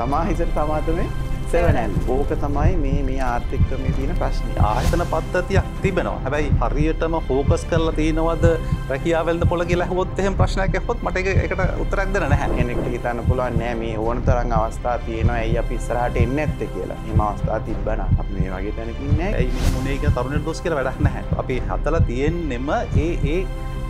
තමා හිසට තමාතම සෙවනැල් ඕක තමයි මේ මේ ආර්ථික ක්‍රමේ තියෙන ප්‍රශ්නය ආයතන පද්ධතියක් තිබෙනවා හැබැයි හරියටම හෝකස් කරලා තියෙනවද රැකියාවල්ද පොල කියලා හොත් එහෙම ප්‍රශ්නයක් ඇහොත් මට එකට උත්තරක් දෙන්න නැහැ කෙනෙක්ට හිතන්න පුළුවන් නෑ මේ ඕන තරම් අවස්ථා තියෙනවා ඇයි අපි ඉස්සරහට එන්නේ නැත්තේ කියලා මේ අවස්ථා තිබ්බනම් අපි මේ වගේ තැනකින් නෑ ඇයි මේ මොනේ කියලා තරුණයට දොස් කියලා වැඩක් නැහැ අපි හතලා තියෙන්නෙම ඒ ඒ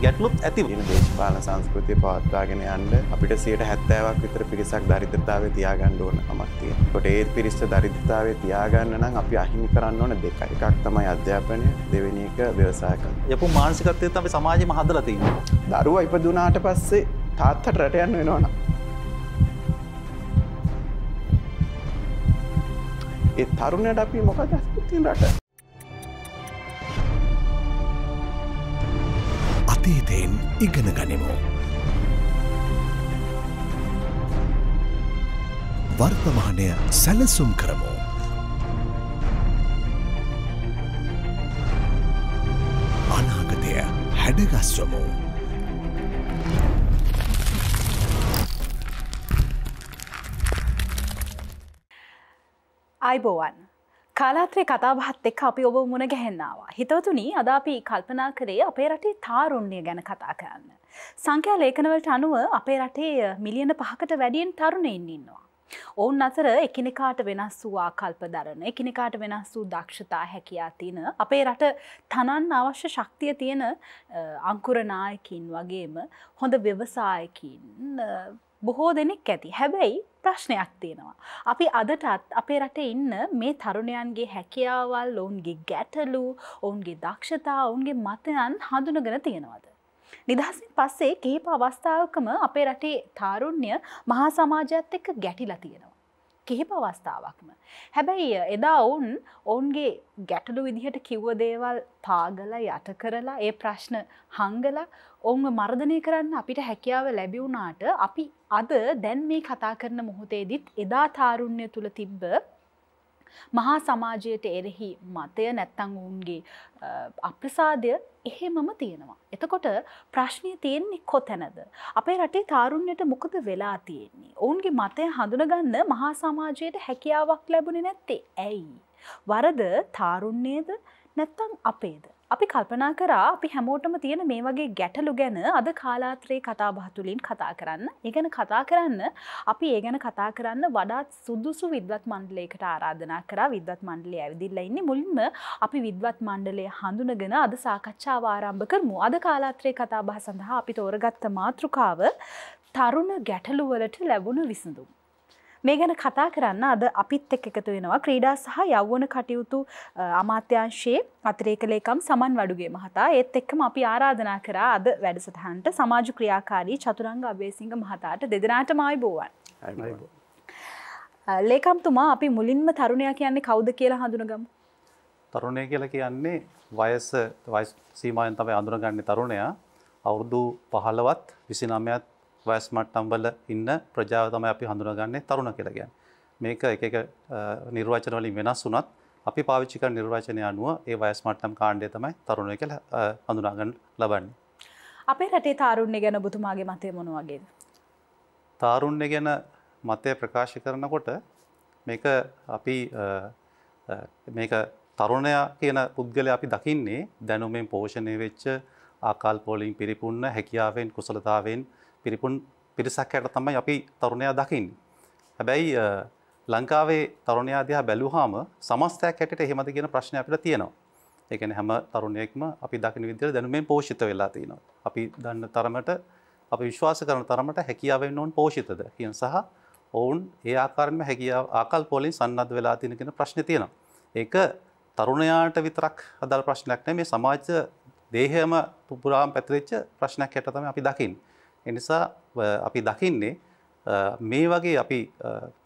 ගැටලුත් ඇති වෙන දේශපාල සංස්කෘතිය පවත්වාගෙන යන්න අපිට සියට හැත්තෑවක් විතර පිරිසක් දරිද්‍රතාව තියාගන්න ඕන අමක්තිය කොට ඒත් පිරිස්ට දරිද්‍රතාවේ තියාගන්න නම් අපි අහිමි කරන්න ඕන දෙක එකක් තමයි අධ්‍යාපනය දෙවෙනි එක ව්‍යවසායක යපු මානසිකත්වය තම සමාජ මහදල තිීම දරුව ඉපදුනාට පස්සේ තාත්තට රට යන්න වෙනවන ඒ තරුණයට අපි මොකද ස්කෘතින් රට අතීතයෙන් ඉගෙන ගනිමු. වර්තමානය සැලසුම් කරමු. අනාගතය හැඩගස්වමු. අයිබෝවන්. කාලාත්‍රය කතාබහත් එක් අපි ඔබ මුණ ගැහෙන්නවා. හිතවතුනි අද අපි කල්පනා කරේ අපේ රටේ තාරුණ්‍ය ගැන කතා කරන්න. සංඛ්‍යා ලේඛනවලට අනුව අපේ රටේ මිලියන පහකට වැඩියෙන් තරුණයින් ඉන්නවා. ඔවුන් අතර එකිනෙකාට වෙනස් වූ ආකල්ප දරන එකිනෙකාට වෙනස් වූ දක්ෂතා හැකියා තියෙන අපේ රට තනන් අවශ්‍ය ශක්තිය තියෙන අංකුරනායකින් වගේම හොඳ ව්‍යවසායකින් බොහෝ දෙනෙක් ඇති හැබැයි ප්‍රශ්නයක් තියෙනවා. අපි අදටත් අපේ රට ඉන්න මේ තරුණයන්ගේ හැකියාවල් ඔවුන්ගේ ගැටලු ඔවුන්ගේ දක්ෂතා ඔවුන්ගේ මතයන් හඳුනගෙන තියෙනවද. නිදහසින් පස්සේ කහිප අවස්ථාවකම අපේ රටේ තාරුණ්‍ය මහා සමාජත් එක්ක ගැටිලා තියෙනවා. කිහිප අවස්ථාවක්ම. හැබැයි එදා ඔවුන් ඔවුන්ගේ ගැටලු විදිහට කිව්ව දේවල් පාගල යට කරලා ඒ ප්‍රශ්න හංගල ඔවුන් මර්ධනය කරන්න අපිට හැකියාව ලැබිවුණාට අපි අද දැන් මේ කතා කරන මොහොතේදීත් එදා තාරුණ්‍ය තුල තිබ්බ මහා සමාජයට එරෙහි මතය නැත්තං ඔවුන්ගේ අප්‍රසාදය එහෙමම තියෙනවා. එතකොට ප්‍රශ්නය තියෙන්නේ කොතැනද. අපේ රටේ තාරුණ්‍යයට මොකද වෙලා තියෙන්නේ. ඔවුන්ගේ මතය හඳුනගන්න මහා සමාජයට හැකියාවක් ලැබුණේ නැත්තේ ඇයි. වරද තාරුණ්‍යයේද නැත්තං අපේද. අපි කල්පනා කරා අපි හැමෝටම තියෙන මේ වගේ ගැටලු ගැන අද කාලාත්‍රයේ කතාබහතුලින් කතා කරන්න. ඒගැන කතා කරන්න අපි ඒ ගැන කතා කරන්න වඩාත් සුදුසු විද්වත් මණ්ඩලයකට ආරාධනා කරා විද්වත් මණ්ඩලය ඇවිදිල්ලා ඉන්නේ මුලින්ම අපි විද්වත් මණ්ඩලය හඳුනගෙන අද සාකච්ඡාව ආරම්භ කරමු. අද කාලාත්‍රයේ කතාබහ සඳහා අපි තෝරගත්ත මාතෘකාව තරුණ ගැටලුවලට ලැබුණු විසඳුම්. මේ ගැන කතා කරන්න අද අපිත් එක් එකතු වෙනවා ක්‍රීඩා සහ යව්වන කටයුතු අමාත්‍යංශයේ අතිරේක ලේකම් සමන් වඩුගේ මහතා ඒත් එක්කම අපි ආරාධනා කරා අද වැඩසටහනට සමාජ ක්‍රියාකාරී චතුරංග අබේසිංහ මහතාට දෙදෙනාටම ආයිබෝවන්. ලේකම්තුමා අපි මුලින්ම තරුණයා කියන්නේ කවුද කියලා හඳුනගමු. තරුණය කියලා කියන්නේ වයස වයස් සීමාවෙන් තමයි අඳුනගන්නේ තරුණයා අවුරුදු 15ත් 29ත් වයස් මට්ටම්වල ඉන්න ප්‍රජාව තමයි අපි හඳුනාගන්නේ තරුණ කියලා කියන්නේ. මේක එක එක නිර්වචන වලින් වෙනස් වුණත් අපි පාවිච්චි කරන නිර්වචනය අනුව ඒ වයස් මට්ටම් කාණ්ඩය තමයි තරුණය කියලා හඳුනා ගන්න ලබන්නේ. අපේ රටේ තාරුණ්‍ය ගැන ඔබතුමාගේ මතය මොන වගේද? තාරුණ්‍ය ගැන මතය ප්‍රකාශ කරනකොට මේක අපි මේක තරුණයා කියන පුද්ගලයා අපි දකින්නේ දැනුමෙන් පෝෂණය වෙච්ච ආකල්ප වලින් පිරිපුන්න හැකියාවෙන් කුසලතාවෙන් පිරිපුන් පිරිසක් ඇයට තමයි අපි තරුණයා දකිින්. හැබැයි ලංකාවේ තරුණයා දිහා බැලුහාම සමස්තයක් ඇයට එහෙමද කියෙන ප්‍රශ්න අපිට තියෙනවා. ඒකන හැම තරුණයෙක්ම අපි දකින විදිර දැනුමෙන් පෝෂිත වෙලා තියෙනවා. අපි දන්න තරමට අපි විශ්වාස කරන තරමට හැකියාවෙන් ඔවන් පෝෂිතද කියන සහ ඔවුන් ඒ ආකාරම හැකියාව ආකල් පොලින් සන්නද වෙලා තියෙනගෙන ප්‍රශ්න තියෙනවා. ඒක තරුණයාට විතරක් අදල් ප්‍රශ්නයක් නෑ මේ සමාජ දේහයම පුපුරාම් පැතිරිච්ච ප්‍රශ්නයක් හැට තම අපි දකිින්. එනිසා අපි දකින්නේ මේ වගේ අපි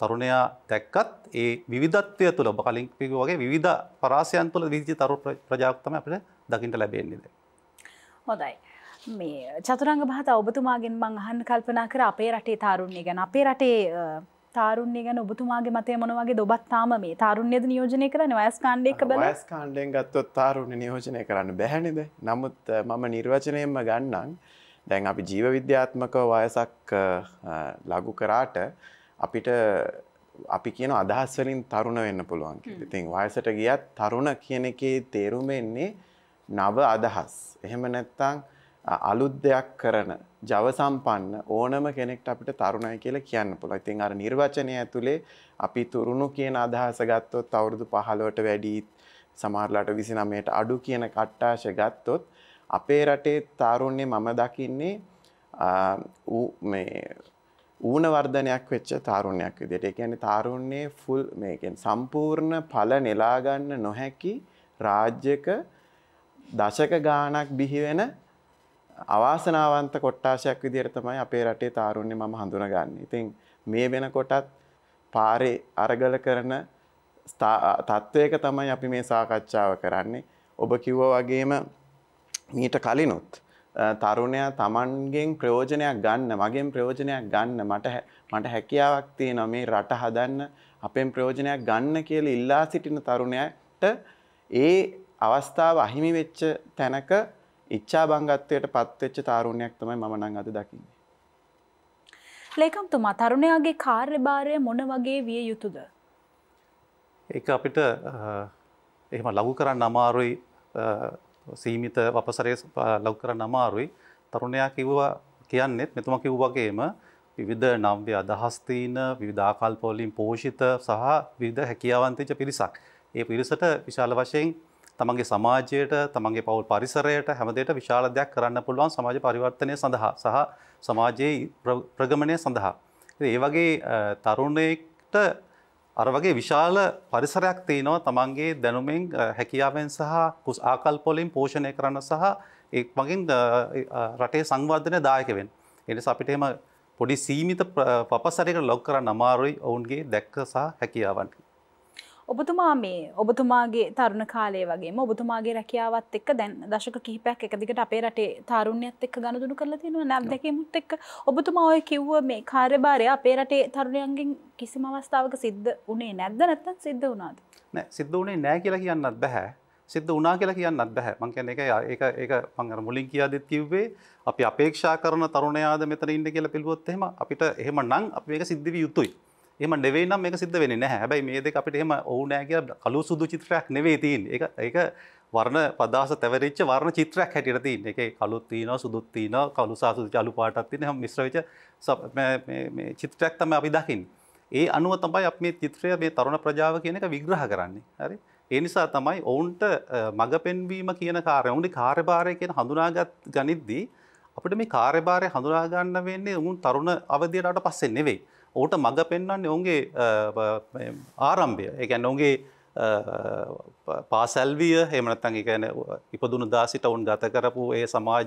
තරුණයා දැක්කත් ඒ විධත්වය තුළ බකලින්පික වගේ විධ පරාසයන් තුළ විදිචි තරු ප්‍රජාක්තම අපට දකිට ලැබෙන්නේද. හොදයි. මේ චතුරංග පහත ඔබතුමාගෙන් මං අහන් කල්පනා කර අපේ රටේ තාරුණ්‍ය ගැන අපේ රටේ තාරුණ්‍ය ගැන ඔබතුමාගේ මතය මොනවගේ දොබත් තාම මේ තාරුණ්‍යද නියෝජනය කරන වයස් කාණ්ඩෙක් බල වයස් කාණ්ඩයෙන් ගත්තොත් තාරුණ්‍ය නියෝජනය කරන්න බැහැනිද නමුත් මම නිර්වචනයෙන්ම ගන්නන්. දැන් අපි ජීව විද්‍යාත්මක වයසක් ලඝු කරාට අපිට අපි කියන අදහස් වලින් තරුණ වෙන්න පුළුවන් කියලා. ඉතින් වයසට ගියත් තරුණ කියන එකේ තේරුම එන්නේ නව අදහස්. එහෙම නැත්නම් අලුත් දෙයක් කරන, ජව සම්පන්න ඕනම කෙනෙක්ට අපිට තරුණයි කියලා කියන්න පුළුවන්. ඉතින් අර නිර්වචනය ඇතුලේ අපි තරුණු කියන අදහස ගත්තොත් අවුරුදු 15ට වැඩි සමහරලාට 29ට අඩු කියන කට්ටාෂ ගත්තොත් අපේ රටේ තාරුණ්‍ය මම දකින්නේ ඌන වර්ධනයක් වෙච්ච තාරුණ්‍යයක් විදියට. ඒ කියන්නේ තාරුණ්‍යයේ ෆුල් මේකෙන් සම්පූර්ණ ඵල නෙලා ගන්න නොහැකි රාජ්‍යක දශක ගාණක් බිහි වෙන අවාසනාවන්ත කොට්ටාශයක් විදියට තමයි අපේ රටේ තාරුණ්‍ය මම හඳුනගන්නේ. ඉතින් මේ වෙනකොටත් පාරේ අරගල කරන තත්ත්වයක තමයි අපි මේ සාකච්ඡාව කරන්නේ. ඔබ කිව්වා වගේම මීට කලිනුත් තරුණයා තමන්ගෙන් ප්‍රයෝජනයක් ගන්න මගෙන් ප්‍රයෝජනයක් ගන්න මට මට හැකියාවක් තියෙන මේ රට හදන්න අපෙන් ප්‍රයෝජනයක් ගන්න කියල ඉල්ලා සිටින තරුණයට ඒ අවස්ථාව අහිමි වෙච්ච තැනක ඉච්ඡා බංගත්වයට පත්වෙච්ච තරුණයක් තමයි මම නම් අද දකින්නේ. ලේකම්තුමා තරුණයාගේ කාර්යභාරය මොන වගේ විය යුතුද? ඒක අපිට එහෙම ලඝු කරන්න අමාරුයි සීමිත වපසරය ලව් කරන්න අමාරුයි තරුණයා කිව්වා කියන්නෙත් මෙතුම කිව් වගේම විවිධ නම්්‍ය අදහස්තීන විධාකල්පොලින් පෝෂිත සහ විධ හැකියාවන්තිච පිරිසක්. ඒ පිරිසට විශාල වශයෙන් තමන්ගේ සමාජයට තමන්ගේ පවුල් පරිසරයට හැමදේට විශාල දෙයක් කරන්න පුළුවන් සමාජ පරිවර්තනය සඳහා සහ සමාජයේ ප්‍රගමණය සඳහා. ඒ වගේ තරුණයෙක්ට අර වගේ විශාල පරිසරයක් තියෙනවා තමන්ගේ දැනුමෙන් හැකියාවෙන් සහ කුස් ආකල්පොලින් පෝෂණය කරන්න සහ ඒ මගින් රටේ සංවර්ධනය දායකවෙන්. එනිස අපිට එම පොඩි සීමිත පපසරක ලොක් කරන්න අමාරුයි ඔවුන්ගේ දැක්ක සහ හැකියාවන්. ඔබතුමා මේ ඔබතුමාගේ තරුණ කාලය වගේම ඔබතුමාගේ රැකියාවත් එක්ක දැන් දශක කිහිපයක් එක දිගට අපේ රටේ තරුණයත් එක්ක ගනුදුනු කරලා තියෙනවා නැත්දැකීමුත් එක්ක ඔබතුමා ඔය කිව්ව මේ කාර්යභාරය අපේ රටේ තරුණයන්ගෙන් කිසිම අවස්ථාවක සිද්ධ උනේ නැද්ද නැත්තම් සිද්ධ වුණාද නෑ සිද්ධ උනේ නෑ කියලා කියන්නත් බෑ සිද්ධ වනා කියලා කියන්නත් බැහැ මං කියන්නේ ඒක ඒක ඒක මං අර මුලින් කියාදෙත් කිව්වේ අපි අපේක්ෂා කරන තරුණයාද මෙතන ඉන්නේ කියලා පිළිවොත් එහෙම අපිට එහෙම නම් අපි මේක සිද්ධ විය යුතුයි එම නෙවෙයි නම් මේක සිද්ධ වෙන්නේ නැහැ. හැබැයි මේ දෙක අපිට එහෙම ඔව් නෑ කියලා කළු සුදු චිත්‍රයක් නෙවෙයි තියෙන්නේ. ඒක ඒක වර්ණ පදාස තැවරිච්ච වර්ණ චිත්‍රයක් හැටියට තියෙන්නේ. ඒකේ කළුත් තියෙනවා සුදුත් තියෙනවා කළු සහ සුදු අලු පාටක් තියෙන හැම මිශ්‍ර වෙච්ච මේ මේ චිත්‍රයක් තමයි අපි දකින්නේ. ඒ අනුව තමයි අපි මේ චිත්‍රය මේ තරුණ ප්‍රජාව කියන එක විග්‍රහ කරන්නේ. හරි? ඒ නිසා තමයි ඔවුන්ට මඟ පෙන්වීම කියන කාර්ය ඔවුන්ගේ කාර්යභාරය කියන හඳුනාගත් ගනිද්දී අපිට මේ කාර්යභාරය හඳුනා ගන්න වෙන්නේ උන් තරුණ අවධියටට පස්සේ නෙවෙයි. ඕට මඟ පෙන්වන්නේ ඔවුන්ගේ ආරම්භය එකැන් ඔවුන්ගේ පාසැල්විය හෙමනත්තන් එකන ඉපදුුණු දාසිට ඔවුන් ගත කරපු ඒ සමාජ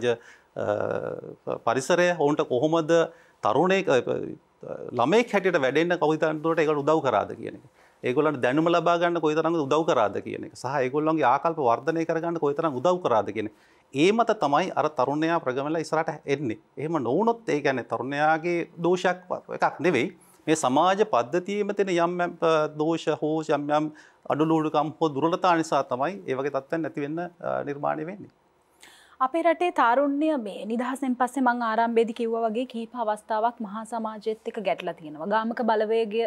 පරිසරය ඔවුන්ට කොහොමද තරුණය ළමේ හැට වැඩෙන්න්න කවිතන්තුවට එකට උදව් කරාද කියන ඒගොලන් දැනුම ලබාගන්න කොයිතරඟ උදව් කරාද කියන සහ ඒගොල්ලන්ගේ ආකල්ප වර්ධනය කරගන්න කොයිතරම් උදව් කරාද කියන ඒ මත තමයි අර තරුණයා ප්‍රගමල ඉස්රට එන්නේ එහම නොවනොත් ඒ ගැන තරුණයාගේ දෝෂයක් එකක් නෙවෙයි මේ සමාජ පද්ධතියීම තින යම් දෝෂ හෝ යම් යම් අඩුලූඩුකම් හෝ දුරලතා නිසා තමයි ඒවගේ තත්ත්වැන් නැතිවෙන්න නිර්මාණය වෙන්නේ. අපේ රටේ තාරුණ්‍යය මේ නිදහසෙන් පස්සේ මං ආරම්භේදි කිව්ව වගේ කීප අවස්ථාවක් මහා සමාජයත් එක ගැටලා තියෙනවා ගාමක බලවේගය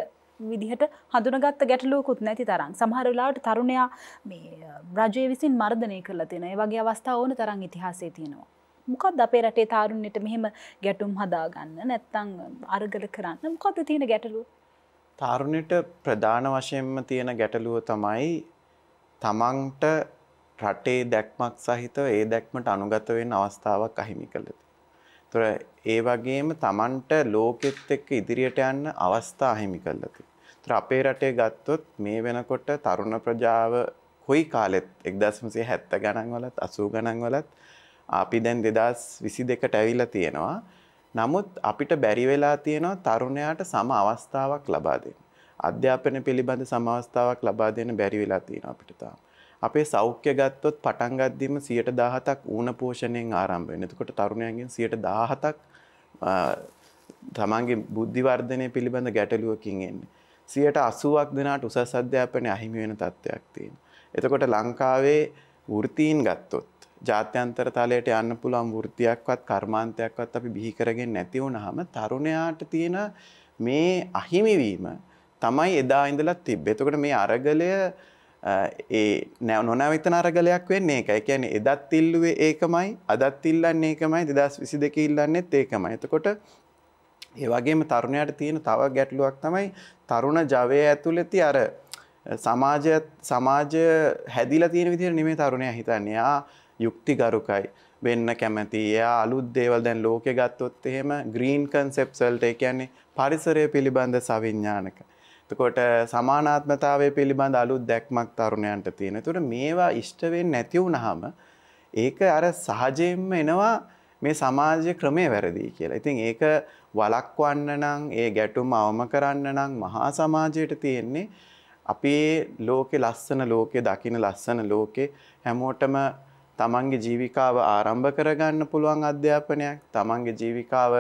විදිහට හඳුනගත්ත ගැටලුවකුත් නැති තරම් සමහරලාට තරුණයා මේ රජය විසින් මර්ධනය කරලා තියෙන ඒ වගේ අවස්ථා ඕන තරම් ඉතිහාසේ තියෙනවා. මොකක්ද අපේ රටේ තාරුණ්‍යයට මෙහෙම ගැටුම් හදාගන්න නැත්තම් අරගල කරන්න මොකක්ද තියෙන ගැටලුව? තාරුණ්‍යයට ප්‍රධාන වශයෙන්ම තියෙන ගැටලුව තමයි තමන්ට රටේ දැක්මක් සහිතව ඒ දැක්මට අනුගත වෙන අවස්ථාවක් අහිමි කළද. තොර ඒ වගේම තමන්ට ලෝකෙත් එක්ක ඉදිරියට යන්න අවස්ථා අහිමි කළති. අපේ රටේ ගත්තොත් මේ වෙනකොට තරුණ ප්‍රජාව කොයි කාලෙත් එක්දස්මසේ හැත්ත ගණන් වලත් අසූ ගණන් වලත් අපි දැන් දෙදස් විසි දෙකට ඇවිල්ල තියෙනවා. නමුත් අපිට බැරිවෙලා තියෙනවා තරුණයාට සම අවස්ථාවක් ලබාදෙන්. අධ්‍යාපන පිළිබඳ සමවස්ථාවක් ලබා දෙන බැරිවෙලා තියෙන අපිට තාම. අපේ සෞඛ්‍ය ගත්තොත් පටන්ගත්දීම සියට දාහතක් ඌන පෝෂණයෙන් ආරම්භ නතිකොට තරුණයන්ගෙන් සියට දාහතක් තමන්ගේ බුද්ධිවර්ධනය පිළිබඳ ගැටලුවකින් එන්නේ. සියට අසුවක් දෙනාට උසස් අධ්‍යාපනය අහිමි වෙන තත්ත්වයක් තියෙන. එතකොට ලංකාවේ වෘතීන් ගත්තොත් ජාත්‍යන්තර තලයට යන්න පුළුවන් වෘතියක්වත් කර්මාන්තයක්වත් අපි බිහි කරගෙන නැති වුණාම තරුණයාට තියෙන මේ අහිමිවීම තමයි එදා ඉඳලා තිබ්බේ. එතකොට මේ අරගලය ඒ නොනැවිතන අරගලයක් වෙන්නේ එක එක කියන්නේ එදත් ඉල්ලුවේ ඒකමයි අදත් ඉල්ලන්නේ ඒකමයි 2022 ඉල්ලන්නේත් ඒකමයි. එතකොට ඒ වගේම තරුණයට තියෙන තව ගැටලුවක් තමයි තරුණ ජවය ඇතුළෙති අර සමාජ සමාජ හැදිලා තියෙන විදිහට නෙමෙයි තරුණයා හිතන්නේ. ආ යුක්තිගරුකයි. වෙන්න කැමති. එයා අලුත් දේවල් දැන් ලෝකෙ ගත්තොත් එහෙම green concepts වලට ඒ කියන්නේ පරිසරය පිළිබඳ සවිඥානික. එතකොට සමානාත්මතාවය පිළිබඳ අලුත් දැක්මක් තරුණයන්ට තියෙන. එතකොට මේවා ඉෂ්ට වෙන්නේ නැති වුනහම ඒක අර සහජයෙන්ම එනවා මේ සමාජ ක්‍රමය වැරදි කියලා. ඉතින් ඒක වලක්වන්න නම් ඒ ගැටුම අවම කරන්න නම් මහා සමාජයට තියෙන්නේ අපේ ලෝකේ ලස්සන ලෝකේ දකින ලස්සන ලෝකේ හැමෝටම තමන්ගේ ජීවිකාව ආරම්භ කරගන්න පුළුවන් අධ්‍යාපනයක් තමන්ගේ ජීවිකාව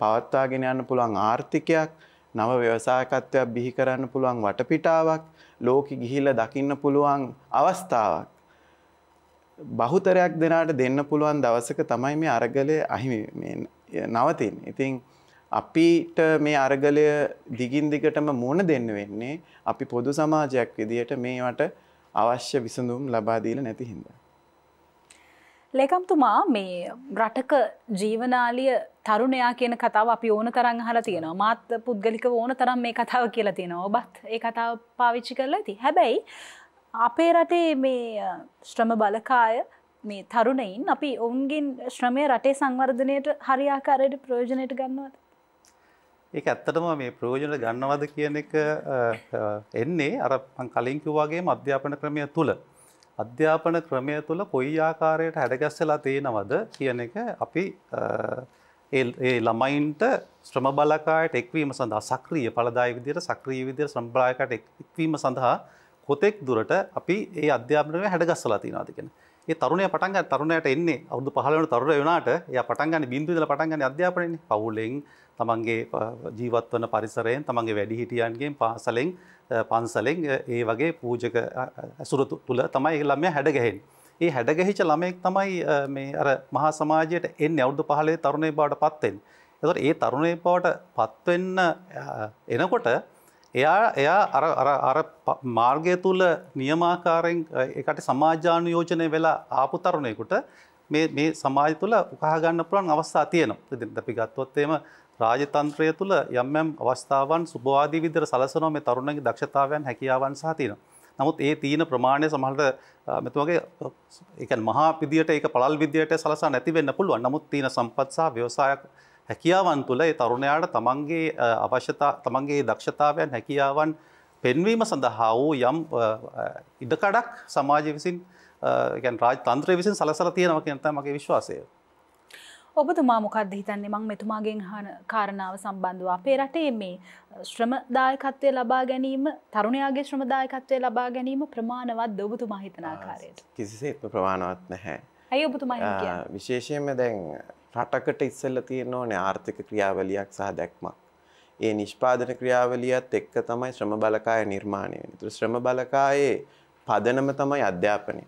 පවත්වාගෙන යන්න පුළුවන් ආර්ථිකයක් නව ව්‍යවසායකත්වයක් බිහි කරන්න පුළුවන් වටපිටාවක් ලෝකෙ ගිහිල්ලා දකින්න පුළුවන් අවස්ථාවක් බහුතරයක් දෙනාට දෙන්න පුළුවන් දවසක තමයි මේ අරගලය අහිමි නවතින්. ඉතින් අපිට මේ අරගලය දිගින් දිගටම මුණ දෙන්න වෙන්නේ අපි පොදු සමාජයක් විදියට මේවට අවශ්‍ය විසඳුම් ලබා දීලා නැති හින්දා. ලේකම්තුමා මේ රටක ජීවනාලිය තරුණයා කියන කතාව අපි ඕන තරන් හලා තියෙනවා මාත් පුද්ගලික ඕන තරම් මේ කතාව කියලා තියෙනවා ඔබත් ඒ කතාව පාවිච්චි කරලා ඇති හැබැයි අපේ රටේ මේ ශ්‍රම බලකාය මේ තරුණයින් අපි ඔවුන්ගෙන් ශ්‍රමය රටේ සංවර්ධනයට හරියාකාරයට ප්‍රයෝජනයට ගන්නවද ඒක ඇත්තටම මේ ප්‍රයෝජන ගන්නවද කියන එක එන්නේ අර මං කලින් කිව්වාගේ අධ්‍යාපන ක්‍රමය තුල අධ්‍යාපන ක්‍රමය තුල කොයි ආකාරයට හැඩගැස්සලා තියෙනවද කියන එක අපි ඒ ළමයින්ට ශ්‍රම බලකායට එක්වීම සඳහා සක්‍රීය පළදාය විදියට සක්‍රීය විදියට ශ්‍රම බලකායට එක්වීම සඳහා කොතෙක් දුරට අපි ඒ අධ්‍යාපනය හැඩගස්සලා තියෙනවද කියන ඒ තරුණය පටන්ග තරුණයට එන්නේ අවුදු පහලවන තරුණ වනාට ය පටන්ගන්න බින්දුදල පටන්ගන්න අධ්‍යාපනන පවුලෙන් තමන්ගේ ජීවත්වන පරිසරයෙන් තමන්ගේ වැඩි හිටියන්ගේ පාසලෙන් පන්සලෙන් ඒ වගේ පූජක ඇසුර තුළ තමයි ළමය හැඩගැහෙන්. ඒ හැඩගැහිච ළමයෙක් තමයි මේ අර මහා සමාජයට එන්න අවුදු පහලේ තරුණය බාට පත්වෙන්. එතට ඒ තරුණය බවට පත්වෙන්න එනකොට එයා එයා අර අර මාර්ගය තුල නියමාකාරයෙන් එකට සමාජානු යෝජනය වෙලා ආපු තරුණයකුට මේ මේ සමාජ තුළ උකහාගන්න පුළුවන් අවස්ථා තියෙනවා. ඉතින් අපි ගත්තොත් එහෙම රාජතන්ත්‍රය තුළ යම් යම් අවස්ථාවන් සුබවාදී විදිහට සලසනවා මේ තරුණගේ දක්ෂතාවයන් හැකියාවන් සහ තියෙනවා. නමුත් ඒ තීන ප්‍රමාණය සමහරට මෙතුමගේ ඒ කියන්නේ මහා විදියට ඒක පළල් විදියට සලසා නැති වෙන්න පුළුවන්. නමුත් තීන සම්පත් සහ ව්‍යවසායක හැකියාවන් තුළ ඒ තරුණයාට තමන්ගේ අවශ්‍යතා තමන්ගේ දක්ෂතාවයන් හැකියාවන් පෙන්වීම සඳහා වූ යම් ඉඩකඩක් සමාජ විසින් රාජ තන්ත්‍ර විසින් සලසල තියෙනව කියනත මගේ විශ්වාසය. ඔබතුමා මොකක්ද හිතන්නේ මං මෙතුමාගෙන් හන කාරණාව සම්බන්ධව අපේ රටේ මේ ශ්‍රමදායකත්වය ලබා ගැනීම තරුණයාගේ ශ්‍රමදායකත්වය ලබා ගැනීම ප්‍රමාණවත් ඔබතුමා හිතනාකාරයට කිසිසේ ප්‍රමාණවත් නැහැ. ඇයි ඔබතුමා විශේෂයෙන්ම දැන් රටකට ඉස්සෙල්ල තියෙන්න ඕනේ ආර්ථික ක්‍රියාවලියක් සහ දැක්මක්. ඒ නිෂ්පාදන ක්‍රියාවලියත් එක්ක තමයි ශ්‍රම බලකාය නිර්මාණය වෙන්නේ. ඒතර ශ්‍රම බලකායේ පදනම තමයි අධ්‍යාපනය.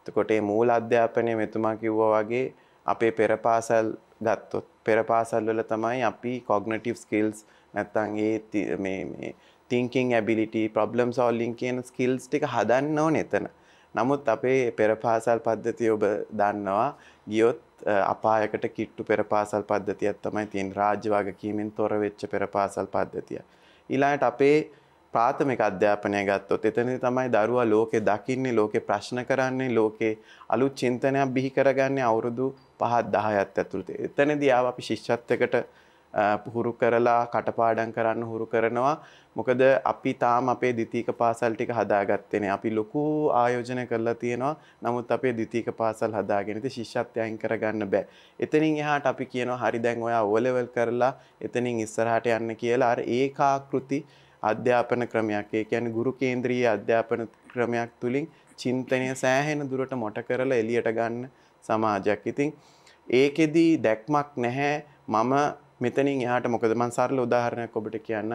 එතකොට මේ මූල අධ්‍යාපනය මෙතුමා කිව්වා වගේ අපේ පෙර පාසල් ගත්තොත් පෙර පාසල් වල තමයි අපි cognitive skills නැත්තම් ඒ මේ මේ thinking ability problem solving කියන skills ටික හදන්න ඕනේ එතන. නමුත් අපේ පෙරපාසල් පද්ධතිය ඔබ දන්නවා ගියොත් අපායකට කිට්ටු පෙරපාසල් පද්ධතියක් තමයි තියෙන රාජ්‍ය වගකීමෙන් තොර වෙච්ච පෙරපාසල් පද්ධතිය. ඊළඟට අපේ ප්‍රාථමික අධ්‍යාපනය ගත්තොත් එතනදි තමයි දරුවා ලෝකේ දකින්නේ ලෝකේ ප්‍රශ්න කරන්නේ ලෝකේ අලුත් චින්තනයක් බිහි කරගන්නේ අවුරුදු 5 10ක් ඇතුළත. එතනදී ආව අපි ශිෂ්‍යත්වයකට පුහුරු කරලා කටපාඩම් කරන්න හුරු කරනවා. මොකද අපි තාම අපේ දිතීක පාසල් ටික හදාගත්තේ අපි ලොකු ආයෝජන කරලා තියෙනවා. නමුත් අපේ දිතීක පාසල් හදාගෙන ඉතින් ශිෂ්‍යත්වය අයින් කරගන්න බෑ. එතනින් එහාට අපි කියනවා හරි දැන් ඔයා O level කරලා එතනින් ඉස්සරහට යන්න කියලා අර ඒකාකෘති අධ්‍යාපන ක්‍රමයක්. ඒ කියන්නේ ගුරු කේන්ද්‍රීය අධ්‍යාපන ක්‍රමයක් තුලින් චින්තනය සෑහෙන දුරට මොට කරලා එළියට ගන්න සමාජයක්. ඉතින් ඒකෙදී දැක්මක් නැහැ මම මෙතනින් එහාට මොකද මං සරල උදාහරණයක් ඔබට කියන්න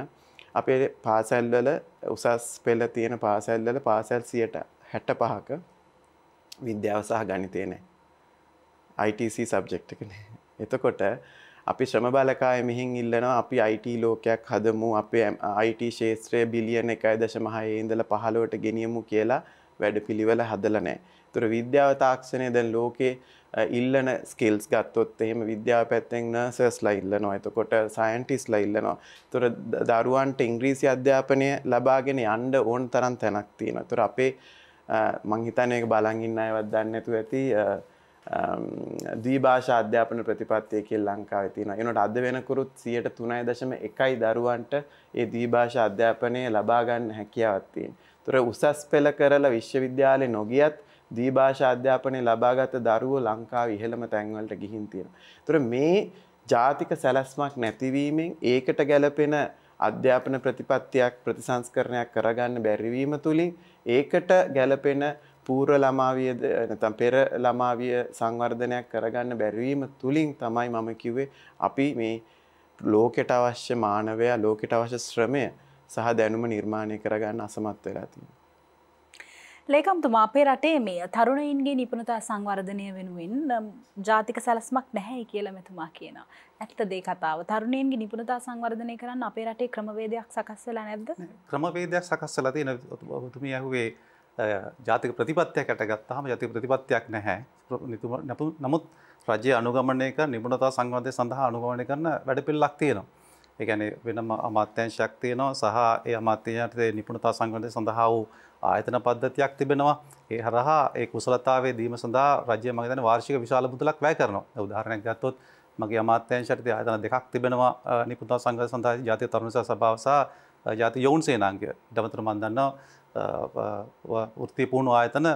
අපේ පාසැල්වල උසස් පෙළ තියෙන පාසැල්වල පාසැල් 165ක විද්‍යාව සහ ගණිතය නැහැ ITC සබ්ජෙක්ට් එක නැහැ එතකොට අපි ශ්‍රම බලකාය මෙහින් ඉල්ලනවා අපි IT ලෝකයක් හදමු අපේ IT ශේත්‍රය බිලියන 1.5 ඉඳලා 15ට ගෙනියමු කියලා වැඩපිළිවෙල හදලා නැහැ. ඒතර විද්‍යාව තාක්ෂණය දැන් ලෝකේ ඉල්ලන ස්කිල්ස් ගත්තොත් එහෙම විද්‍යා පැත්තෙන් නර්සස්ලා ඉල්ලනවා එතකොට සයින්ටිස්ලා ඉල්ලනවා. ඒතොර දරුවන්ට ඉංග්‍රීසි අධ්‍යාපනය ලබාගෙන යන්න ඕන තරම් තැනක් තියෙනවා. ඒතොර අපේ මං හිතන්නේ ඒක බලන් ඉන්න අයවත් දන්නේ නැතුව ඇති දීභාෂා අධ්‍යාපන ප්‍රතිපත්තිය කියලා ලංකාවේ තියෙනවා. ඒනොට අද වෙනකරුත් 3.1 දරුවන්ට ඒ දීභාෂා අධ්‍යාපනය ලබා ගන්න හැකියාවක් තියෙනවා. ඒතොර උසස් පෙළ කරලා විශ්වවිද්‍යාලේ නොගියත් දීභාෂා අධ්‍යාපනය ලබාගත දරුවෝ ලංකාව ඉහළම තැන්වලට ගිහින් තියෙනවා. ඒතර මේ ජාතික සැලැස්මක් නැතිවීමෙන් ඒකට ගැළපෙන අධ්‍යාපන ප්‍රතිපත්තියක් ප්‍රතිසංස්කරණයක් කරගන්න බැරිවීම තුලින් ඒකට ගැළපෙන පූර්ව ළමාවිය නැත්නම් පෙර ළමාවිය සංවර්ධනයක් කරගන්න බැරිවීම තුලින් තමයි මම කිව්වේ අපි මේ ලෝකයට අවශ්‍ය මානවයා ලෝකයට අවශ්‍ය ශ්‍රමය සහ දැනුම නිර්මාණය කරගන්න අසමත් වෙලා තියෙනවා. ලේකම්තුමා අපේ රටේ මේ තරුණයින්ගේ නිපුණතා සංවර්ධනය වෙනුවෙන් ජාතික සැලස්මක් නැහැ කියලා මෙතුමා කියනවා. ඇත්ත දේ කතාව. තරුණයින්ගේ නිපුණතා සංවර්ධනය කරන්න අපේ රටේ ක්‍රමවේදයක් සකස් වෙලා නැද්ද? ක්‍රමවේදයක් සකස් වෙලා තියෙන ඔබතුමිය ඇහුවේ ජාතික ප්‍රතිපත්තියකට ගත්තාම ජාතික ප්‍රතිපත්තියක් නැහැ. නමුත් රජය අනුගමනය කරන නිපුණතා සංවර්ධනය සඳහා අනුගමනය කරන වැඩපිළිවෙලක් තියෙනවා. ඒ කියන්නේ වෙනම අමාත්‍යංශයක් තියෙනවා සහ ඒ අමාත්‍යංශයේ නිපුණතා සංවර්ධනය සඳහා වූ ආයතන පද්ධතියක් තිබෙනවා ඒ හරහා ඒ කුසලතාවේ දීම සඳහා රජය මගේ දැන වාර්ෂික විශාල මුදලක් වැය කරනවා උදාහරණයක් ගත්තොත් මගේ අමාත්‍යංශයට ආයතන දෙකක් තිබෙනවා නිකුත්තා සංඝ සඳහා ජාතිය තරුණ සභාව සහ ජාතිය යොවුන් සේනාංගය ඊට අමතරව මම දන්නවා වෘත්ති පුහුණු ආයතන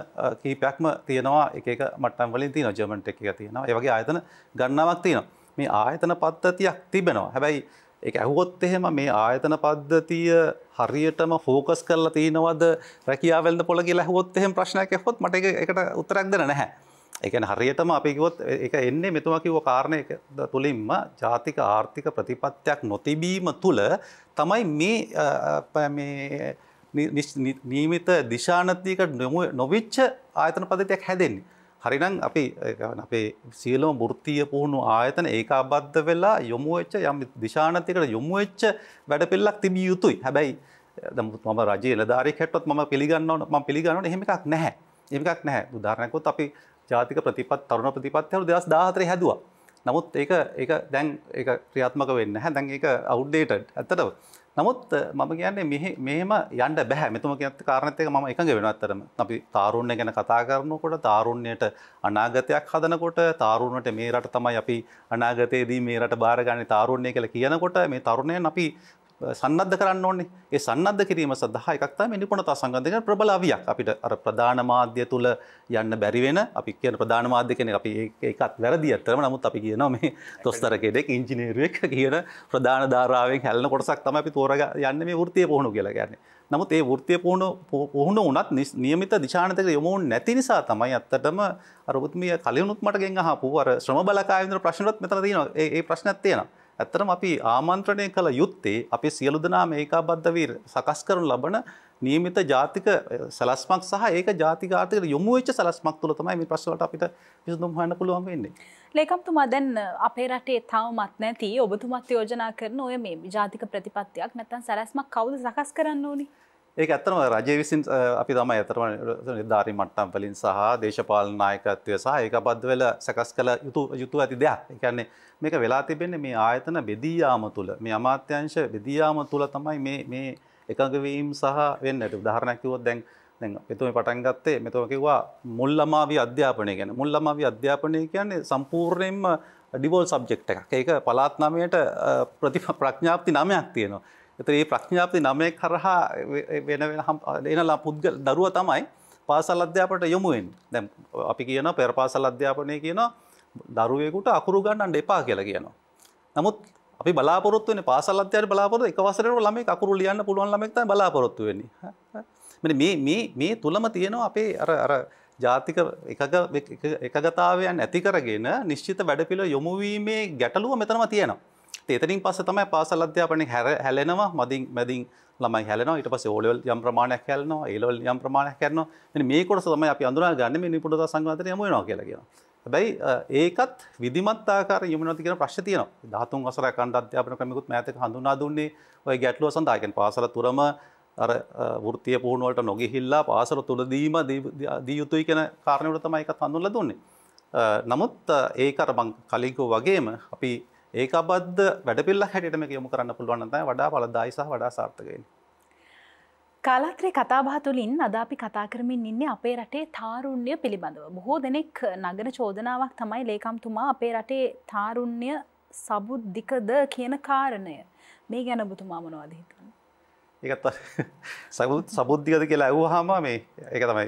කීපයක්ම තියෙනවා එක එක මට්ටම් වලින් තියෙනවා ජර්මන් ටෙක් එක තියෙනවා ඒ වගේ ආයතන ගණනාවක් තියෙනවා මේ ආයතන පද්ධතියක් තිබෙනවා හැබැයි එක ඇහුවොත් එහෙම මේ ආයතන පද්ධතිය හරියටම ෆෝකස් කරලා තියෙනවද රැකියාවල්ද පොළ කියලා ඇහුවොත් එහෙම ප්‍රශ්නයක් ඇහුවොත් මට ඒක එකට උත්තරයක් දෙන්න නැහැ. ඒ කියන්නේ හරියටම අපි කිව්වොත් ඒක එන්නේ මෙතුමා කිව්ව කාරණේ තුලින්ම ජාතික ආර්ථික ප්‍රතිපත්තියක් නොතිබීම තුල තමයි මේ මේ නියමිත දිශානතියක නොවිච්ච ආයතන පද්ධතියක් හැදෙන්නේ. හරිනම් අපි අපේ සියලම බෘත්තිය පුහුණු ආයතන ඒක අබද්ධ වෙලා යොමුවෙච්ච යම් දිශානතිකට යොමුවෙච්ච වැඩ පිල්ලක් තිබිය යුතුයි හැබැයි දමුත් ම රජ ලධාරි හැටත් ම පිළිගන්නවන ම පිළිගන්නන හෙමක් නැහැ එමකක් නැහැ උදාරනකොත් අපි ජාතික ප්‍රතිපත් තරුණ ප්‍රතිපත්යව දෙදස් දාහතරය හැදවා නමුත් ඒ ඒ දැන් ඒ ක්‍රියාත්මක වෙන්න හැ දැන් ඒ අවු්ඩේට ඇතටව නමුත් මම කියන්නේ මෙහෙම යන්න බැහැ මෙතුම කියනත් කාරණත් එක මම එකඟ වෙනවත්තරම අපි තාරුණ්‍ය ගැන කතා කරනකොට තාරුණ්‍යයට අනාගතයක් හදනකොට තාරුණට මේ රට තමයි අපි අනාගතයේදී මේ රට බාරගන්නේ තාරුණ්‍ය කියලා කියනකොට මේ තරුණයන් අපි සන්නද්ධ කරන්න ඕන්නේ ඒ සන්නද්ධ කිරීම සඳහා එකක් තමයි නිපුණතා සංගන්ධක ප්‍රබල අවියක් අපිට අර ප්‍රධාන මාධ්‍ය තුල යන්න බැරි වෙන අපි කියන ප්‍රධාන මාධ්‍ය කියන්නේ අපි ඒකත් වැරදි අත්‍තරම නමුත් අපි කියනවා මේ දොස්තර කෙනෙක් ඉංජිනේරුවෙක් කියන ප්‍රධාන ධාරාවෙන් හැලෙන කොටසක් තමයි අපි තෝරග යන්නේ මේ වෘත්තිය පුහුණු කියලා කියන්නේ. නමුත් ඒ වෘත්තිය පුහුණු පුහුණු වුණත් નિયમિત දිශානතක යොමු නැති නිසා තමයි ඇත්තටම අර ඔබතුමිය කලිනුත් මට ගෙන් අහපු අර ශ්‍රම බලකායන්තර ප්‍රශ්නවත් මෙතන තියෙනවා. ඒ ඒ ප්‍රශ්නත් තියෙනවා. ඇත්තරම අපි ආමන්ත්‍රණය කළ යුත්තේ අපි සියලු දෙනා ඒකාබද්ධවී සකස් කරනු ලබන නියමිත ජාතික සැලස්මක් සහ ඒක ජාතික ආර්ථික යොමු වෙච්ච සැලස්මක් තුළ තමයි මේ ප්‍රශ්නවලට අපිට විසඳුම් හොයන්න පුළුවන් වෙන්නේ. ලේකම්තුමා දැන් අපේ රටේ තවමත් නැති ඔබතුමත් යෝජනා කරන ඔය මේ ජාතික ප්‍රතිපත්තියක් නැත්නම් සැලැස්මක් කවුද සකස් කරන්න ඕනේ? ඒක ඇත්තම රජය විසින් අපි තමයි ඇතරම නිධාරී මට්ටම් වලින් සහ දේශපාලන නායකත්වය සහ ඒක බද්ධවෙල සකස් කළ යුතු යුතු ඇති දෙයක් එකන්නේ මේක වෙලා තිබෙන්නේ මේ ආයතන බෙදීයාම තුළ මේ අමාත්‍යංශ බෙදීයාම තුළ තමයි මේ එකඟවීම් සහ වෙන්නට උදාහරණැකිවොත් දැන් මෙතුම පටන් ගත්තේ මෙතුම කිව්වා මුල්ලමාවී අධ්‍යාපනය ගැන මුල්ලමාවී අධ්‍යාපනය කියන්නේ සම්පූර්ණයෙන්ම ඩිවෝල් සබ්ජෙක්් එකක් ඒක පලාත් නමයට ප්‍රතිප ප්‍රඥාප්ති නමයක් තියෙනවා එත ඒ ප්‍රඥාපති නමය කරහා වෙන වෙන එනලා පුද්ගල දරුව තමයි පාසල් අධ්‍යාපට යොමුුවෙන් දැම් අපි කියන පෙර පාසල් අධ්‍යාපනය කියන දරුවෙකුට අකුරු ගන්නන්ට එපා කියලා කියනවා. නමුත් අපි බලාපොරත්තුවන පාසල් අධ්‍යයට බලාපොර එකවසරට ළම අකුරු ලියන්න පුළුවන් ලමෙක්ත බලාපොරොත්තු වෙන මේ තුළම තියෙනවා අපේ අර අර ජාතික එකගතාවයන් ඇති කරගෙන නිශ්චිත වැඩපිළ යොමුවීමේ ගැටලුව මෙතනම තියෙනවා. තේතරින් පස තමයි පාසල් අධ්‍යාපනය හැර හැලෙනවා මදින් මැදින් ළමයි හැලෙනවා ඊට පස්සේ ඕලෙවල් යම් ප්‍රමාණයක් හැලෙනවා ඒ ලෙවල් යම් ප්‍රමාණයක් කරනවා මෙන්න මේ කොටස තමයි අපි අඳුනා ගන්න මේ නිපුණතා සංවාදයට යමු වෙනවා කියලා කියනවා හැබැයි ඒකත් විධිමත් ආකාර යොමු නැති කියන ප්‍රශ්න තියෙනවා 13 වසර කණ්ඩ අධ්‍යාපන ක්‍රමිකුත් මෑතක හඳුනා දුන්නේ ওই ගැටලුව සඳහා කියන්නේ පාසල තුරම අර වෘත්තීය පුහුණුව වලට නොගිහිල්ලා පාසල තුලදීම දී යුතුයි කියන කාරණේ වල තමයි ඒකත් හඳුන්ලා දුන්නේ. නමුත් ඒක අර මං කලින් වගේම අපි ඒක අබද්ධ වැඩපිල්ලක් හැටියට මේක යොමු කරන්න පුළුවන් නම් තමයි වඩා බලදායි සහ වඩා සාර්ථක වෙන්නේ. කාලාත්‍රේ කතාබහ තුළින් අද අපි කතා කරමින් ඉන්නේ අපේ රටේ තාරුණ්‍ය පිළිබඳව. බොහෝ දෙනෙක් නගන චෝදනාවක් තමයි ලේකම්තුමා අපේ රටේ තාරුණ්‍ය සබුද්ධිකද කියන කාරණය. මේ ගැන ඔබතුමා මොනවද හිතන්නේ? ඒත් සබුද්ධිකද කියලා ඇවූ හාම මේ එක තමයි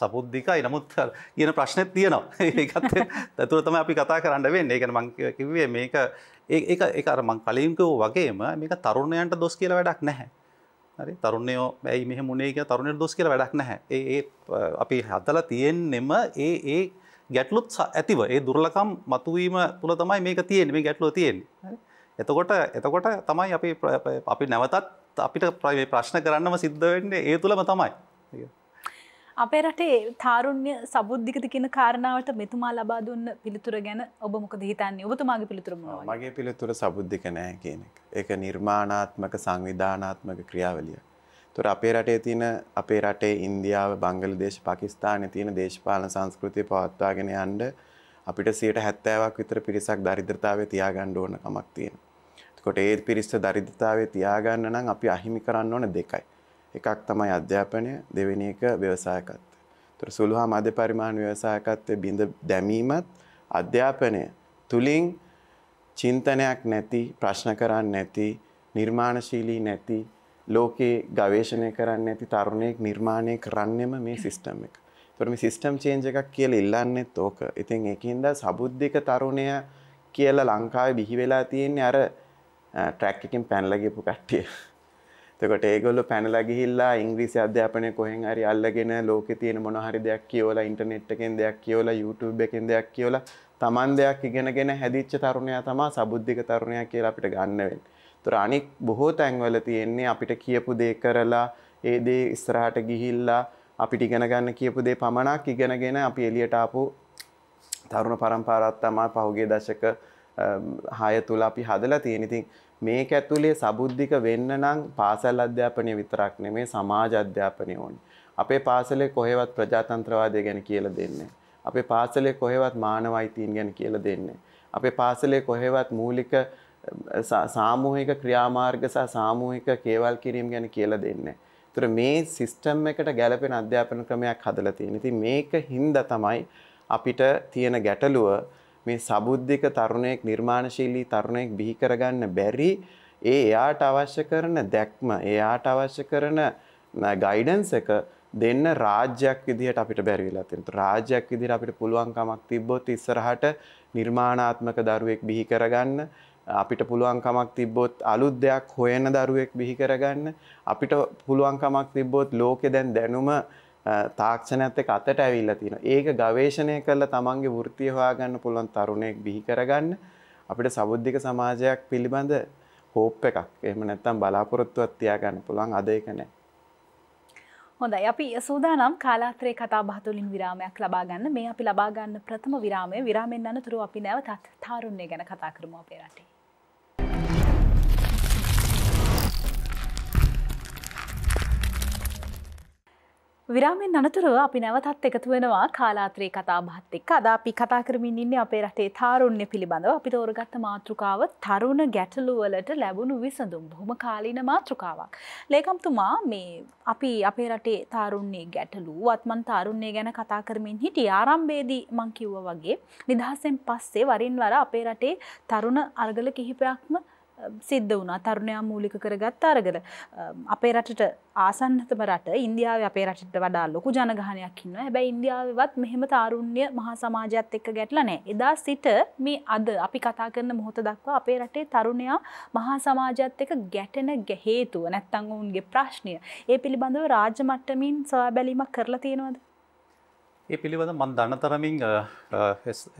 සබුද්ධිකයි නමුත් කියන ප්‍රශ්නත් තියනවා ඒත් තැතුර තම අපි කතා කරන්න වෙන්න ඒකන මංකිවේ මේක ඒ එක අර මං කලින්කව වගේම මේක තරුණයන්ට දොස් කියලා වැඩක් නැහැ හරි තරුණයෝ ඇයි මෙහ මුණේක තරුණයට දොස් කියලා වැඩක් නැහැ ඒ අපි හදල තියෙන්නෙම ඒ ඒ ගැටලුත් ඇතිව ඒ දුර්ලකම් මතුවීම තුළ තමයි මේක තියෙන් මේ ගැටලෝ තියෙන් එතකොට එතකොට තමයි අපි අපි නැවතත් අපිට ප්‍රයි ප්‍රශ්න කරන්නම සිද්ධ වෙන්නේ ඒ තුළම තමයි. අපේ රටේ තාරුණ්‍ය සබුද්ධිකත කියන කාරණාවට මෙතුමා ලබා දුන්න පිළිතුර ගැන ඔබ මොකද හිතන්නේ ඔබතුමාගේ පිළිතුර මොනවද? මගේ පිළිතුර සබුද්ධික නෑ කියන එක. ඒක නිර්මාණාත්මක සංවිධානාත්මක ක්‍රියාවලියක්. ඒතර අපේ රටේ තියෙන අපේ රටේ ඉන්දියාව, බංගලාදේශ, පාකිස්තානයේ තියෙන දේශපාලන සංස්කෘතිය පවත්වාගෙන යන්න අපිට 70ක් විතර පිරිසක් දරිද්‍රතාවයේ තියාගන්න ඕන කමක් තියෙනවා. කොට ඒ පිරිස දරිද්‍රතාවයේ තියාගන්න නම් අපි අහිමි කරන්න ඕන දෙකයි. එකක් තමයි අධ්‍යාපනය, දෙවෙනි එක ව්‍යවසායකත්වය. ඒතර සුළු හා මධ්‍ය පරිමාණ ව්‍යවසායකත්වයේ බිඳ දැමීමත් අධ්‍යාපනය තුලින් චින්තනයක් නැති, ප්‍රශ්න කරන්නේ නැති, නිර්මාණශීලී නැති, ලෝකේ ගවේෂණය කරන්නේ නැති තරුණයෙක් නිර්මාණය කරන්නෙම මේ සිස්ටම් එක. ඒතර මේ සිස්ටම් චේන්ජ් එකක් කියලා ඉල්ලන්නේත් ඕක. ඉතින් ඒකින්ද සබුද්ධික තරුණයා කියලා ලංකාවේ බිහි වෙලා තියෙන්නේ අර ට්‍රැක්කින් පැනලගපු කට්ටිය. තකොට ඒගොල්ල පැනල ගිහිල්ලා ඉංග්‍රීසි අධ්‍යාපනය කොහෙන් හරි අල්ලගෙන ලෝක තියෙන මොනහරි දෙයක් කියෝලා ඉන්ටනෙට් එකෙන් දෙයක් කියෝලා YouTube එකෙන් දෙයක් කියෝලා තමන් දෙයක් ඉගෙනගෙන හැදිච්ච තරුණයා තමා සබුද්ධික තරුණයා කියලා අපිට ගන්නවෙන්. තුර අනික් බොහෝ තැන්වල තියෙන්නේ අපිට කියපු දේ කරලා ඒ දේ ඉස්රහට ගිහිල්ලා අපිට ඉගෙන ගන්න කියපු දේ පමණක් ඉගෙනගෙන අපි එළියට ආපු තරුණ පරම්පරාවත් තමයි පහුගිය දශක හය තුළ අපි හදලා තියෙනඉතින් මේක ඇතුළේ සබුද්ධික වෙන්න නම් පාසල් අධ්‍යාපනය විතරක් නෙමේ සමාජ අධ්‍යාපනය ඕන්. අපේ පාසලේ කොහෙවත් ප්‍රජාතන්ත්‍රවාදය ගැන කියල දෙන්නේ. අපේ පාසලේ කොහෙවත් මානවයිතීන් ගැන කියල දෙන්නේ. අපේ පාසලේ කොහෙවත් මූලික සාමූහික ක්‍රියාමාර්ග සහ සාමූහික කේවල් කිරීම ගැන කියලා දෙන්නේ. ඒතර මේ සිස්ටම් එකට ගැළපෙන අධ්‍යාපන ක්‍රමයක් හදලා තියෙන. ඉතින් මේක හින්දා තමයි අපිට තියෙන ගැටලුව මේ සබුද්ධික තරුණයෙක් නිර්මාණශීලී තරුණයෙක් බිහි කරගන්න බැරි ඒ එයාට අවශ්‍ය කරන දැක්ම එයාට අවශ්‍ය කරන ගයිඩන්ස් එක දෙන්න රාජ්‍යයක් විදිහට අපිට බැරි වෙලා තියෙනවා. රාජ්‍යයක් විදිහට අපිට පුළුවන්කමක් තිබ්බොත් ඉස්සරහට නිර්මාණාත්මක දරුවෙක් බිහි කරගන්න අපිට පුළුවන්කමක් තිබ්බොත් අලුත් දෙයක් හොයන දරුවෙක් බිහි කරගන්න අපිට පුළුවන්කමක් තිබ්බොත් ලෝකෙ දැන් දැනුම තාක්ෂණයත් එක්ක අතට ඇවිල්ලා තියෙනවා. ඒක ගවේෂණය කරලා තමන්ගේ වෘත්තිය හොයාගන්න පුළුවන් තරුණයෙක් බිහි කරගන්න අපිට සබුද්ධික සමාජයක් පිළිබඳ හෝප් එකක්. එහෙම නැත්නම් බලාපොරොත්තුවක් තියාගන්න පුළුවන් අද ඒක නැහැ. හොඳයි අපි සූදානම් කාලාත්‍රයේ කතා බහ තුළින් විරාමයක් ලබා ගන්න. මේ අපි ලබා ගන්න ප්‍රථම විරාමය විරාමෙන් අනතුරු අපි නැවතත් තාරුණ්‍ය ගැන කතා කරමු අපේ රටේ. විරාමෙන් අනතුරුව අපි නැවතත් එකතු වෙනවා කාලාත්‍රී කතාබහත් එක්ක. අද අපි කතා කරමින් ඉන්නේ අපේ රටේ තාරුණ්‍ය පිළිබඳව. අපි තෝරගත්ත මාතෘකාව තරුණ ගැටලු වලට ලැබුණු විසඳුම්. බොහොම කාලීන මාතෘකාවක්. ලේකම්තුමා මේ අපි අපේ රටේ තාරුණ්‍ය ගැටලු වත්මන් තාරුණ්‍ය ගැන කතා කරමින් හිටියේ ආරම්භයේදී මම කිව්වා වගේ නිදහසෙන් පස්සේ වරින් වර අපේ රටේ තරුණ අර්ගල කිහිපයක්ම සිද්ධ වුණා තරුණයා මූලික කරගත් අරගල අපේ රටට ආසන්නතම රට ඉන්දියාව අපේ රටට වඩා ලොකු ජනගහනයක් ඉන්න හැබැයි ඉන්දියාවත් මෙහෙම තාරුණ්‍ය මහා සමාජයත් එක්ක ගැටලනෑ එදා සිට මේ අද අපි කතා කරන මොහොත දක්වා අපේ රටේ තරුණයා මහා සමාජත් එක ගැටෙන ගැහේතුව නැත්තං ඔවුන්ගේ ප්‍රශ්නය ඒ පිළිබඳව රාජ්‍ය මට්ටමින් සොයා බැලීමක් කරලා තියෙනවද ඒ පිළිබඳ මන් දන්න තරමින්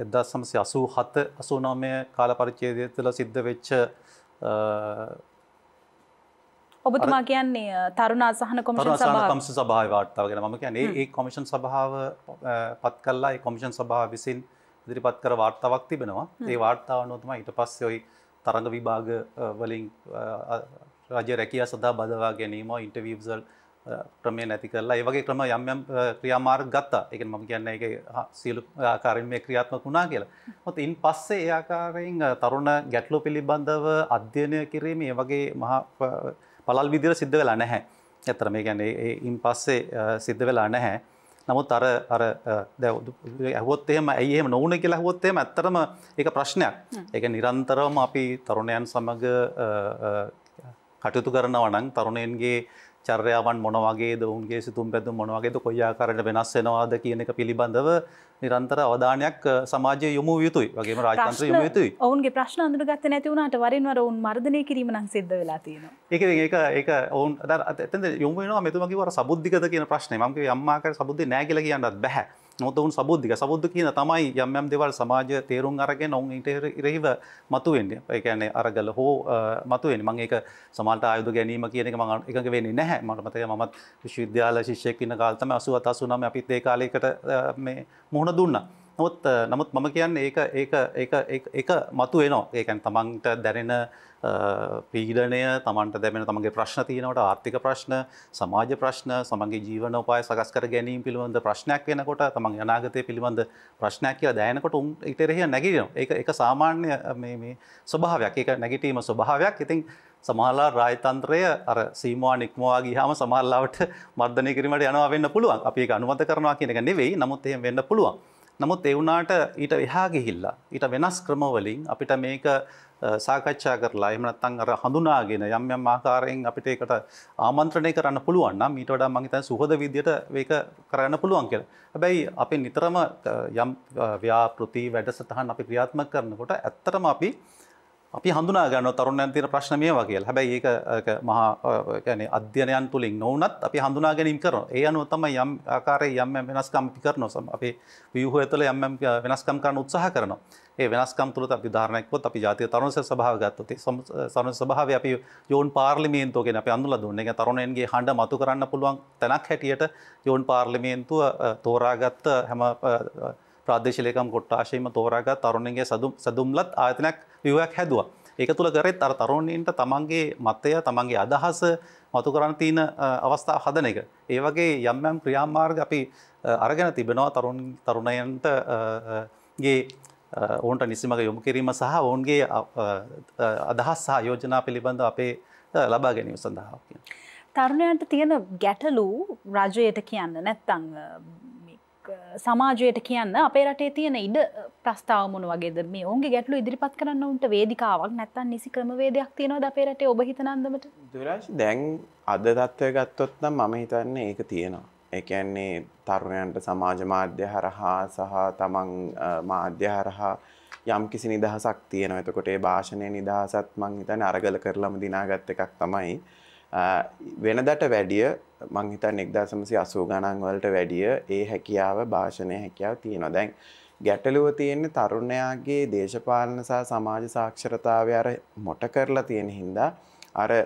එදා සමසය අසූ හත අසුනාමය කාල පරිච්චේදය තුළ සිද්ධ වෙච්ච ඔබතුමා කියන්නේ තරුණා සහන කොමිෂන් සභාව වාර්තාවගෙන මම කියන්නේ ඒ කොමිෂන් සභාව පත් කල්ලා ඒ කොමිෂන් සභාව විසින් ඉදිරිපත් කර වාර්තාවක් තිබෙනවා ඒ වාර්තාව නොතුමා ඊට පස්සේ ඔයි තරඟ විභාග වලින් රජ රැකියා සඳහා බදවා ගැනීම ඉන්ටවීවසල් ක්‍රමය නැති කරලා ඒ වගේ ක්‍රම යම් යම් ක්‍රියාමාර්ග ගත්තා. ඒ කියන්නේ මම කියන්නේ ඒක සියලු ආකාරයෙන් මේ ක්‍රියාත්මක වුණා කියලා. මොකද ඉන් පස්සේ ඒ ආකාරයෙන් තරුණ ගැටලු පිළිබඳව අධ්‍යයනය කිරීම ඒ වගේ මහා පළල් විදියට සිද්ධ වෙලා නැහැ. ඇත්තට මේ කියන්නේ ඒ ඉන් පස්සේ සිද්ධ වෙලා නැහැ. නමුත් අර අර ඇහුවොත් එහෙම ඇයි එහෙම නොවුනේ කියලා ඇහුවොත් එහෙම ඇත්තටම ඒක ප්‍රශ්නයක්. ඒක නිරන්තරවම අපි තරුණයන් සමග කටයුතු කරනවා නම් තරුණයන්ගේ චර්යාවන් මොනවගේ ඔවුන්ගේ සිතුම් පැතුම් මොනවගේද කොයියාකාරට වෙනස් වෙනවාද කියන එක පිළිබඳව නිරන්තර අවධානයක් සමාජය යොමු යුතුයි වගේම රාජතන්ත්‍ර යොමු යුතුයි. ඔවුන්ගේ ප්‍රශ්න අඳුරගත්තේ නැති වුණාට වරින් වර ඔවුන් මර්ධනය කිරීම නම් සිද්ධ වෙලා තියෙනවා. ඒක ඒක ඒක ඔවුන් අතන යොමු වෙනවා මෙතුමා කිව්වා අර සබුද්ධිකද කියන ප්‍රශ්නේ. මම කිව්වේ අම්මා කර සබුද්ධි නැහැ කියලා කියන්නත් බෑ. නොතවුන් සබුද්ධික සබුද්ධ කියන තමයි යම්යම් දෙවල් සමාජ තේරුම් අරගෙන ඔවුන් ඉට රෙහිව මතුවෙන්ට එකන්නේ අරගල හෝ මතුවෙන් මං ඒක සමට අයුද ගැනීම කියන එක මඟ එකක වෙන්න නැහැ මටමතය මත් විශ්විද්‍යාල ශිෂ්‍යයකින්න කාල්තම අසුව අතසුනම අපිත් ඒ කාලයකට මුහුණ දුන්නා. නොත් නමුත් මම කියන්න ඒක එක මතු වෙනවා ඒකැන් තමන්ට දැනෙන පීඩනය තමන්ට දැමෙන තමගේ ප්‍රශ්න තියනවට ආර්ථික ප්‍රශ්න සමාජ ප්‍රශ්න සමගේ ජීවන උපාය සකස්කර ගැනීම පිළිබඳ ප්‍රශ්නයක් වෙනකොට තමන් යනාගතය පිළිබඳ ප්‍රශ්නයක් කියලා දෑනකොට උන් ඉටරෙහි නැගිරෙන ඒ එක සාමාන්‍ය ස්වභාවයක් එක නැගිටීම ස්වභාවයක් ඉතින් සමහල්ලා රායතන්ත්‍රය අර සීමවා නික්මවාගේ හාම සමල්ලාවට මර්ධනය කිරීමට යනවා වෙන්න පුළුවන් අපි අනුමත කරනවා කියනක නෙවෙයි නමුත් එහෙම වෙන්න පුළුවන්. නමුත් ඒ වුණාට ඊට එහා ගිහිල්ලා ඊට වෙනස් ක්‍රමවලින් අපිට මේක සාකච්ඡා කරලා එහෙම නැත්නම් අර හඳුනාගෙන යම් යම් ආකාරයෙන් අපිට ඒකට ආමන්ත්‍රණය කරන්න පුළුවන් නම් ඊට වඩා මම හිතන්නේ සුහද විදියට මේක කරන්න පුළුවන් කියලා. හැබැයි අපි නිතරම යම් ව්‍යාපෘති වැඩසටහන් අපි ක්‍රියාත්මක කරනකොට ඇත්තටම අපි අපි හඳුනාගන්න තරුණයන් තියෙන ප්‍රශ්න මේ වගේ හැබැයි ඒක මහා අධ්‍යනයන් තුළින් නොවනත් අපි හඳුනා ගැනීම් කරන ඒ අනුව තමයි යම් ආකාරය යම් වෙනස්කම් අපි කරනවා සම අපේ ව්‍යූහය තුළ යම් වෙනස්කම් කරන්න උත්සාහ කරනවා ඒ වෙනස්කම් තුළ අපි ධාරණයක්කොත් අපි ජාතිය තරුණ සභාව ගත්තොත් තරුණ සභාව අපි යෝන් පාර්ලිමේන්තුව ගැන අපි අඳුලා දුන්නේ ඒ තරුණයන්ගේ හඬ මතු කරන්න පුළුවන් තැනක් හැටියට යෝන් පාර්ලිමේන්තුව තෝරාගත්ත හැම ප්‍රාදේශලේකම් කොට්ටාශයම තෝරාගත් තරුණගේ සදුම්ලත් ආයතනයක් විවයක් හැදවා. ඒක තුළ කරෙත් අර තරුණීන්ට තමන්ගේ මතය තමන්ගේ අදහස මතුකරන්තියන අවස්ථා හදන එක. ඒ වගේ යම්යම් ක්‍රියාමාර්ග අපි අරගෙන තිබෙනවා තරුණයන්ටගේ ඔවන්ට නිසිමක යොමු කිරීම සහ ඔවුන්ගේ අදහස් සහ යෝජනා පිළිබඳ අපේ ලබා ගැනීම සඳහාව. තරුණයන්ට තියෙන ගැටලු රජයට කියන්න නැත්තං සමාජයට කියන්න අපේ රටේ තියෙන ඉඩ ප්‍රස්ථාවමුණ වගේද මේ ඔන්ගේ ගැටලු ඉදිරිපත් කරන්න උන්ට වේදිකාවක් නැත්තන් නිසි ක්‍රමවේදයක් තියෙනවා අපේ රටේ ඔබ හිතනන්දමට දුරශ දැන් අද තත්ත්වය ගත්තොත් නම් මම හිතන්නේ ඒක තියෙනවා එකන්නේ තරුණයන්ට සමාජ මාධ්‍ය හරහා සහ තමන් මාධ්‍ය හරහා යම් කිසි නිදහසක් තියෙනවා එතකොට ඒ භාෂණය නිදහසත් මං හිතන්නේ අරගල කරලම දිනාගත් එකක් තමයි වෙනදට වැඩිය මංහිතන් එක්දා සමසි අසූ ගණන් වලට වැඩිය ඒ හැකියාව භාෂණය හැකියාව තියෙනවා දැන් ගැටලුව තියෙන්නේ තරුණයාගේ දේශපාලන සහ සමාජ සාක්ෂරතාවය අර මොට කරලා තියෙන හින්දා අර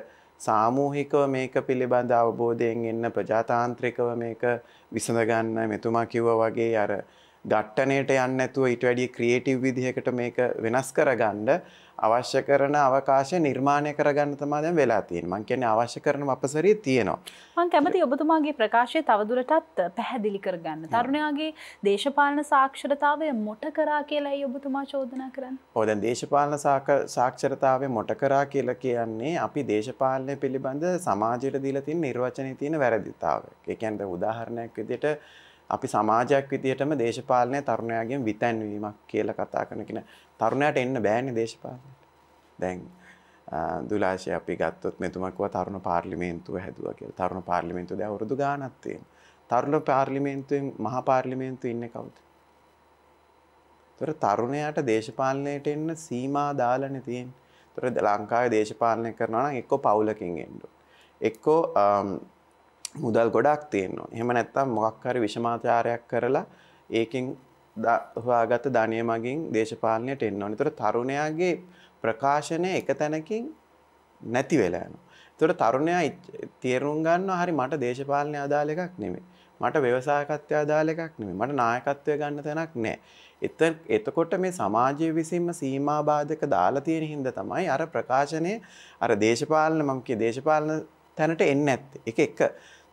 සාමූහිකව මේක පිළිබඳ අවබෝධයෙන් එන්න ප්‍රජාතාන්ත්‍රිකව මේක විසඳ ගන්න මෙතුමා කිව්වා වගේ අර ඝට්ටණයට යන්නේ නැතුව ඊට වැඩිය ක්‍රියේටිව් විදිහකට මේක වෙනස් කරගන්න අවශ්‍ය කරන අවකාශය නිර්මාණය කරගන්න තමා දැන් වෙලා තියෙන මං කියන්නේ අවශ්‍ය කරන අපසරිය තියෙනවා. මං කැමති ඔබතුමාගේ ප්‍රකාශය තවදුරටත් පැහැදිලි කරගන්න. තරුණයාගේ දේශපාලන සාක්ෂරතාවය මොට කරා කියලායි ඔබතුමා චෝදනා කරන්නේ. ඔව් දැන් දේශපාලන සාක්ෂරතාවය මොට කරා කියලා කියන්නේ අපි දේශපාලනය පිළිබඳ සමාජයට දීලා තියෙන නිර්වචනයේ තියෙන වැරදිතාවය. ඒ කියන්නේ උදාහරණයක් විදිහට අපි සමාජයක් විදියටම දේශපාලනය තරුණයාගෙන් විතැන්වීමක් කියලා කතා කරන කියන තරුණයාට එන්න බෑනේ දේශපාලනයට. දැන් දුලාශය අපි ගත්තොත් මෙතුමක්ව තරුණ පාර්ලිමේන්තුව හැදුවා කියලා. තරුණ පාර්ලිමේන්තුව දැන් අවුරුදු ගාණක් තියෙනවා. තරුණ පාර්ලිමේන්තුවේ මහා පාර්ලිමේන්තුවේ ඉන්නේ කවුද? ඒතර තරුණයාට දේශපාලනයට එන්න සීමා දාලානේ තියෙන්නේ. ඒතර ලංකාවේ දේශපාලනය කරනවා නම් එක්ක පවුලකින් එන්න ඕනේ. එක්කෝ මුදල් ගොඩක් තියෙනවා එහෙම නැත්තම් මොකක්හරි විෂමාචාරයක් කරලා ඒකින් හවාගත ධනය මගින් දේශපාලනයට එන්න නිතර තරුණයාගේ ප්‍රකාශනය එක තැනකින් නැති වෙලාන. තුොට තරුණයා තේරුම් ගන්න හරි මට දේශපාලනය අදාළ එකක් නෙමේ මට ව්‍යවසාකත්‍ය අදාළ එකක් නෙමේ මට නායකත්වය ගන්න තැනක් නෑ. එත එතකොට මේ සමාජය විසින්ම සීමාබාධක දාලා තියෙන හින්ද තමයි අර ප්‍රකාශනය අර දේශපාලන මංකේ දේශපාලන තැනට එන්න ඇත් එක එක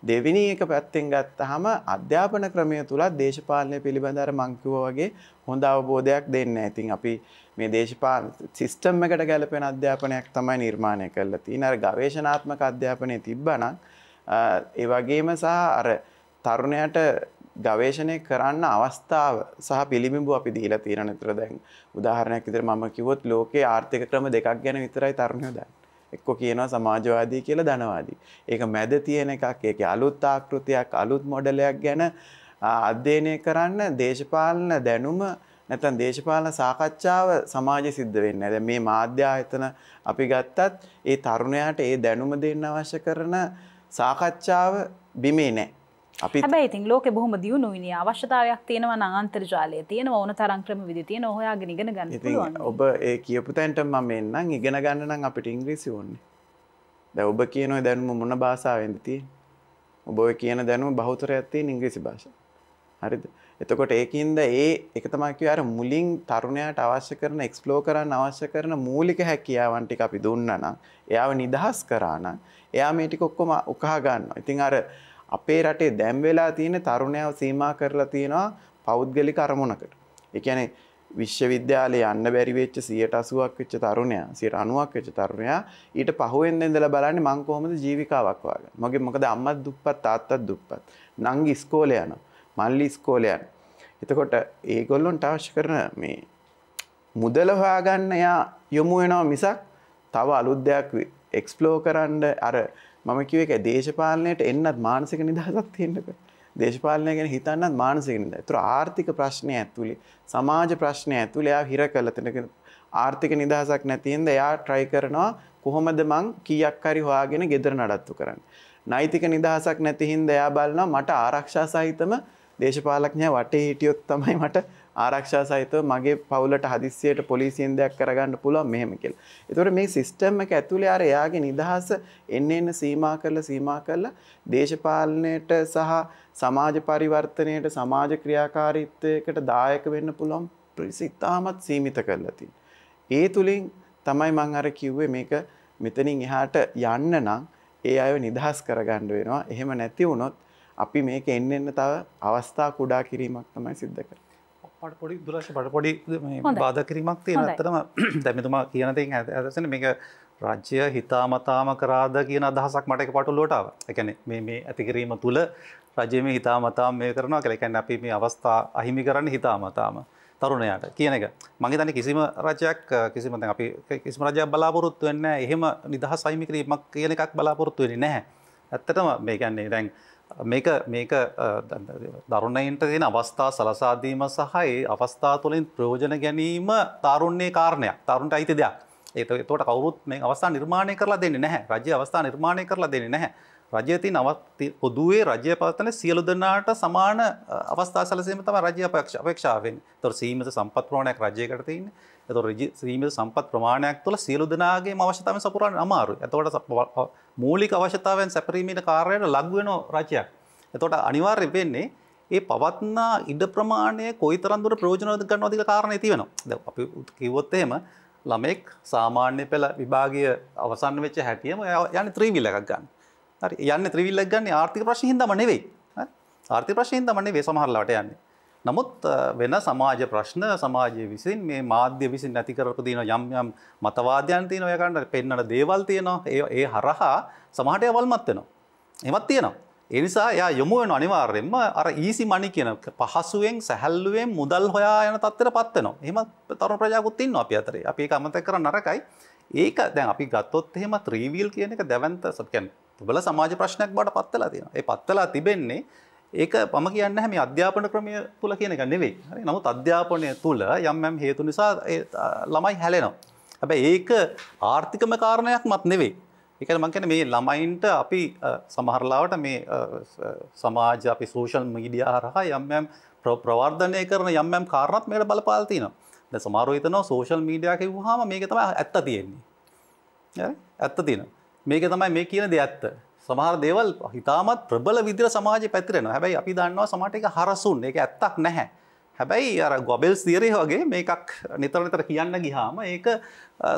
දෙවෙනි එක පැත්තෙන් ගත්තාම අධ්‍යාපන ක්‍රමය තුලත් දේශපාලනය පිළිබඳ අර මං කිව්වා වගේ හොඳ අවබෝධයක් දෙන්න. ඉතින් අපි මේ දේශපාලන සිස්ටම් එකට ගැලපෙන අධ්‍යාපනයක් තමයි නිර්මාණය කරලා තියෙන්නේ. අර ගවේෂණාත්මක අධ්‍යාපනයේ තිබ්බනම් ඒ වගේම සහ අර තරුණයට ගවේෂණය කරන්න අවස්ථාව සහ පිළිබිඹු අපි දීලා තියෙන නිතර දැන් උදාහරණයක් විදිහට මම කිව්වොත් ලෝකයේ ආර්ථික ක්‍රම දෙකක් ගැන විතරයි තරුණයෝ දන්නේ. එක්ක කියනවා සමාජවාදී කියලා ධනවාදී. ඒක මැද තියෙන එකක් ඒක අලුත් ආකෘතියක් අලුත් මොඩලයක් ගැන අධ්‍යයනය කරන්න දේශපාලන දැනුම නැතන් දේශපාලන සාකච්ඡාව සමාජ සිද්ධ වෙන්න ඇද මේ මාධ්‍යායතන අපි ගත්තත් ඒ තරුණයාට ඒ දැනුම දෙන්න අවශ්‍ය කරන සාකච්ඡාව බිමේ නෑ හැබැයි ඉතින් ලෝක බොහොම දියුණුවිනි අවශ්‍යතාවයක් තියෙනවා නංන්තර්ජාලය තියෙන ඕන තරං ක්‍රම විදිතිය නොහයා ගෙනගෙන ගන්න ඔබ ඒ කියපු තැන්ට මම එන්නම් ඉගෙන ගන්න නම් අපිට ඉංග්‍රීසි ඕන්නේ දැ ඔබ කියනොයි දැනුම මොන භාසාාවෙන්ද තිය ඔබ ඔය කියන දැනුම බහුතර ඇත්තේ ඉංග්‍රීසි භාෂ හරිද එතකොට ඒකින්ද ඒ එකතමකිව අර මුලින් තරුණයට අවශ්‍ය කරන එක්ස්පලෝ කරන්න අවශ්‍ය කරන මූලික හැකියාවන්ටි අපි දුන්නනම් එයාව නිදහස් කරාන එයා මේටික ඔක්කොම උකහා ගන්න ඉතින් අර අපේ රටේ දැම් වෙලා තියෙන තරුණයව සීමා කරලා තියෙනවා පෞද්ගලික අරමුණකට. ඒ කියන්නේ විශ්වවිද්‍යාලේ යන්න බැරි වෙච්ච 80ක් වෙච්ච තරුණයා 90ක් වෙච්ච තරුණයා ඊට පහුවෙන් ඉඳලා බලන්නේ මං කොහොමද ජීවිකාවක් හොයාගන්නේ. මගේ මොකද අම්මත් දුප්පත් තාත්තත් දුප්පත්. නංගි ඉස්කෝලේ යනවා. මල්ලි ඉස්කෝලේ යනවා. එතකොට ඒගොල්ලොන්ට අවශ්‍ය කරන මේ මුදල හොයාගන්න එයා යොමු වෙනවා මිසක් තව අලුත් දෙයක් එක්ස්ප්ලෝ කරන්න අර මම කිව එක දේශපාලනයට එන්නත් මානසික නිදහසක් තියෙන්නක දේශපාලනය ගැන හිතන්නත් මානසික නිදහස. ඒතර ආර්ථික ප්‍රශ්නය ඇතුලේ සමාජ ප්‍රශ්නය ඇතුලේ එයා හිර කළ තැනක ආර්ථික නිදහසක් නැති හින්දා එයා try කරනවා කොහොමද මං කීයක් හරි හොයාගෙන ගෙදර නඩත්තු කරන්නේ. නෛතික නිදහසක් නැති හින්දා එයා බලනවා මට ආරක්ෂා සහිතම දේශපාලඥයා වටේ හිටියොත් තමයි මට ආරක්ෂා සහිතව මගේ පවුලට හදිස්සියට පොලිසියෙන් දෙයක් කරගන්න පුළුවන් මෙහෙම කියලා. ඒතකොට මේ සිස්ටම් එක ඇතුලේ අර එයාගේ නිදහස එන්න එන්න සීමා කරලා සීමා කරලා දේශපාලනයට සහ සමාජ පරිවර්තනයට සමාජ ක්‍රියාකාරීත්වයකට දායක වෙන්න පුළුවන් ප්‍රසිද්ධාමත් සීමිත කරලා තියෙනවා. ඒ තුලින් තමයි මං අර කිව්වේ මේක මෙතනින් එහාට යන්න නම් ඒ අය නිදහස් කරගන්න වෙනවා. එහෙම නැති වුණොත් අපි මේක එන්න එන්න තව අවස්ථා කුඩා කිරීමක් තමයි සිද්ධ කරන්නේ. පොඩි දුරශ පට පොඩි බාධ කිරීමක් තියනත්තරම දැමිතුමා කියනති ඇදසන මේක රාජ්‍ය හිතාමතාම කරාද කියන අදහසක් මටක පටුල්ලෝටාව එකන මේ ඇතිකිරීම තුළ රජයම හිතාමතාම මේ කරනවා කලකැන් අපි මේ අවස්ථා අහිමි කරන්න හිතාමතාම තරුණයට කියන එක මගේ තනි කිසිම රජයක් කිසිමත අපි කිසිම රජයක් බලාපොරොත්තු වෙන්න එහෙම නිදහ සයිමිකිරීමක් කියන එකක් බලාපොරොත්තු වෙන නැහැ ඇත්තටම මේ ගැන්නේ දැන් මේක මේක දරුණයින්ට තියෙන අවස්ථා සලසාදීම සහයි අවස්ථා තුළින් ප්‍රයෝජන ගැනීම තරුණන්නේ කාරණයක් තරුන්ට අයිති දෙයක් ඒත තොට කවරුත් මේ අවස්ථා නිර්මාණය කරලා දෙන්න නැහැ රජ්‍ය අවස්ථා නිර්මාණය කරලා දෙන්න නැහැ රජයති නවත් පොදුවේ රජ්‍ය පතන සියලු දෙනාට සමාන අවස්ථා සලසීම තම රජ්‍ය පක්ෂ අපේක්ෂාවෙන් තොර සීමත සම්පත් ප්‍රෝණයක් රජය කරතින්නේ ඇත රජ සීමල් සම්පත් ප්‍රමාණයක් තුළ සියලු දෙනාගේ අවශ්‍යතාව සපුරන් අමාරු ඇතවට මූලික අවශ්‍යතාවන් සැපරීමට කාරයට ලක්වෙන රචයක්. එතොට අනිවාර්ය වෙන්නේ ඒ පවත්නා ඉඩ ප්‍රමාණය කොයිතරන්දුර ප්‍රෝජනද ගන්න අධික කාරණ තිවෙනවා ද අපි කිවොත්තේම ළමෙක් සාමාන්‍ය පෙළ විභාගය අවසන් වෙච්ච හැටියම යන ත්‍රීවිල්ලක් ගන්න යන්න ත්‍රවිල්ලක් ගන්න ආර්ථික ප්‍රශහින්දම නෙවෙයි ආර්ථි ප්‍රශහින්දමන්නේ වේ සමහරලාට යන්නේ නමුත් වෙන සමාජ ප්‍රශ්න සමාජය විසින් මේ මාධ්‍ය විසින් නැතිකරපු තියන යම් යම් මතවාද්‍යන් තියන ඔයකන්ට පෙන්න්නට දේවල් තියෙනවා ඒ හරහා සමහට අවල්මත් වෙනවා. එමත් තියෙනවා. එනිසා යා යොමුුවෙන් අනිවාර්යෙන්ම අර ඊසි මනි කියන පහසුවෙන් සැහැල්ලුවෙන් මුදල් හොයා යන තත්තර පත්වනවා එම තරු ප්‍රජාකුත්තින්න අපි අතරේ අපි අමත කර නරකයි ඒක දැන් අපි ගත්තොත් එහෙම ත්‍රීවීල් කියන එක දැවන්ත සකැන් තුබල සමාජ ප්‍රශ්නයක් බට පත්වලා තියෙන ඒ පත්වලා තිබෙන්නේ ඒක පම කියන්න හැම අධ්‍යාපන ක්‍රමය තුළ කියන එක නෙවෙයි හරි නමුත් අධ්‍යාපනය තුළ යම්මැම් හේතු නිසා ළමයි හැලෙනවා. හැබැ ඒක ආර්ථිකම කාරණයක් මත් නෙවෙයි. එකන මංකැන මේ ළමයින්ට අපි සමහරලාවට මේ සමාජ අපි සෝෂල් මීඩිය හරහා යම්යම් ප්‍රවර්ධනය කරන යම්යම් කාරණත් මේට බලපාලතිනවා. ද සමාරෝහිතනවා සෝෂල් මීඩියක වහම මේක තම ඇත්ත තියෙන්නේ ඇත්ත තියෙන මේක තමයි මේ කියන දෙ ඇත්ත සමහර දේවල් හිතාමත් ප්‍රබල විදිර සමාජ පැතිරෙන හැබැයි අපි දන්නවා සමට එක හරසුන් එක ඇත්තක් නැහැ. හැබැයි අර ගොබෙල්ස් දියරේ වගේ මේකක් නිතර නිතර කියන්න ගිහාම ඒක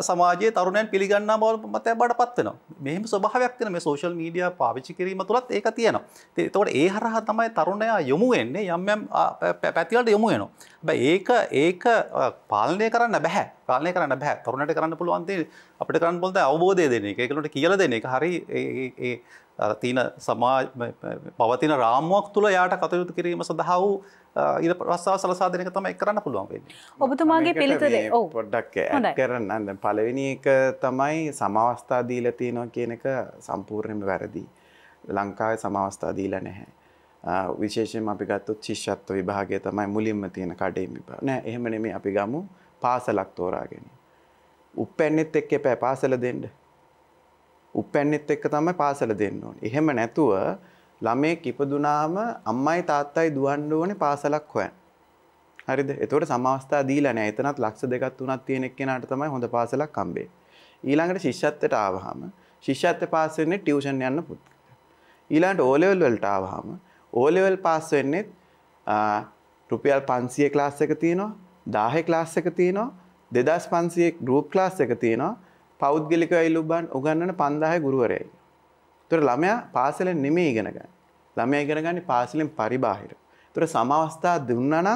සමාජයේ තරුණයන් පිළිගන්න බව මතය බඩ පත්වෙනවා මෙහම ස්වභාවයක් තියෙන මේ සෝශල් මීඩිය පාවිච්චි කිරීම තුළත් ඒක තියෙනවා තවට ඒ හරහ තමයි තරුණයා යොමු වෙන්නේ යම් පැතිවලට යොමු වෙනවා. ඒක ඒක පාලනය කරන්න බැහැ පාලනය කරන්න බැහැ තරුණට කරන්න පුළුවන් දේ අපිට කරන්න පුළුවන් අවබෝධය දෙන එක ඒකලට කියලා දෙන එක හරි ඒ තියෙන සමා පවතින රාමුවක් තුළ යාට කතයුතු කිරීම සඳහා වූ ඉර ප්‍රස්සාව සලසා දෙනක තමයි කරන්න පුළුවන් වෙන්නේ. ඔබතුමාගේ පිළිතුරේ ඔව් පොඩ්ඩක් කරන්න පළවෙනි එක තමයි සමාවස්ථා දීලා තියෙනවා කියන එක සම්පූර්ණයෙන්ම වැරදි. ලංකාවේ සමාවස්ථා දීලා නැහැ. විශේෂයෙන්ම අපි ගත්තොත් ශිෂ්‍යත්ව විභාගය තමයි මුලින්ම තියෙන කඩේම විභාග. නෑ එහෙම නෙමෙයි අපි ගමු පාසලක් තෝරාගෙන. උපැන්නෙත් එක්ක එපෑ පාසල දෙන්න. උපැන්නෙත් එක්ක තමයි පාසල දෙන්න ඕනේ. එහෙම නැතුව ළමෙක් ඉපදුනාම අම්මයි තාත්තයි දුවන්න ඕනේ පාසලක් හොයන්න. හරිද? එතකොට සමාවස්ථා දීලා නැහැ. එතනත් ලක්ෂ දෙකක් තුනක් තියෙන එක්කෙනාට තමයි හොඳ පාසලක් හම්බෙන්නේ. ඊළඟට ශිෂ්‍යත්වයට ආවහම ශිෂ්‍යත්ව පාස් වෙන්නේ ටියුෂන් යන්න පුත්. ඊළඟට O level වලට ආවහම O level පාස් වෙන්නේ රුපියල් 500 ක්ලාස් එක තියෙනවා දාහෙ ලාස් එක තියෙනවා දෙදස් පන්සියේ ගරුප් ලාස් එක තියෙනවා පෞද්ගලික ඉල්ලුබන් උගන්නන පන්දාහ ගුරුවරයයි. තුර ළමයා පාසලෙන් නෙමේ ඉගෙනග ළමය ඉගෙනගන්න පාසලෙන් පරිබාහිර. තුර සමවස්ථා දුන්නනම්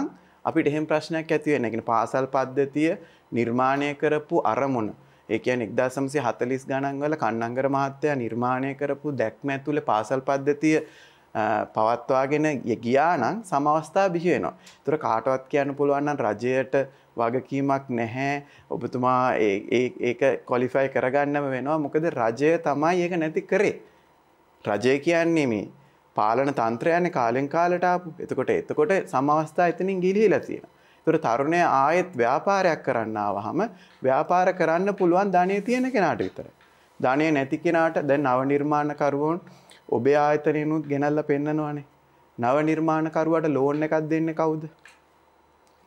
අපිට එහෙම ප්‍රශ්නයක් ඇතිවෙන එකෙන පාසල් පද්ධතිය නිර්මාණය කරපු අරමුණ. ඒකයන් එක්දාසම්සය හතලිස් ගණන්වල කන්නංගර මහත්තයා නිර්මාණය කරපු දැක්ම ඇතුළ පාසල් පද්ධතිය පවත්වාගෙන ගියා නම් සමවස්ථා බිහිවෙනවා. තුර කාටවත් කියන්න පුළුවන්න්න රජයට වගකීමක් නැහැ ඔබතුමා ඒක කොලිෆයි කරගන්නම වෙනවා මොකද රජය තමයි ඒක නැති කරේ. රජය කියන්නේ මේ පාලන තන්ත්‍රයන කාලෙන් කාලට එතකොට එතකොට සමවස්ථා එතනින් ගිලී ලතියෙන. තුර තරුණය ආයෙත් ව්‍යාපාරයක් කරන්නාව හම ව්‍යාපාර කරන්න පුළුවන් ධනය තියෙන කෙනාට විතර. ධනය නැති කෙනාට දැන් නව නිර්මාණකරුවන් ඔබේ ආයතනයනුත් ගෙනල්ල පෙන්න්නනවානේ නව නිර්මාණකරුවට ලෝන් එකක් දෙන්න කවුද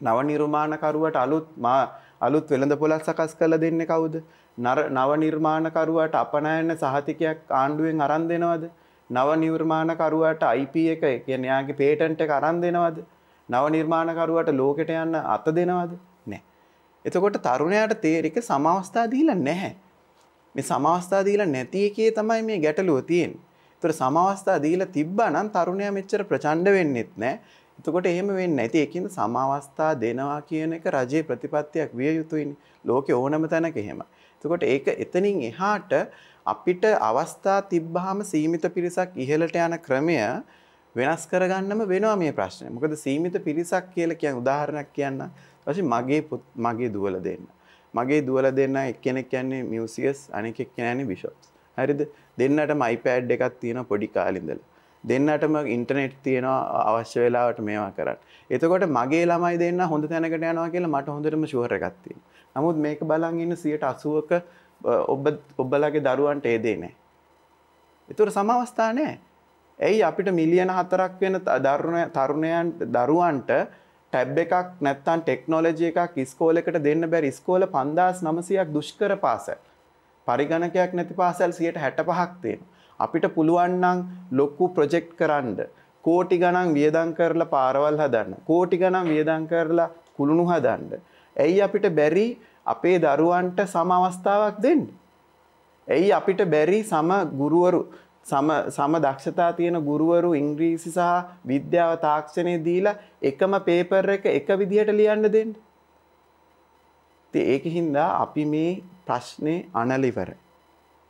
නව නිර්මාණකරුවට අලුත් මා අලුත් වෙළඳ පොලත් සකස් කළ දෙන්න කවුද නව නිර්මාණකරුවට අපනයන සහතිකයක් ආණ්ඩුවෙන් අරන් දෙනවද නව නිර්මාණකරුවට අයිප එක කියනයාගේ පේටන්ට එක අරන් දෙනවද නව නිර්මාණකරුවට ලෝකෙට යන්න අත දෙනවද නෑ. එතකොට තරුණයට තේරික සමවස්ථා දීලා නැහැ. මේ සමවස්ථා දීලා නැති එකේ තමයි මේ ගැටලුව තියෙන්නේ. තුර සමවස්ථා දීලා තිබ්බා නම් තරුණයා මෙච්චර ප්‍රචණ්ඩ වෙන්නෙත් නෑ. එතකොට එහෙම වෙන්නේ නැති ඒකින්ද සමවස්ථා දෙනවා කියන එක රජයේ ප්‍රතිපත්තියක් විය යුතුයිනේ. ලෝකේ ඕනම තැනක එහෙම. එතකොට ඒක එතනින් එහාට අපිට අවස්ථා තිබ්බහම සීමිත පිරිසක් ඉහළට යන ක්‍රමය වෙනස් කරගන්නම වෙනවා මේ ප්‍රශ්නේ. මොකද සීමිත පිරිසක් කියලා කියන උදාහරණයක් කියන්න. ඊපස්සේ මගේ මගේ දුවල දෙන්න. මගේ දුවල දෙන්න එක්කෙනෙක් කියන්නේ මියුසියස් අනෙක් එක්කෙනා කියන්නේ බිෂොප්ස්. හරිද දෙන්නටම iPad එකක් තියෙන පොඩි කාලින්දල. දෙන්නටම ඉන්ටනෙට් තියෙනවා අවශ්‍ය වෙලාවට මේවා කරන්න. එතකොට මගේ ළමයි දෙන්න හොඳ තැනකට යනවා කියලා මට හොඳටම ශුවර එකක් තියෙනවා. නමුත් මේක බලන් ඉන්න 80ක ඔබ ඔබලගේ දරුවන්ට ඒ දෙන්නේ නැහැ. ඒතර සම අවස්ථා නැහැ. ඇයි අපිට මිලියන හතරක් වෙන දරුණ තරුණයන් දරුවන්ට ටැබ් එකක් නැත්තන් ටෙක්නෝලජි එකක් ස්කෝලකට දෙන්න බැරි ස්කෝල පන්දස් නමසයක් දුෂ්කර පාසැ. පරිගණකයක් නැති පාසල් සියයට හැට පහක්තියෙන්. අපිට පුළුවන්නං ලොක්කු ප්‍රොජෙක්් කරන්න. කෝටි ගණන් වියදං කරලා පාරවල් හදන්න. කෝටි ගණන් වියදං කරලා කුළුණු හදන්න. ඇයි අපිට බැරි අපේ දරුවන්ට සම අවස්ථාවක් දෙන්න. ඇයි අපිට බැරි සම ගුරුවරු සම දක්ෂතා තියෙන ගුරුවරු ඉංග්‍රීසි සහ විද්‍යාව තාක්ෂණය දීලා එකම පේපර් එක එක විදිහට ලියන්න දෙන්න. ඒක හින්දා අපි මේ ප්‍රශ්නේ අනලිවර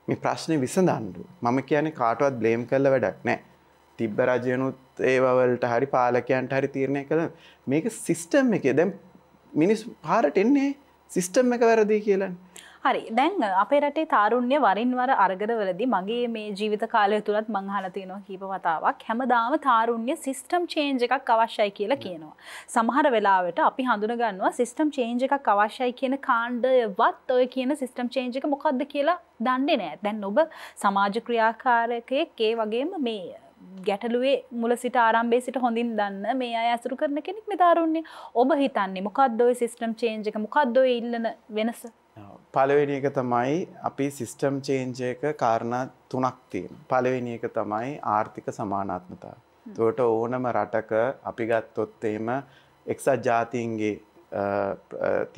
මේ ප්‍රශ්නය විසඳන්ඩු මම කියන කාටවත් බ්ලේම් කල්ල වැඩක් නෑ තිබ්බ රජයනුත් ඒවලට හරි පාලකයන්ට හරි තීරණය කළ මේක සිිස්ටම් එක දැම් මිනිස් පාරට එන්නේ සිිස්ටම් එක වැරදි කියලන්න හරි දැන් අපේ රටේ තාරුණ්‍ය වරින් වර අර්ගදවලදී මගේ මේ ජීවිත කාලය තුලත් මං අහලා තියෙනවා කීප වතාවක් හැමදාම තාරුණ්‍ය සිස්ටම් චේන්ජ් එකක් අවශ්‍යයි කියලා කියනවා. සමහර වෙලාවට අපි හඳුනගන්නවා සිස්ටම් චේන්ජ් එකක් අවශ්‍යයි කියන කාණ්ඩයවත් ඔය කියන සිස්ටම් චේන්ජ් එක මොකක්ද කියලා දන්නේ නෑ. දැන් ඔබ සමාජ ක්‍රියාකාරකයෙක් ඒ වගේම මේ ගැටලුවේ මුල සිට ආරම්භේ සිට හොඳින් දන්න මේ අය ඇසුරු කරන කෙනෙක් මෙතාරුන්නේ ඔබ හිතන්නේ මොකක්දොයි සිස්ටම් චේන්ජ එක මොකක්දොයි ඉල්ලන වෙනස පළවෙනි එක තමයි අපි සිස්ටම් චේන්ජ් එක කාරණා තුනක් තියෙනවා. පළවෙනි එක තමයි ආර්ථික සමානාත්මතාවය. එතකොට ඕනම රටක අපි ගත්තොත් එහෙම එක්සත් ජාතීන්ගේ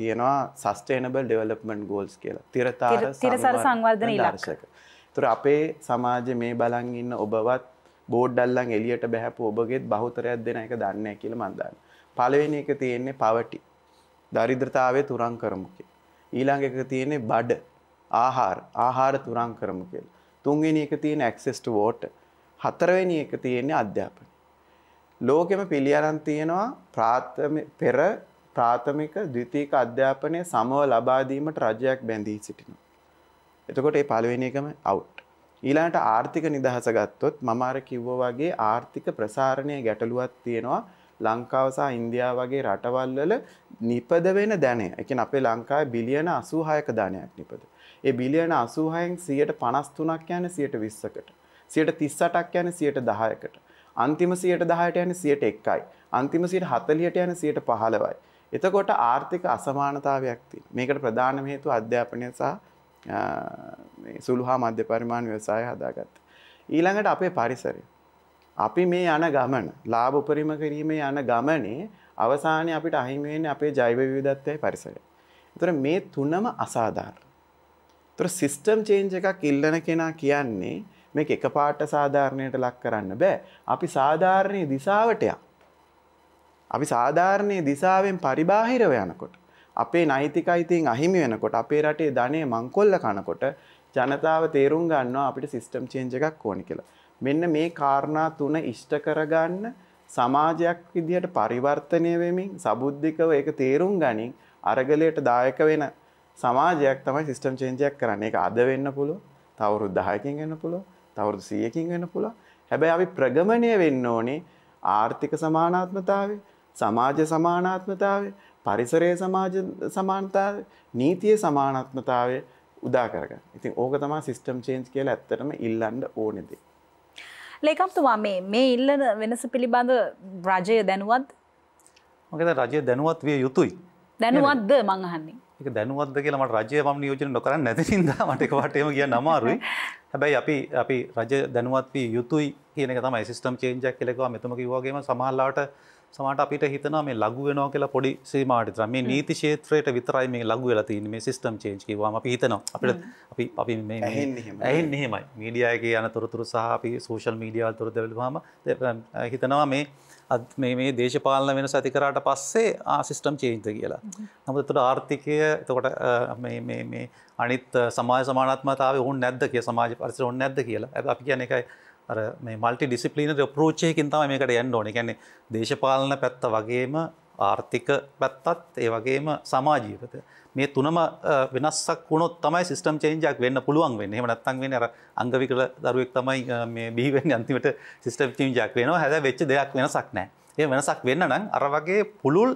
තියෙනවා සස්ටේනබල් ඩෙවලොප්මන්ට් ගෝල්ස් කියලා. තිරතර තිරසර සංවර්ධන ඉලක්ක. ඒතර අපේ සමාජයේ මේ බලන් ඉන්න ඔබවත් බෝඩ් අල්ලන් එළියට බහැපු ඔබගෙත් බහුතරයක් දෙන එක දන්නේ නැහැ කියලා මම දන්නවා. පළවෙනි එක තියෙන්නේ පවටි. දරිද්‍රතාවය තුරන් කරමු කියලා. ඊළඟ එක තියෙන්නේ බඩ ආහාර ආහාර තුරන් කරමු කියලා. තුන්වෙනි එක තියෙන access to water. හතරවෙනි එක තියෙන්නේ අධ්‍යාපනය. ලෝකෙම පිළි අරන් තියෙනවා ප්‍රාථමික පෙර ප්‍රාථමික ද්විතීක අධ්‍යාපනය සමව ලබා දීමට රජයක් බැඳී සිටිනවා. එතකොට මේ පළවෙනි එකම out. ඊළඟට ආර්ථික නිදහස ගත්තොත් මම අර කිව්වා වගේ ආර්ථික ප්‍රසාරණයේ ගැටලුවක් තියෙනවා. ලංකාව සහ ඉන්දියාව වගේ රටවල් වල නිපද වෙන ධනය. ඒ කියන්නේ අපේ ලංකාවේ බිලියන 86ක ධනයක් නිපද. ඒ බිලියන 86න් 153ක් යන්නේ 120කට. 138ක් යන්නේ 110කට. අන්තිම 110ට යන්නේ 101යි. අන්තිම 140ට යන්නේ 115යි. එතකොට ආර්ථික අසමානතාවයක් තියෙනවා. මේකට ප්‍රධානම හේතුව අධ්‍යාපනය සහ මේ සුළු හා මධ්‍ය පරිමාණ ව්‍යවසාය හදාගත්තා. ඊළඟට අපේ පරිසරය. අපි මේ යන ගමන ලාභ උපරිම කිරීමේ යන ගමනේ අවසානයේ අපිට අහිමි වෙන්නේ අපේ ජෛව විවිධත්වයයි පරිසරය. ඒතර මේ තුනම අසාධාරණ. ඒතර සිස්ටම් චේන්ජ් එකක් ඉල්ලන කෙනා කියන්නේ මේක එකපාරට සාධාරණයට ලක් කරන්න බෑ. අපි සාධාරණයේ දිශාවට අපි සාධාරණයේ දිශාවෙන් පරිබාහිරව යනකොට අපේ නෛතික අයිතීන් අහිමි වෙනකොට අපේ රටේ ධනෙ මංකොල්ල කනකොට ජනතාව තේරුම් ගන්නවා අපිට සිස්ටම් චේන්ජ් එකක් ඕනි කියලා. මෙන්න මේ කාරණා තුන ඉෂ්ට කරගන්න සමාජයක් විදිහට පරිවර්තනය වෙමින් සබුද්ධිකව ඒක තේරුම් ගනින් අරගලයට දායක වෙන සමාජයක් තමයි සිස්ටම් චේන්ජයක් කරන්න එක අද වෙන්න පුළුව තවුරු දහයකින් වෙන පුළුව තවුරු සියකින් වෙන පුළ හැබැයි අපි ප්‍රගමණය වෙන්න ඕනේ ආර්ථික සමානාත්මතාවේ සමාජ සමානාත්මතාවේ පරිසරය සමාජ සමානතාව නීතිය සමානාත්මතාවේ උදා කරගන්න ඉතින් ඕක තමා සිස්ටම් චේන්ජ් කියලා ඇත්තටම ඉල්ලන්න ඕනෙදේ ලේකම්තුමා මේ මේ ඉල්ලන වෙනස පිළිබඳ රජය දැනුවත් මොකද රජය දැනුවත් විය යුතුයි දැනුවත්ද මංහන්නේ එක දැනුවත්ද කියලා මට රජය පම නියෝජන නොකර නැතිසිද මටක වටේම කිය නමාරුයි හැබැයි අපි අපි රජ දැනුවත් වී යුතුයි කියන තම සිස්ටම් චේන්ජක් කෙලෙකවා මෙතමකිවාගේම සමහල්ලාට සමට අපිට හිතන මේ ලගු වෙනවා කියලා පොඩි සීමමාට මේ නීති ශේත්‍රයට විතරයි මේ ලගු වෙලා තින් මේ සිස්ටම් චේන්ජ්කිවාම අපි හිතනවා අපිට අපි අපි ඇහෙන් එහෙමයි මීඩියයගේ යන තොරතුරු සහ අපි සෝෂල් මීඩියල් තොර දෙවලවාම හිතනවා මේ අත් මේ දේශපාලන වෙන සතිකරාට පස්සේ ආසිිස්ටම් චේන්ත කියලා. නමුත් තුළ ආර්ථිකය එතකොට අනිත් සමාජ සමානත්මතාව ඔහු නැද්ද කිය සමාජ පරිසර ඔන්න නැද්ද කියලා ඇ අපි කියන එකයි අර මේ මල්ටි ඩිසිපලිනර් අප්‍රෝච්චයකින් තමයි මේකට යන්න ඕනේ. කියන්නේ දේශපාලන පැත්ත වගේම ආර්ථික පැත්තත් ඒ වගේම සමාජීයපත මේ තුනම වෙනස්සක් වුණොත් තමයි සිස්ටම් චේන්ජයක් වෙන්න පුළුවන් වෙන්නේ. එහෙම නැත්නම් වෙන්නේ අර අංගවිකල දරුවෙක් තමයි මේ බිහි වෙන්නේ අන්තිමට සිස්ටම් චේන්ජයක් වෙනවා. හැබැයි වෙච්ච දෙයක් වෙනසක් නැහැ. ඒ වෙනසක් වෙන්න නම් අර වගේ පුළුල්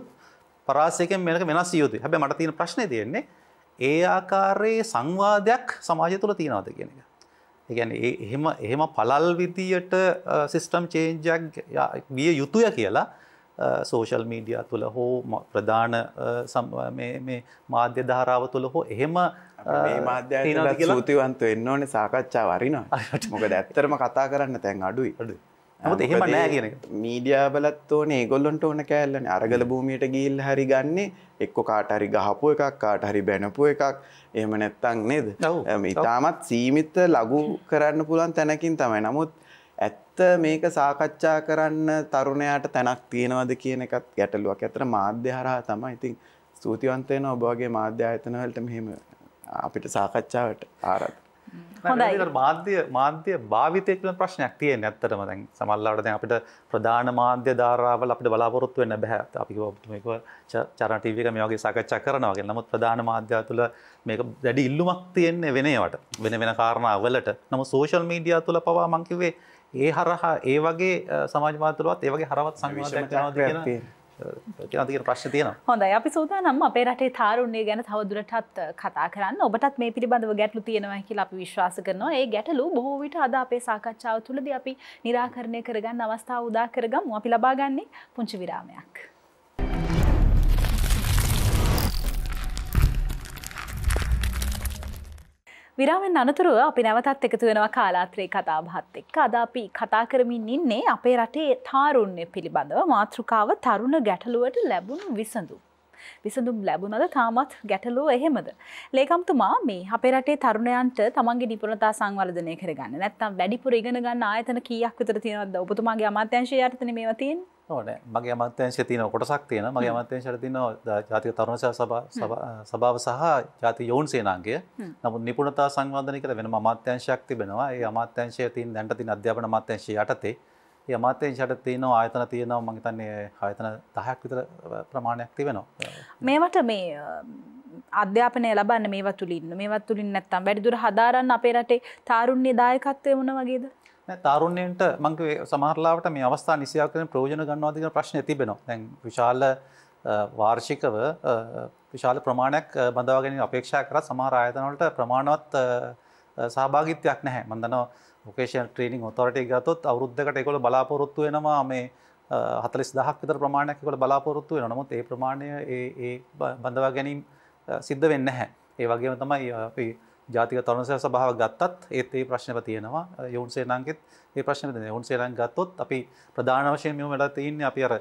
පරාසයකෙන් මේක වෙනස් යුතුයි. හැබැයි මට තියෙන ප්‍රශ්නේ තියෙන්නේ ඒ ආකාරයේ සංවාදයක් සමාජය තුළ තියනවාද කියන එක. එකැන එහෙම එහෙම පලල් විදියට සිිස්ටම් චේන්ජක් විය යුතුය කියලා සෝෂල් මීඩිය තුළ හෝ ප්‍රධාන මාධ්‍ය ධාරාව තුළ හෝ එහෙම මාධ්‍ය සූතිවන්ත එන්න ඕන සාකච්ඡා වරින මොක දැත්තරම කතා කරන්න තැන් අඩුයි අඩු ඇත එහෙම නෑ කියෙන මීඩියාබලත් ඕන ගොල්ලොන්ට ඕන කෑල්ලන අරගල භූමියට ගිල් හරි ගන්නේ එක්ක කාට හරි ගහපු එකක් කාට හරි බැනපු එකක් එහම නැත්තං නේද ඉතාමත් සීමිත ලගු කරන්න පුළන් තැනකින් තමයි නමුත් ඇත්ත මේක සාකච්ඡා කරන්න තරුණයට තැනක් තියෙනවද කියන එකත් ගැටලුවක් ඇතර මාධ්‍ය හරහා තමයි ඉතින් සූතිවන්තයන ඔබගේ මාධ්‍ය අයතනවලට මෙහෙම අපිට සාකච්ඡාවට ආරත්. මාධ්‍ය මාධ්‍ය භාවිතයකල ප්‍රශ්නයක් තිය නැත්තටම දැන් සමල්ලාට දැන් අපිට ප්‍රධාන මාධ්‍ය ධාරාවල අපිට බලාපොරොත්තු වෙන්න බැහැ අපි මේක චරණ ටීවී එක මේ වගේ සාකච්ඡා කරනවා වගේ නමුත් ප්‍රධාන මාධ්‍ය තුළ මේක දැඩි ඉල්ලුමක් තියෙන්නේ වෙනේවට වෙන වෙන කාරණාවලට නමුත් සෝෂල් මීඩියා තුළ පවා මං කිව්වේ ඒ හරහා ඒ වගේ සමාජ මාධ්‍ය තුලවත් ඒ වගේ හරවත් සංවාදයක් යනවා තියෙන ප්‍රශ්න තියෙන හොඳයි අපි සූදානම් අපේ රටේ තාරුණ්‍යය ගැන තවදුරටත් කතා කරන්න ඔබටත් මේ පිළිබඳව ගැටලු තියෙනවා කියලා අපි විශ්වාස කරනවා ඒ ගැටලු බොහෝ විට අද අපේ සාකච්ඡාව තුළදී අපි निराකරණය කරගන්න අවස්ථාව උදා කරගමු අපි ලබා ගන්නේ පුංචි විරාමයක් විරාමෙන් අනතුරුව අපි නැවතත් එකතු වෙනවා කාලාත්‍රයේ කතාබහත් එක්ක අද අපි කතා කරමින් ඉන්නේ අපේ රටේ තාරුණ්‍ය පිළිබඳව මාතෘකාව තරුණ ගැටලුවට ලැබුණු විසඳුම්. විසඳුම් ලැබුණද තාමත් ගැටලෝ එහෙමද. ලේකම්තුමා මේ අපේ රටේ තරුණයන්ට තමන්ගේ නිපුණතා සංවර්ධනය කරගන්න නැත්තම් වැඩිපුර ඉගෙන ගන්න ආයතන කීයක් විතර තියෙනවද ඔබතුමාගේ අමාත්‍යංශය යටතේ මේවා තියෙන්නේ? ඕන මගේ අමත්‍යංශය තියෙන කොටසක් තියෙන මගේ අමත්‍යංශයට තියෙනවා ජාතික තරුණ සභාව සහ ජාතික යෝන් සේනාංගය. නමුත් නිපුණතා සංවර්ධනය කියලා වෙනම අමාත්‍යංශයක් තිබෙනවා. ඒ අමාත්‍යංශය තියෙන දැන්ට තියෙන අධ්‍යාපන අමාත්‍යංශය යටතේ ඒ අමාත්‍යයෙන් යට තියෙනවා ආයතන තියෙනවා මම හිතන්නේ ආයතන 10ක් විතර ප්‍රමාණයක් තිබෙනවා. මේවට මේ අධ්‍යාපනය ලබන්න මේවා තුලින් මේවත් තුලින් නැත්තම් වැඩිදුර හදාරන්න අපේ රටේ තාරුණ්‍ය දායකත්වය වුණ වගේද? තාරුණ්‍යයන්ට මංගේ සමහරලාවට මේ අවස්ථා නිසියක් කරන ප්‍රයෝජන ගන්නවා කියන ප්‍රශ්නේ තිබෙනවා. දැන් විශාල වාර්ෂිකව විශාල ප්‍රමාණයක් බඳවා ගැනීම අපේක්ෂා කරලා සමහර ආයතන වලට ප්‍රමාණවත් සහභාගීත්වයක් නැහැ. මම දන්නවා ෝකේෂන් ට්‍රීනිින් ොතරට ගතොත් අවරුද්ධකට එකොළ බලාපොරොත්තු වෙනවා මේ හතලස් දහක්විතර ප්‍රමාණයක්කොට බලාපොරොත්තු වෙන නොමුත් ඒ ප්‍රමාණය ඒ බඳවා ගැනීම් සිද්ධ වෙන්න හැ ඒ වගේම තමයි අපි ජාතික තරුණසය සභාව ගත්තත් ඒත් ඒ ප්‍රශ්නව තියෙනවා යවුන්සේ නංගෙත් ඒ ප්‍රශ්න දෙන ඔුන්සේලන් ගත්තොත් අපි ප්‍රධාන වශයෙන් මෙම වෙලා තියන්නේ අපි අර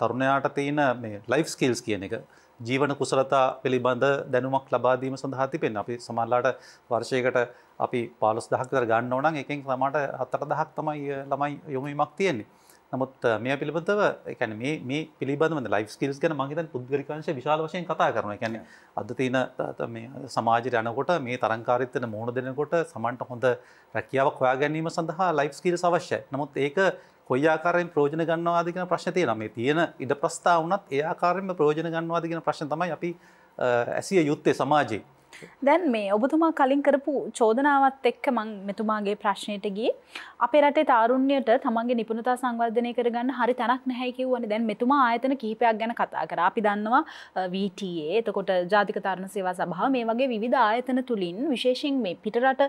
තරුණයාට තියෙන මේ ලයිෆ් ස්කිල්ස් කියන එක ජීවන කුසලතා පිළිබඳ දැනුමක් ලබාදීම සඳහා තිබෙන අපි සමල්ලාට වර්ෂයකට අපි පාලොස් දහක්තර ගන්න ඕනන් එකෙන් ළමට හත්තර දහක් තමයි ළමයි යොමීමක් තියෙන්නේ. නමුත් මේ පිළිබඳව එකැන මේ පිළිබඳ ලයිෆ් කිල්ස් ගැන මහිතන් පුද්ගරිකාංශ විශාල වශයෙන් කතා කරන එකැන අද තියන සමාජයට යනකොට මේ තරංකාරිත්තන මෝුණ දෙනකොට සමන්ට හොඳ රැකියාවක් හොයා ගැනීම සඳහා ලයිෆ් කිල් අවශ්‍ය නමුත් ඒක කොයි ආකාරයෙන් ප්‍රෝජන ගන්නවාද කියන ප්‍රශ්න තියෙනවා මේ තියෙන ඉඩ ප්‍රස්ථා වුණත් ඒ ආකාරයෙන්ම ප්‍රෝජන ගන්නවාද කියන ප්‍රශ්න තමයි අපි ඇසිය යුත්තේ සමාජයේ දැන් මේ ඔබතුමා කලින් කරපු චෝදනාවත් එක්ක මං මෙතුමාගේ ප්‍රශ්නයට ගියේ අපේ රටේ තාරුණ්‍යයට තමන්ගේ නිපුණතා සංවර්ධනය කරගන්න හරි තැනක් නැහැ කිව්වනේ දැන් මෙතුමා ආයතන කිහිපයක් ගැන කතා කරා අපි දන්නවා VTA එතකොට ජාතික තරුණ සේවා සභාව මේ වගේ විවිධ ආයතන තුලින් විශේෂයෙන් මේ පිටරට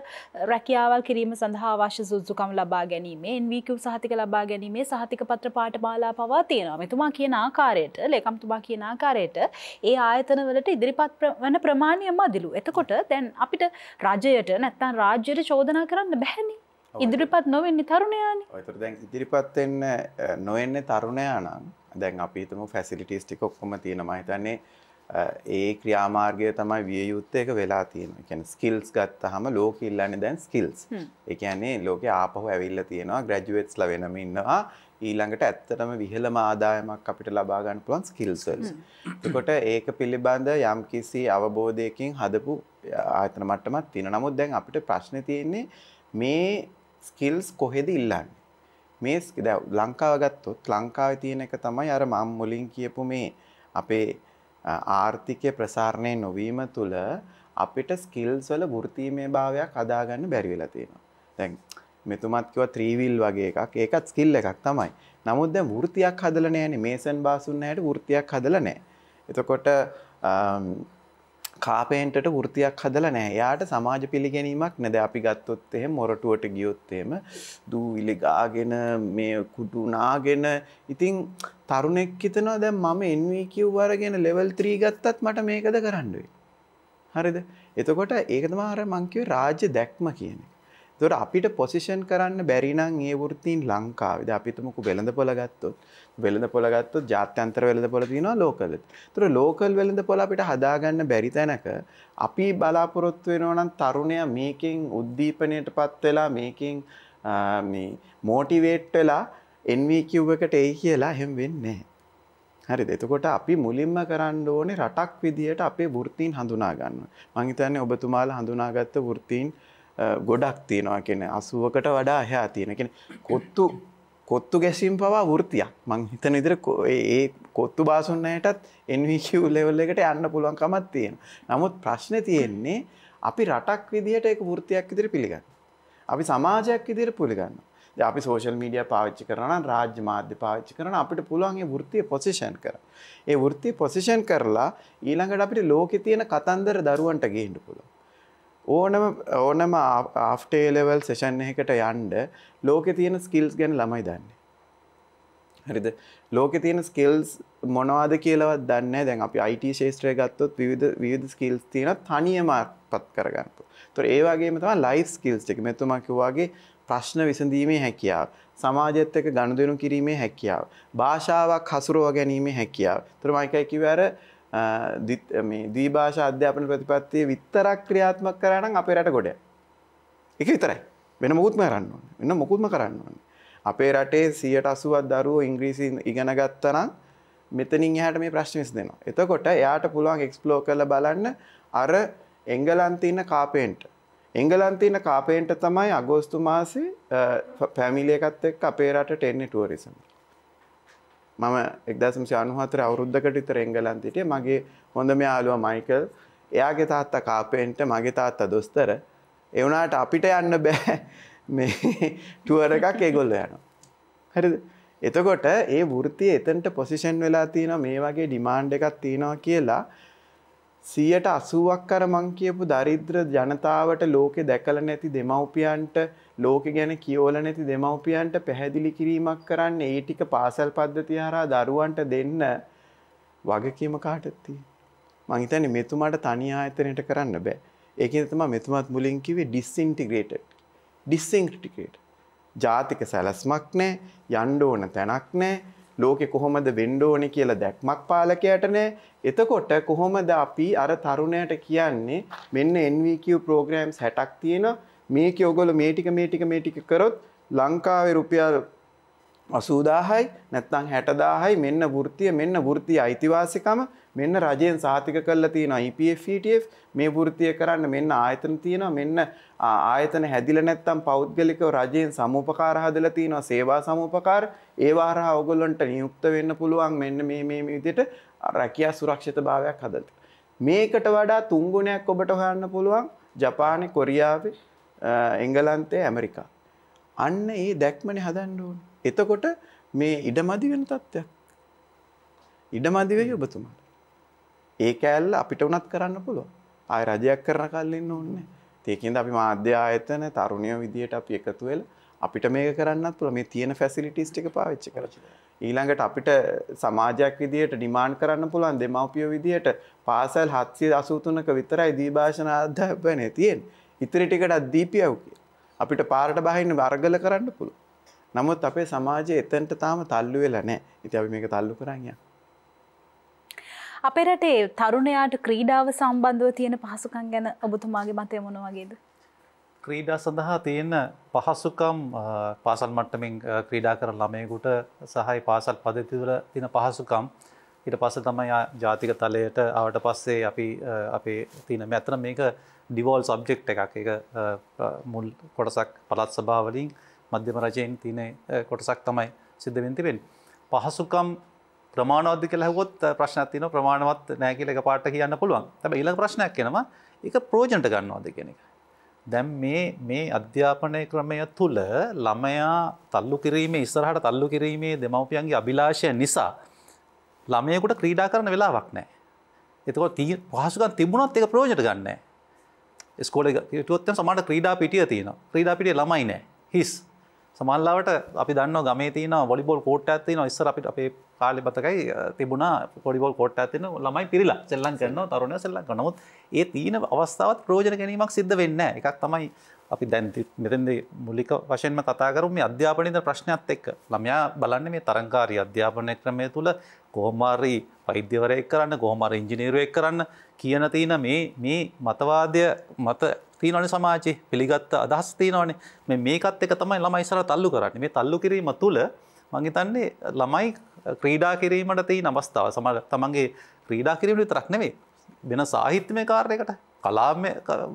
රැකියාවල් කිරීම සඳහා අවශ්‍ය සුදුසුකම් ලබා ගැනීම NVQ සහතික ලබා ගැනීම සහතික පත්‍ර පාඨමාලා පවා තියෙනවා. මෙතුමා කියන ආකාරයට ලේකම්තුමා කියන ආකාරයට ඒ ආයතන වලට ඉදිරිපත් වන ප්‍රමාණය මදිලු. එතකොට දැන් අපිට රජයට නැත්තන් රාජ්‍යයට චෝදනා කරන්න බැහැනි ඉදිරිපත් නොවෙන්නේ තරුණයානි තර දැන් ඉදිරිපත්වෙන්න නොවෙන්නේ තරුණයා නම් දැන් අපිතම ෆැසිලිටිස් ටික ඔක්කොම තියෙනවා හිතන්නේ ඒ ක්‍රියාමාර්ගය තමයි විය යුත්තයක වෙලා තියෙන එකැන ස්කිල්ස් ගත්ත හම ලෝක ඉල්ලන්න දැන් ස්කිල්ස් එකන්නේ ලෝක ආපහු ඇවිල්ල තියෙනවා ග්‍රජුවේට්ස්ල වෙනම ඉන්නවා ඊළඟට ඇත්තටම විහළම ආදායමක් අපිට ලබා ගන්න පුළුවන් ස්කිල්ස් වලින්. එතකොට ඒක පිළිබඳ යම්කිසි අවබෝධයකින් හදපු ආයතන මට්ටමක් තියෙනවා. නමුත් දැන් අපිට ප්‍රශ්නේ තියෙන්නේ මේ ස්කිල්ස් කොහෙද ඉල්ලන්නේ? මේ දැන් ලංකාව ගත්තොත් ලංකාවේ තියෙන එක තමයි අර මම මුලින් කියපු මේ අපේ ආර්ථිකය ප්‍රසාරණය නොවීම තුළ අපිට ස්කිල්ස් වල වෘත්තීමේ භාවයක් හදාගන්න බැරි වෙලා තියෙනවා. දැන් මෙතුමත්කව ත්‍රීවිල් වගේ එකක් ඒකත් ස්කිල් එකක් තමයි නමුත් දැ වෘතියක් හදල නෑන මේසන් බාසුන්න හයට වෘතියක් හදල නෑ එතකොට කාපේන්ට ෘතියක් හදල නෑ යාට සමාජ පිළිගැනීමක් නැද අපි ගත්තොත් එහෙ මොරටුවට ගියොත්තේම දූවිලි ගාගෙන මේ කුඩු නාගෙන ඉතින් තරුණෙක් හිතනවා දැ මම එන්වී කිව් වරගෙන ලෙවල් ත්‍රී ගත්තත් මට මේකද කරන්නුවේ. හරිද එතකොට ඒකතමාර මංකිව රාජ්‍ය දැක්ම කියන එක. දොට අපිට පොසිෂන් කරන්න බැරිනම් ඒ වෘතින් ලංකාවද අපිතමකු වෙළඳ පොළගත්තොත් වෙළඳ පොළගත්තොත් ජාත්‍යන්තර වෙළඳ පොළතිනවා ලෝකලත් තුර ලෝකල් වෙළඳ පොළ අපිට හදාගන්න බැරි තැනක අපි බලාපොරොත්තු වෙනවනම් තරුණය මේකින් උද්දීපනයට පත් වෙලා මේකින් මෝටිවේට් වෙලා එන්වකිව් එකට ඒ කියලා හෙම වෙන්නේ හරි එතකොට අපි මුලින්ම කරන්න ඕනේ රටක් විදියට අපේ වෘතීන් හඳුනාගන්න මංහිතන්නේ ඔබතුමාල හඳුනාගත්ත වෘතීන් ගොඩක් තියෙනවා කියෙන අසුවකට වඩා එහා තියෙනකෙන කොත්තු කොත්තු ගැසිම් පවා වෘතියක් මං හිතන ඉදිර ඒ කොත්තු බාසුන්නයටත් එන්විකව් ලෙවල් එකට යන්න පුළුවන්කමත් තියෙන. නමුත් ප්‍රශ්න තියෙන්නේ අපි රටක් විදිහට එක වෘතියක් ඉදිරි පිළිගන්න. අපි සමාජයක් ඉදිරි පිළිගන්න. අපි සෝශල් මීඩිය පාවිච්චි කරන රාජ්‍ය මාධ්‍ය පාවිච්චි කරන අපිට පුළුවන්ගේ වෘතිය පොසිෂන් කර. ඒ වෘතිය පොසිෂන් කරලා ඊළඟට අපිට ලෝකෙ තියෙන කතන්දර දරුවන්ට ගේහිඩු පුළුවන්. ඕනම ඕනම ආෆ්ටේලෙවල් සෙෂන් එකට යන්ඩ ලෝකෙ තියෙන ස්කිල්ස් ගැන ළමයි දන්න. හරිද ලෝක තියෙන ස්කිල්ස් මොනවාද කියලවත් දන්න දැන් අප අයිට ශේත්‍රය ගත්තොත් විධ විධ ස්කිල්ස් තියෙන තනියමත් පත් කරගන්නපු තොර ඒවාගේ තම ලයි් ස්කිල්ස් එක මෙතුමකිවාගේ ප්‍රශ්න විසඳීමේ හැකියාව සමාජත් එක ගණුදනු කිරීමේ හැකියාව භාෂාවක් හසුරුව ගැනීමේ හැකියාව තුර මයිකයිකිවර මේ දීභාෂ අධ්‍යාපන ප්‍රතිපත්තිය විත්තරක් ක්‍රියාත්මක කරනම් අපේ රට ගොඩ එක විතරයි වෙන මුකුත්ම කරන්න වෙන මුකුත්ම කරන්න ඕන්න අපේ රටේ සියට අසුවත් දරුවෝ ඉංග්‍රීසි ඉගෙන ගත්තනම් මෙතනින් එහට මේ ප්‍රශ්නිස් දෙනවා එතකොට එයාට පුළුවන් එක්ස්පලෝ කළ බලන්න අර එංගලන්තින්න කාපේන්ට එංගලන්තින්න කාපේන්ට තමයි අගෝස්තු මාසේ පැමිලියකත් එක් අපේ රට ටෙන්නේ ටුවරිසම මම එක්දසම් සයනුහතර අවුරුද්ධකට ඉතර එංගලන්තිටේ මගේ හොඳම යාලුව මයිකල් එයාගේ තාත්තා කාපෙන්ට මගේ තාත්තා දොස්තර එවනාට අපිට යන්න බෑ මේ ටුවර එකක් ඒගොල්ල යනවා. හරි එතකොට ඒ වෘතිය එතන්ට පොසිෂන් වෙලා තියෙන මේ වගේ ඩිමාන්්ඩ එකක් තියෙනවා කියලා සියට අසුවක් කර මං කියපු දරිද්‍ර ජනතාවට ලෝකෙ දැකල නැති දෙමව්පියන්ට ලෝක ගැන කියෝල නැති දෙමව්පියන්ට පැහැදිලි කිරීමක් කරන්න ඒ ටික පාසල් පද්ධති හරා දරුවන්ට දෙන්න වගකීම කාටත්තිය. මංහිතන්නේ මෙතුමාට තනි ආයතනයට කරන්න බෑ. ඒකෙන් තමයි මෙතුමත් මුලින් කිව්වේ ඩිස්ඉන්ටිග්‍රේටඩ්. ඩිස්ඉන්ටිග්‍රේටඩ්. ජාතික සැලැස්මක් නෑ යන්න ඕන තැනක් නෑ ලෝකෙ කොහොමද වෙන්න ඕනේ කියලා දැක්මක් පාලකයට නෑ. එතකොට කොහොමද අපි අර තරුණයට කියන්නේ මෙන්න NVQ programs 60ක් තියෙනවා මේක ඔගොල මේ ටික මේ ටික මේ ටික කරොත් ලංකාවේ රුපියල් අසූදාහයි නැත්තං හැටදාහයි මෙන්න වෘතිය මෙන්න වෘතිය අයිතිවාසිකම මෙන්න රජයෙන් සාතික කල්ල තියෙන IPFටF e මේ වෘතිය කරන්න මෙන්න ආයතන තියෙන මෙන්න ආයතන හැදිල නැත්තම් පෞද්ගලිකව රජයෙන් සමූපකාර හදල තියෙනවා සේවා සමූපකාර ඒවාරහා ඔගොල්ලොන්ට නියුක්ත වෙන්න පුළුවන් මෙන්න මේ මේ විදිට රැකයා සුරක්ෂිත භාවයක් හදලට. මේකට වඩා තුංගුණයක් ඔබට හොයන්න පුළුවන් ජපානය කොරියාවේ එංගලන්තය ඇමරිකා. අන්න ඒ දැක්මන හදන්න ඕන. එතකොට මේ ඉඩමදි වෙන තත්ත්වයක්. ඉඩමදිවෙයි ඔබතුමාට. ඒ කෑල්ල අපිට වනත් කරන්න පුළුව. ආය රජයක් කරන කල්ලන්න ඕන්න. ඒකන්ද අපි මාධ්‍ය ආයතන තරුණය විදියට අපි එකතුවෙල් අපිට මේක කරන්නත් පුළ මේ තියෙන ෆැසිලිටිස් ටික පාවිච්චි කරච. ඊළඟට අපිට සමාජයක් විදියට ඩිමාන්් කරන්න පුළන් දෙමවපියෝ විදියට පාසල් හත්සිය අසූතුනක විතරයි දීභාෂණ අධ්‍යපනය තියෙන් ඉතිරි ටිකටත් දීපියව් කියලා. අපිට පාරට බහින්න වර්ගල කරන්න පුළුවන්. නමුත් අපේ සමාජයේ එතනට තාම තල්ලු වෙලා නැහැ. ඉතින් අපි මේක තල්ලු කරන් යන්න. අපේ රටේ තරුණයාට ක්‍රීඩාව සම්බන්ධව තියෙන පහසුකම් ගැන ඔබතුමාගේ මතය මොන වගේද? ක්‍රීඩා සඳහා තියෙන පහසුකම් පාසල් මට්ටමින් ක්‍රීඩා කරන ළමයෙකුට සහයි පාසල් පද්ධති වල තියෙන පහසුකම් ඊට පස්සේ තමයි ජාතික තලයට ආවට පස්සේ අපි අපේ තියෙන මෙතන මේක ඩිවෝල් සබ්ජෙක්් එකක් එක මුල් කොටසක් පළත් සභාවලින් මධ්‍යම රජයෙන් තියන කොටසක් තමයි සිද්ධවෙන්තිබෙන්. පහසුකම් ප්‍රමාණවද කලහොත් ප්‍රශ්නතින ප්‍රමාණවත් නෑකිල එක පාට කියන්න පුළුවන් තැබ ඉල ප්‍රශ්නයක් කෙනවා එක ප්‍රෝජන්ට ගන්නවාද කෙනෙ එක. දැම් මේ මේ අධ්‍යාපනය ක්‍රමය තුළ ළමයා තල්ලු කිරීමේ ඉස්සරහට තල්ලු කිරීමේ දෙමවපියන්ගේ අභිලාශය නිසා ළමයකුට ක්‍රීඩා කරන වෙලාවක් නෑ. එතකො පහසුකන් තිබුණොත් එක ප්‍රෝජට ගන්නෑ ස්කෝල තුවත්තම සමට ක්‍රීඩා පිටිය තියෙන ක්‍රීඩා පිටිය ළමයි නෑ හිස් සමල්ලාවට අපි දන්න ගමේ තින ොලිබොල් කෝට් ඇතින ඉස්සර අපිට අපේ කාලි පතකයි තිබුණා පොඩිබොල් කොට් ඇතින ළමයි පිරිලා සෙල්ලන් කරන්න තරුණ සෙල්ලක් නොත් ඒ තියන අවස්ථාවත් ප්‍රෝජන ගැනීමක් සිද්ධ වෙන්න එකක් තමයි අපි දැන්ති මෙතන්ද මුලික වශයෙන්ම කතාකරු මේ අධ්‍යාපනද ප්‍රශ්නයක් එක්ක ළමයා බලන්න මේ තරංකාරී අධ්‍යාපනය ක්‍රමය තුළ කෝමාරී වෛද්‍යවරය කරන්න ගෝමාර ඉංජිනීරුවක් කරන්න කියන තියෙන මේ මේ මතවාදය මත තියනනි සමාජයේ පිළිගත්ත අදහස් තියනවනේ මේකත් එක තමයි ළමයි ඉස්සර තල්ලු කරන්නේ මේ තල්ලු කිරීම තුළ මංහිතන්නේ ළමයි ක්‍රීඩා කිරීමට තිය නවස්ථාව සම තමන්ගේ ක්‍රීඩා කිරීමට විතරක් නෙවේ වෙන සාහිත්‍යමය කාර්යකට කලාම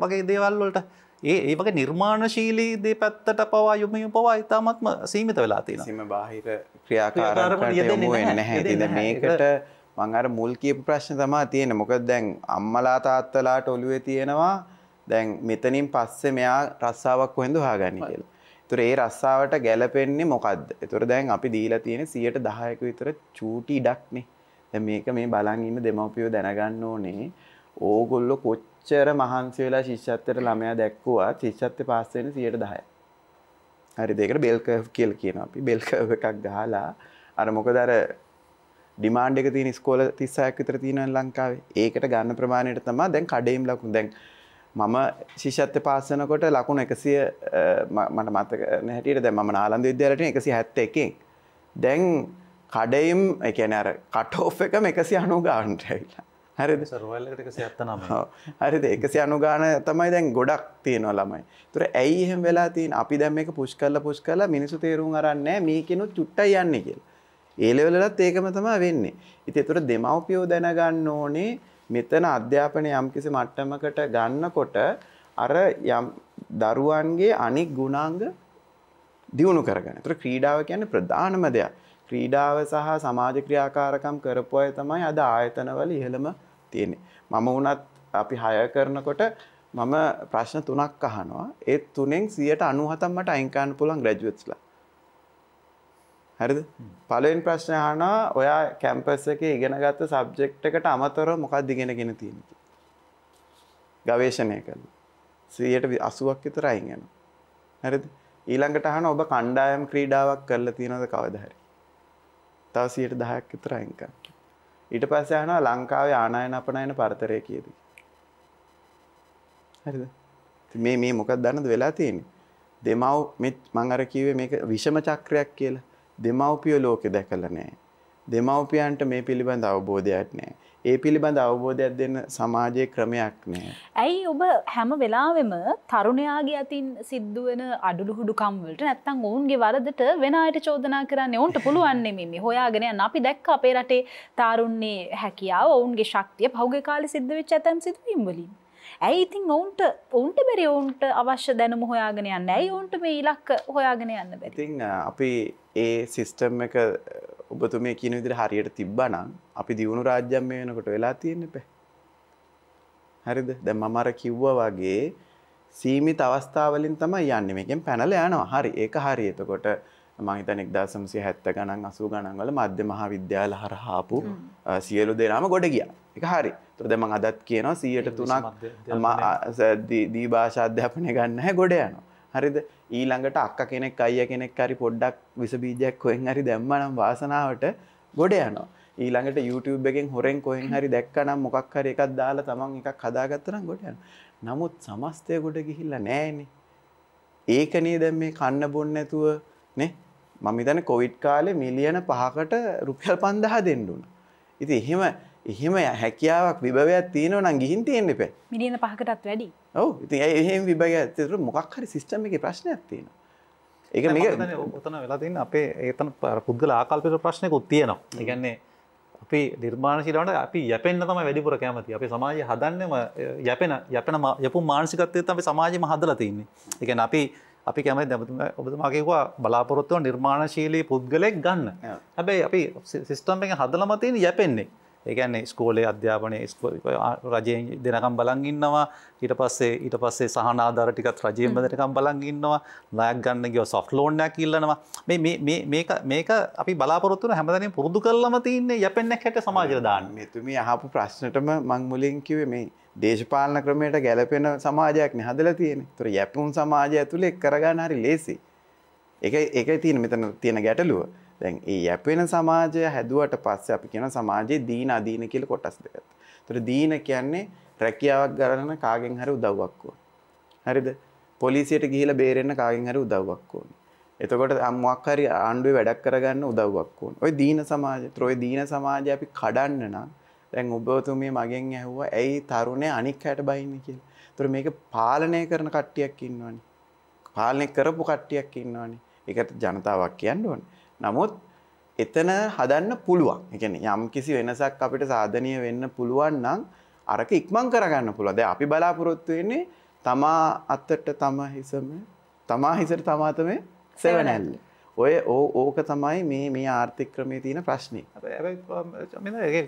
වගේ දේවල් වලට ඒ ඒ වගේ නිර්මාණශීලී දේ පැත්තට පවා යොම පවා ඉතාමත්ම සීමිත වෙලා තියෙන සීම බාහිර ක්‍රියාකාරකට යොමු වෙන්නේ නැහැ. මේකට මං අර මුල් කියපු ප්‍රශ්න තමා තියෙන මොක දැන් අම්මලා තාත්තලාට ඔළුවේ තියෙනවා දැන් මෙතනින් පස්සේ මෙයා රස්සාාවක් කොහෙඳ හාගන්න කියලා. තුර ඒ රස්සාාවට ගැලපෙන්නේ මොකක්ද එතුර දැන් අපි දීලා තියෙන සියට දහයක විතර චූටි ඩක්නේ දැ මේක මේ බලන් ඉන්න දෙමවපියෝ දැනගන්න ඕනේ ඕගොල්ලො කොච්චර මහන්සි වෙලා ශිෂ්‍යත්තයට ළමයා දැක්වවා ශිෂ්‍යත්ත පස්සෙන සියට දහය. හරි දෙකට බෙල්ක කියල් කියන අපි බෙල්ක එකක් ගහලා අර මොකදර ඩිමාන්ඩ් එක තියෙන ස්කෝල තිස්සයක් විතර තියෙන ලංකාවේ ඒකට ගන්න ප්‍රමාණයට තමා දැන් කඩේම් ලකුණු දැන් මම ශිෂත්‍ය පාසනකොට ලකුණු එකසිය මට මතක නැහැටියට දැන් මම නාලන්ද විද්‍යාලයට එකසි හැත්ත එකෙන් දැන් කඩයිම් එකන අර කටෝ් එකම එකසි අනු ගාන්ට ඇවිලා හරි හරිද එකසි අනුගාන තමයි දැන් ගොඩක් තියෙනවා ළමයි තුර ඇයි එහෙම වෙලා තින් අපි දැම් එක පුෂ් කල්ල පුෂ් කල මිනිසු තේරුම් අරන්න මේකෙනු චුට්ට යන්නේ කියලා ඒලෙවලත් ඒකම තමා වෙන්නේ. ඉතින් ඒතර දෙමව්පියෝ දැනගන්න ඕනේ මෙතන අධ්‍යාපනය යම්කිසි මට්ටමකට ගන්නකොට අර යම් දරුවන්ගේ අනික් ගුණාංග දියුණු කරගන්න. ඒතර ක්‍රීඩාව කියන්නේ ප්‍රධානම දෙයක්. ක්‍රීඩාව සහ සමාජ ක්‍රියාකාරකම් කරපු අය තමයි අද ආයතනවල ඉහළම තියෙන්නේ. මම වුණත් අපි හය කරනකොට මම ප්‍රශ්න තුනක් අහනවා. ඒ තුනෙන් 197 මට අයින් කරන්න පුළුවන් ග්‍රැජුවේට්ස්ලා. හරිද පලෙන් ප්‍රශ්න හනා ඔයා කැම්පස් එක ඉගෙන ගත්ත සබ්ජෙක්්කට අමතර මොකක් දිගෙනගෙන තියෙනක ගවේශණය කළ සීයට අසුවක් විතර අයිගෙන හරිද ඊළඟට හන ඔබ කණ්ඩායම් ක්‍රීඩාවක් කරලා තියෙනද කවදහරි තව සියට දහයක් විතර අයික ඊට පස්සේ හන ලංකාවේ ආනායන අපනයන පරතරය කියද හරිද මේ මේ මොකක් දන්නද වෙලා තියෙන දෙමව් මෙත් මං අර කිවේ මේ විෂම චක්‍රයක් කියලා දෙමව්පිය ලෝකෙ දැකලා නැහැ. දෙමව්පියන්ට මේ පිළිබඳ අවබෝධයක් නැහැ. ඒ පිළිබඳ අවබෝධයක් දෙන්න සමාජයේ ක්‍රමයක් නැහැ. ඇයි ඔබ හැම වෙලාවෙම තරුණයාගේ අතින් සිද්ධ වෙන අඩලුහුඩුකම් වලට නැත්තම් ඔවුන්ගේ වරදට වෙන අයට චෝදනා කරන්න ඔවුන්ට පුළුවන් නෙමෙයි මේ හොයාගෙන යන අපි දැක්ක අපේ රටේ තාරුණ්‍යයේ හැකියාව ඔවුන්ගේ ශක්තිය පහුගිය කාලේ සිද්ධ වෙච්ච ඇතම් සිදුවීම් වලින්. ඇයි ඉතින් ඔවුන්ට ඔවුන්ට බැරි ඔවුන්ට අවශ්‍ය දැනුම හොයාගෙන යන්න ඇයි ඔවුන්ට මේ ඉලක්ක හොයාගෙන යන්න බැරි. ඉතින් අපි ඒ සිිස්ටම් එක eh, ඔබතුමේ කියන විදිර හරියට තිබ්බනම් අපි දියුණු රාජ්‍යම් මේ වෙනකොට වෙලා තියෙන්න පැ. හරිද දැ මමර කිව්ව වගේ සීමි තවස්ථාවලින් තමයි යන්න මේකෙන් පැනල යනවා හරි ඒක හරි එතකොට මහිතනෙක් දසම්සිය හැත්ත ගණන් අසූ ගණන්වල මධ්‍ය මහා විද්‍යාල හර හාපු eh, සියලු දෙනාම ගොඩ ගිය එක හරි තුරදම අදත් කියනවා සියයට තුනක් eh, දීභාෂාධ්‍යාපනය ගන්න හැ ගොඩ යනවා හරිද ඊළඟට අක්ක කෙනෙක් අය කෙනෙක් හරි පොඩ්ඩක් විසබීජයක් කොහෙන් හරි දැම්මනම් වාසනාවට ගොඩ යනවා ඊළඟට YouTube එකෙන් හොරෙන් කොහෙන් හරි දැක්කනම් මොකක් හරි එකක් දාලා තමන් එකක් හදාගත්තනම් ගොඩ යනවා නමුත් සමස්තය ගොඩ ගිහිල්ලා නැහැනේ ඒකනේ දැන් මේ කන්න බොන්න නැතුව නේ මම හිතන්නේ කොවිඩ් කාලේ මිලියන 5කට රුපියල් 5000 දෙන්න උනා ඉතින් එහෙම එහෙම හැකියාවක් විභවයක් තියෙනව නම් ගිහින් තියෙන්න එපා. මිලියන 5කටත් වැඩි. ඔව්. ඉතින් එහෙම විභවයක් ඇතුළේ මොකක් හරි සිස්ටම් එකේ ප්‍රශ්නයක් තියෙනවා. ඒක මේක ඔතන වෙලා තියෙන අපේ ඒතන පුද්ගල ආකල්පිත ප්‍රශ්නයකුත් තියෙනවා. ඒ කියන්නේ අපි නිර්මාණශීලවට අපි යැපෙන්න්න තම වැඩිපුර කැමති අපි සමාජය හදන්නම යැපෙන යැපෙන යපු මානසිකත්වයත් අපි සමාජම හදල තින්නේ එකන අපි අපි කැමයි දැමතුම ඔබතුමාගේවා බලාපොරොත්තුව නිර්මාණශීලී පුද්ගලෙක් ගන්න හැබැයි අපි සිිස්ටම්ෙන් හදලමතින් යැපෙන්නේ ඒකන්නේ ස්කෝලේ අධ්‍යාපනය රජයෙන් දෙනකම් බලන් ඉන්නවා ඊට පස්සේ ඊට පස්සේ සහනාධාර ටිකත් රජයෙන් බදනකම් බලන් ඉන්නවා ණයක් ගන්න ගියව සොෆ්ට් ලෝන් එකක් ඉල්ලනවා මේ මේ මේක මේක අපි බලාපොරොත්තු වෙන හැමදැනේම පුරුදු කරලම තින්නේ යැපෙන්නක් හැට සමාජයට දාන්න මෙතුමී අහපු ප්‍රශ්නටම මං මුලින් කිව්වේ මේ දේශපාලන ක්‍රමයට ගැලපෙන සමාජයක් හදලා තියෙන තුර යැපුම් සමාජය ඇතුළේ කරගන්න හරි ලේසි එක එක තියෙන මෙතන තියෙන ගැටලුව දැන් ඒ යැපෙන සමාජය හැදුවට පස්සේ අපි කියන සමාජයේ දීන අදීන කියලා කොටස් දෙකක්. ඒතර දීන කියන්නේ රැකියාවක් ගන්න කාගෙන් හරි උදව්වක් ඕන. හරිද? පොලිසියට ගිහිලා බේරෙන්න කාගෙන් හරි උදව්වක් ඕන. එතකොට මොකක් හරි ආණ්ඩුවේ වැඩක් කරගන්න උදව්වක් ඕන. ওই දීන සමාජය. ඒතර ওই දීන සමාජය අපි කඩන්න නම් දැන් ඔබතුමිය මගෙන් ඇහුවා ඇයි තරුණයා අනික් හැට බහින්නේ කියලා. ඒතර මේක පාලනය කරන කට්ටියක් ඉන්නවනේ. පාලනය කරපු කට්ටියක් ඉන්නවනේ. ඒකට ජනතාවක් කියන්න ඕනේ. නමුත් එතන හදන්න පුළුවන් එකන යම් කිසි වෙනසක් අපිට සාධනය වෙන්න පුළුවන් නම් අරක ඉක්මං කරගන්න පුළුවද අපි බලාපොරොත්තු වෙන්නේ තමා අත්තට තමා හිසම තමා හිසට තමාතම සෙවනැල්ල ඔය ඕ ඕක තමයි මේ මේ ආර්ථික්‍රමය තියෙන ප්‍රශ්නය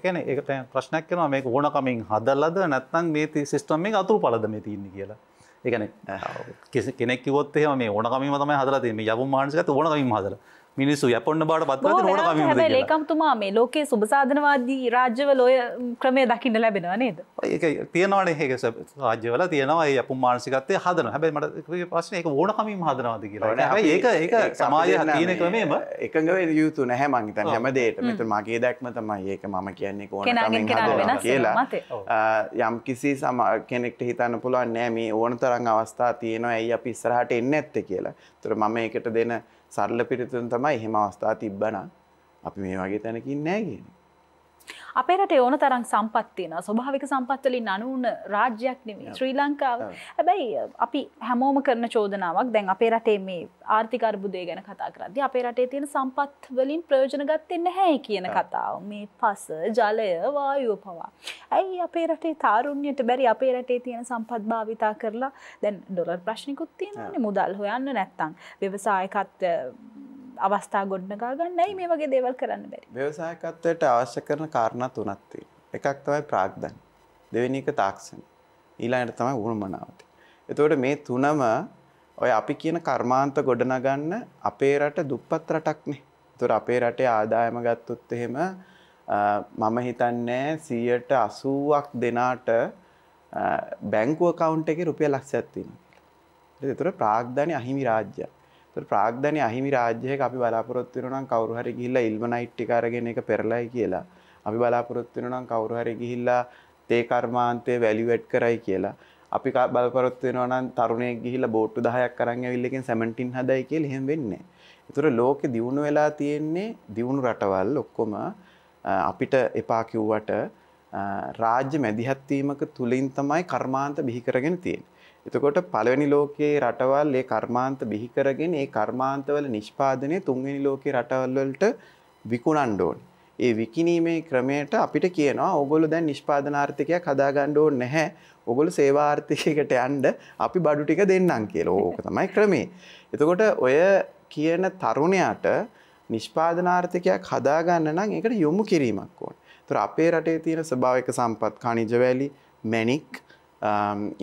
ගැන එකට ප්‍රශ්නයක් කෙනවා මේ ඕනකමින් හදල්ලද නැත්තන් මේ සිිස්ටම් මේ අතුරු පලදම තියන්නේ කියලා එකන කෙනෙක්කිවොත් එහම මේ ඕනකමින් තමයි හදලා මේ යබු මාන්සක ඕනකමින් හදලා මිනිස්සු යපොන්න බට පත් ඒකම්තුමා මේ ලෝකේ සුබසාධනවාදී රාජ්‍යවල ඔය ක්‍රමය දකින්න ලැබෙනවා නේද ඒ තියෙනවාන ඒක රාජ්‍යවල තියෙනවා යපු මානසිකත්තය හදන හැබයි මට පස්සන එක ඕනකමින් හදනවාද කියලා ඒක ඒක සමාජය හදන ක්‍රමේම එකඟ යුතු නැහැ මංහිතන් හැමදේට මෙත මගේ දැක්ම තමයි ඒක මම කියන්නේ ඕන කියලා යම් කිසි සම කෙනෙක්ට හිතන්න පුළුවන් නෑ මේ ඕන තරන් අවස්ථා තියෙනවා ඇයි අප ඉස්සරහට එන්න ඇත්ත කියලා තුර මම එකට දෙන සරල පිරිතුන් තමයි එහෙම අවස්ථා තිබ්බන අපි මේ වගේ තැනකින් නෑ කියන අපේ රටේ ඕන තරම් සම්පත් තියෙනවා. ස්වභාවික සම්පත් වලින් අනුන රාජ්‍යයක් නෙමෙයි ශ්‍රී ලංකාව. හැබැයි අපි හැමෝම කරන චෝදනාවක් දැන් අපේ රටේ මේ ආර්ථික අර්බුදය ගැන කතා කරද්දී අපේ රටේ තියෙන සම්පත් වලින් ප්‍රයෝජන ගත්තේ නැහැ කියන කතාව. මේ පස, ජලය, වායුව පවා. ඇයි අපේ රටේ තාරුණ්‍යයට බැරි අපේ රටේ තියෙන සම්පත් භාවිතා කරලා දැන් ඩොලර් ප්‍රශ්නිකුත් තියෙනවානේ මුදල් හොයන්න නැත්තම්. ව්‍යවසායකත් අවස්ථා ගොඩ්නගා ගන්නයි මේ වගේ දේවල් කරන්න බැරි. ව්‍යවසායකත්වයට අවශ්‍ය කරන කාරණා තුනක් තියෙනවා. එකක් තමයි ප්‍රාග්ධන. දෙවෙනි එක තාක්ෂණ. ඊළඟට තමයි උරුමනාව. එතකොට මේ තුනම ඔය අපි කියන කර්මාන්ත ගොඩනගන්න අපේ රට දුප්පත් රටක්නේ. එතකොට අපේ රටේ ආදායම ගත්තොත් එහෙම මම හිතන්නේ 180ක් දෙනාට බැංකුව කවුන්ට් එකේ රුපියල් ලක්ෂයක් තියෙනවා. ඒතර ප්‍රාග්ධානය අහිමි රාජ්‍යයක්. ප්‍රාග්ධනය අහිමි රාජ්‍යයක අපි බලාපොරොත්තු වෙනනම් කවුරු හරි ගිහිල්ලා ඉල්මනයිට් ටික අරගෙන ඒක පෙරලයි කියලා. අපි බලාපොරොත්තු වෙනනම් කවුරු හරි ගිහිල්ලා තේ කර්මාන්තය වැලියු ඇඩ් කරයි කියලා. අපි බලාපොරොත්තු වෙනවා නම් තරුණයෙක් ගිහිල්ලා බෝට්ටු 10ක් අරන් ඇවිල්ලා එකෙන් සැමන්ටින් හදයි කියලා එහෙම වෙන්නේ නැහැ. ඒතර ලෝකේ දියුණු වෙලා තියෙන්නේ දියුණු රටවල් ඔක්කොම අපිට එපා කිව්වට රාජ්‍ය මැදිහත් වීමක තුලින් තමයි කර්මාන්ත බිහි කරගෙන තියෙන්නේ. එතකොට පළවෙනි ලෝකයේ රටවල් ඒ කර්මාන්ත බිහි කරගෙන ඒ කර්මාන්තවල නිෂ්පාදනය තුන්වෙනි ලෝකයේ රටවල් වලට විකුණන්න ඕනේ. ඒ විකිණීමේ ක්‍රමයට අපිට කියනවා ඔගොල්ලෝ දැන් නිෂ්පාදනාර්ථිකයක් හදාගන්න ඕනේ නැහැ. ඔගොල්ලෝ සේවාර්ථිකයකට යන්න අපි බඩු ටික දෙන්නම් කියලා. ඕක තමයි ක්‍රමේ. එතකොට ඔය කියන තරුණයාට නිෂ්පාදනාර්ථිකයක් හදාගන්න නම් ඒකට යොමු කිරීමක් ඕනේ. ඒතර අපේ රටේ තියෙන ස්වභාවික සම්පත් කණිජ වැලි, මැණික්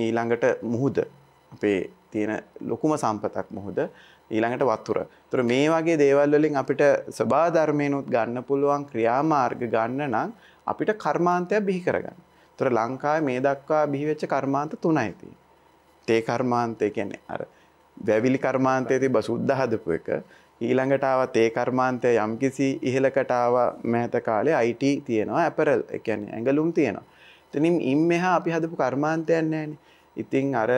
ඊළඟට මුහුද අපේ තියෙන ලොකුම සම්පතක් මුහුද ඊළඟට වත්තුර. තුර මේ වගේ දේවල්වලින් අපිට ස්භාධර්මයනුත් ගන්න පුළුවන් ක්‍රියාමාර්ග ගන්න නම් අපිට කර්මාන්තයක් බිහි කරගන්න. තුර ලංකා මේ දක්වා බිහිවෙච්ච කර්මාන්ත තුනයිති. තේ කර්මාන්තය කියන්නේ අර වැවිලි කර්මාන්තයති බසුද්ධ හදපු එක ඊළඟටාව තේ කර්මාන්තය යම්කිසි ඉහලකටාව මෑත කාලේ අයිට තියෙනවා ඇපරල් එකන්නේ ඇඟලුම් තියෙනවා. තනින් ඉම් මෙහා අපි හදපු කර්මාන්තයන් නෑන ඉතිං අර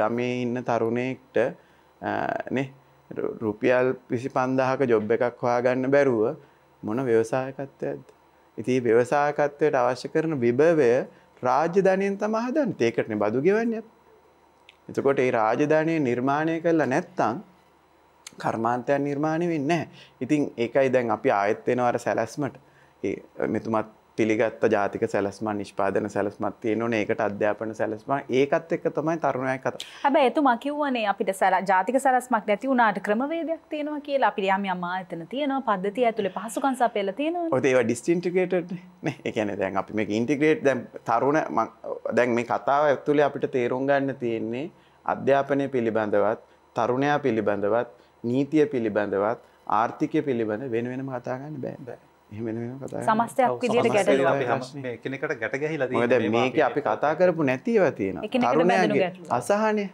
ගමේ ඉන්න තරුණෙක්ට රුපියල් පිසි පන්දාහක ජොබ් එකක් හොයාගන්න බැරුව මොන ව්‍යවසායකත්වය ඇද. ඉති ව්‍යවසායකත්වයට අවශ්‍ය කරන විභවය රාජධනයෙන් තම හදන් ඒකටන බදු ගෙවන්න. එතකොට ඒ රාජධානය නිර්මාණය කරලා නැත්තං කර්මාන්තයන් නිර්මාණය වෙන්න. ඉතින් ඒකයි දැන් අපි ආයත්වෙනවර සැලැස්මට මෙතුමත් පිළිගත්ත ජාතික සැලස්ම නිෂ්පාදන සැලස්මත් තියෙනවන ඒකට අධ්‍යාපන සැලස්ම ඒකත් එක්ක තමයි තරුණය කත හැබ එතුම කිව්වනේ අපිට සැල ජාතික සැලස්මක් නැති වුණට ක්‍රමවේදයක් තියෙනවා කියලා අපිරියම අම්මා එතන තියෙනවා පද්ධති ඇතුළේ පහසුකංසා පෙල තියෙනවා ඔතේ ඒවා ඩිස්ටින්ටිගේටඩ් එකන දැන් අපි මේ ඉන්ටිග්‍රේට් දැන් තරුණ දැන් මේ කතාව ඇතුළේ අපිට තේරුම් ගන්න තියෙන්නේ අධ්‍යාපනය පිළිබඳවත් තරුණයා පිළිබඳවත් නීතිය පිළිබඳවත් ආර්ථිකය පිළිබඳ වෙන වෙනම කතාගන්න බෑ බෑ සමස්තයක් විදිට ගැට කෙනෙකට ගැට ගැහිලා ද මේක අපි කතා කරපු නැතිව තියෙන තරුණයගේ අසාහනය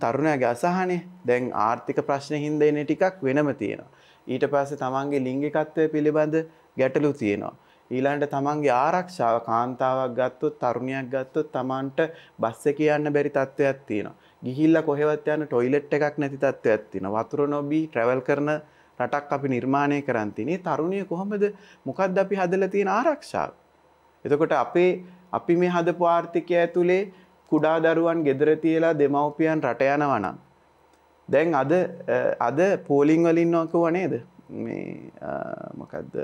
තරුණයගේ අසාහනය දැන් ආර්ථික ප්‍රශ්න හින්දන ටිකක් වෙනම තියෙනවා ඊට පස්සේ තමන්ගේ ලිංගිකත්වය පිළිබඳ ගැටලු තියෙනවා ඊළන්ට තමන්ගේ ආරක්ෂාව කාන්තාවක් ගත්තොත් තරුණයක් ගත්තොත් තමන්ට බස්ස කියන්න බැරි තත්ත්වයක් තියෙනවා ගිහිල්ල කොහෙවත් යන ටොයිලෙට් එකක් නැති තත්ත්වයක් තියෙන වතුර නොබී ට්‍රවල් කරන රටක් අපි නිර්මාණය කරන්තිනේ තරුණය කොහොමද මොකක්ද අපි හදල තියෙන ආරක්ෂාව. එතකොට අපේ අපි මේ හදපු ආර්ථිකය ඇතුළේ කුඩා දරුවන් ගෙදර තියලා දෙමව්පියන් රට යනවනම්. දැන් අද අද පෝලිං වලින් නොකව නේද මේ මොකක්ද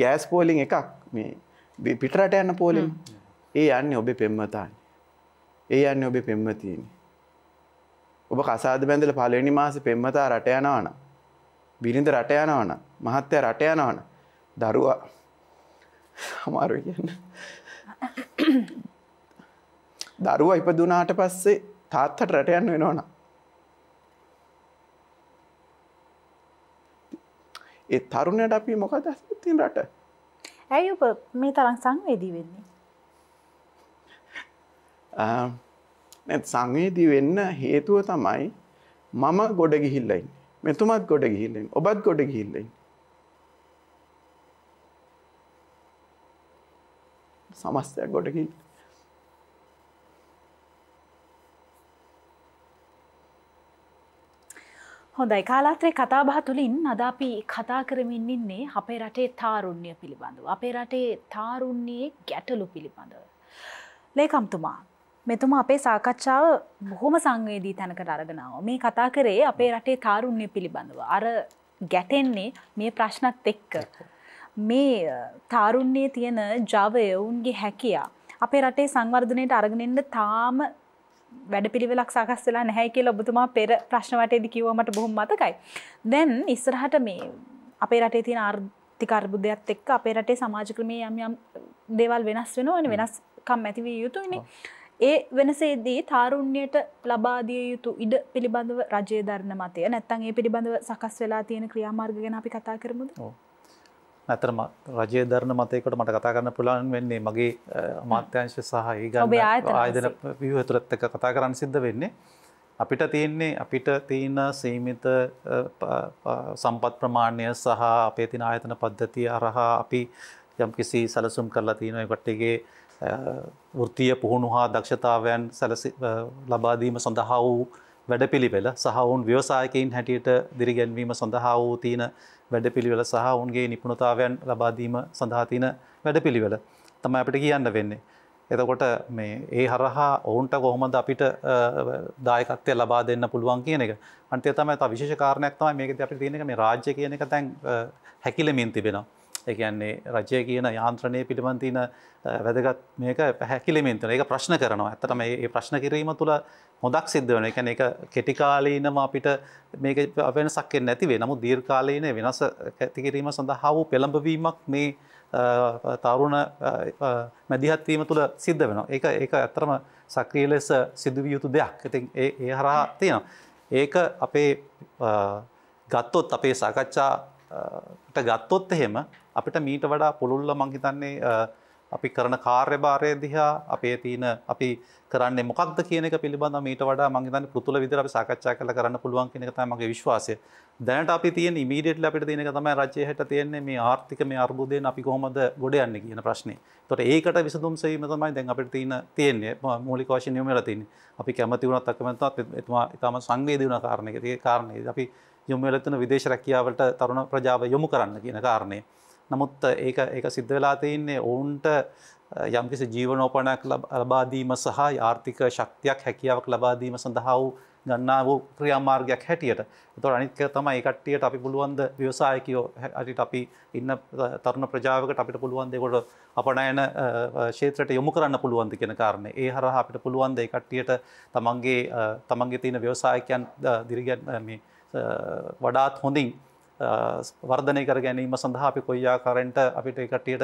ගෑස් පෝලිං එකක් මේ පිටරට යන්න පෝලිම් ඒ යන්න ඔබේ පෙම්මතාන් ඒ යන්න ඔබේ පෙම්මතියන්නේ ඔබ කසාද බැඳල පලනි මාස පෙම්මතා රටයනවන. බිරිඳ රටයනවන මහත්තය රටයනවන දරුවා හමාරු කියන්න. දරුව ඉපදුනාට පස්සේ තාත්තට රටයන්න වෙනවන. ඒ තරුණයට අපි මොක දස්තින් රට ඇයි මේ තරන් සංවේදී වෙන්නේ නැත් සංවේදී වෙන්න හේතුව තමයි මම ගොඩ ගිහිල්ලා ඉන්නේ. මෙතුමත් ගොඩ ගිහිල්ලා ඉන්නේ. ඔබත් ගොඩ ගිහිල්ලා ඉන්නේ. සමස්තයක් ගොඩ ගිහිල්ලා හොඳයි කාලාත්‍රේ කතාබහ තුළින් අද අපි කතා කරමින් ඉන්නේ අපේ රටේ තාරුණ්‍ය පිළිබඳව. අපේ රටේ තාරුණ්‍යයේ ගැටලු පිළිබඳව. ලේකම්තුමා මෙතුම අපේ සාකච්ඡාව බොහොම සංවේදී තැනකට අරගෙනාව. මේ කතා කරේ අපේ රටේ තාරුණ්‍ය පිළිබඳව. අර ගැටෙන්නේ මේ ප්‍රශ්නත් එක්ක. මේ තාරුණ්‍යයේ තියෙන ජවය ඔවුන්ගේ හැකියා. අපේ රටේ සංවර්ධනයට අරගෙනෙන්න තාම වැඩපිළිවෙලක් සකස් වෙලා නැහැ කියලා ඔබතුමා පෙර ප්‍රශ්න වටේදී කිව්වා මට බොහොම මතකයි. දැන් ඉස්සරහට මේ අපේ රටේ තියෙන ආර්ථික අර්බුදයත් එක්ක අපේ රටේ සමාජ ක්‍රමයේ යම් යම් දේවල් වෙනස් වෙනවනේ වෙනස්කම් ඇති විය යුතුයිනේ. ඒ වෙනසේදී තාරුණ්‍යයට ලබාදිය යුතු ඉඩ පිළිබඳව රජය ධර්ණ මතය නැත්තන් ඒ පිළිබඳව සකස් වෙලා තියෙන ක්‍රියාමාර්ග ගැන අපි කතා කරමුද ඇතරම රජය ධර්ණ මතයකට මට කතා කරන්න පුළන් වෙන්නේ මගේ අමාත්‍යංශ සහ ඒගන්න ආයදන විවතුරත් එක කතා කරන්න සිද්ධ වෙන්නේ අපිට තියෙන්නේ අපිට තියෙන සීමිත සම්පත් ප්‍රමාණය සහ අපේ තින ආයතන පද්ධතිය අරහා අපි යම් කිසි සැලසුම් කරලා තියෙනව එකටගේ වෘතිය පුහුණු හා දක්ෂතාවයන් සැලස ලබාදීම සඳහා වූ වැඩපිළිවෙල සහවුන් ව්‍යවසායකයින් හැටියට දිරිගැන්වීම සඳහා වූ තියන වැඩපිළිවෙල සහවුන්ගේ නිපුණතාවයන් ලබාදීම සඳහාතින වැඩපිළිවෙල තමයි අපිට කියන්න වෙන්නේ. එතකොට මේ ඒ හරහා ඔවුන්ට කොහොමද අපිට දායකත්වය ලබා දෙන්න පුළුවන් කියන එක අන්තය තමයි තා විශේෂ කාරණයක් තමයි මේකද අපි තියෙනක මේ රාජ්‍ය කියන එක තැන් හැකිලමින් තිබෙනවා. එකන්නේ රජය කියන යාන්ත්‍රණය පිළිබඳතින වැදගත් මේක පැහැකිලිමින් තුන එක ප්‍රශ්න කරනවා ඇතට මේ ප්‍රශ්න කිරීම තුළ හොදක් සිද්ධ වන එකන එක කෙටිකාලීනම අපිට මේක වෙනසක්ෙන් නැතිවේ නමු දීර්කාලීනය වෙනස ඇතිකිරීම සඳහා වූ පෙළඹවීමක් මේ තරුණ මැදිහත්වීම තුළ සිද්ධ වෙන එක ඒ ඇතරම සක්‍රිය ලෙස සිදුවිය යුතු දෙයක් ඉතින් ඒ හරහා තියෙනවා ඒක අපේ ගත්තොත් අපේ සාකච්ඡා ගත්තොත් එහෙම අපිට මීට වඩා පුළුල්ල මංහිතන්නේ අපි කරන කාර්යභාරය දිහා අපේ තියන අපි කරන්න මොකක්ද කියනක පිළිබඳ මීට වඩා මංගේතන පුතුල විදිර අපි සාකච්ඡා කළ කරන්න පුළුවන් කෙනෙක තමගේ විශ්වාසය දැනට අපි තියෙන ඉමීඩියට් අපිට තියෙන තමයි රජයට තියෙන්නේ මේ ආර්ථික මේ අර්බුදයෙන් අපි කොහොමද ගොඩ යන්න කියන ප්‍රශ්නේ තොට ඒකට විසඳුම් සීම තමයි දැන් අපිට තියෙන තියෙන්නේ මූලික වශයෙන් නියමලා තියෙන්නේ අපි කැමති වුණත් අකමැති වුණත් එතුමා ඊටම සංවේදී වුණ කාරණේ ඒ කාරණේ අපි යොමුවෙලතන විදේශ රැකියාවට තරුණ ප්‍රජාව යොමු කරන්න කියන කාරණය. නමුත් ඒ ඒ සිද්ධ වෙලාතයන්නේ ඔවුන්ට යම්කිසි ජීවනෝපනයක් ලබාදීම සහ ආර්ථික ශක්තියක් හැකියාවක් ලබාදීම සඳහා වූ ගන්නා වූ ක්‍රියාමාර්ගයක් හැටියට තොර අනිත්ක තම එකට්ටියට අපි පුළුවන්ද ව්‍යවසායකයෝ හට අපි ඉන්න තරුණ ප්‍රජාවකට අපිට පුළුවන් දෙකොට අපනයන ශේත්‍රට යොමු කරන්න පුළුවන්ද කියෙන කාරණ ඒ හරහා අපිට පුළුවන්ද එකට්ටියට තමන්ගේ තමන්ගේ තියෙන ව්‍යවසායකයන් දිරිගැන් මේ වඩාත් හොඳින් වර්ධනය කර ගැනීම සඳහා අපි කොයියාකාරෙන්ට අපිට එකටියට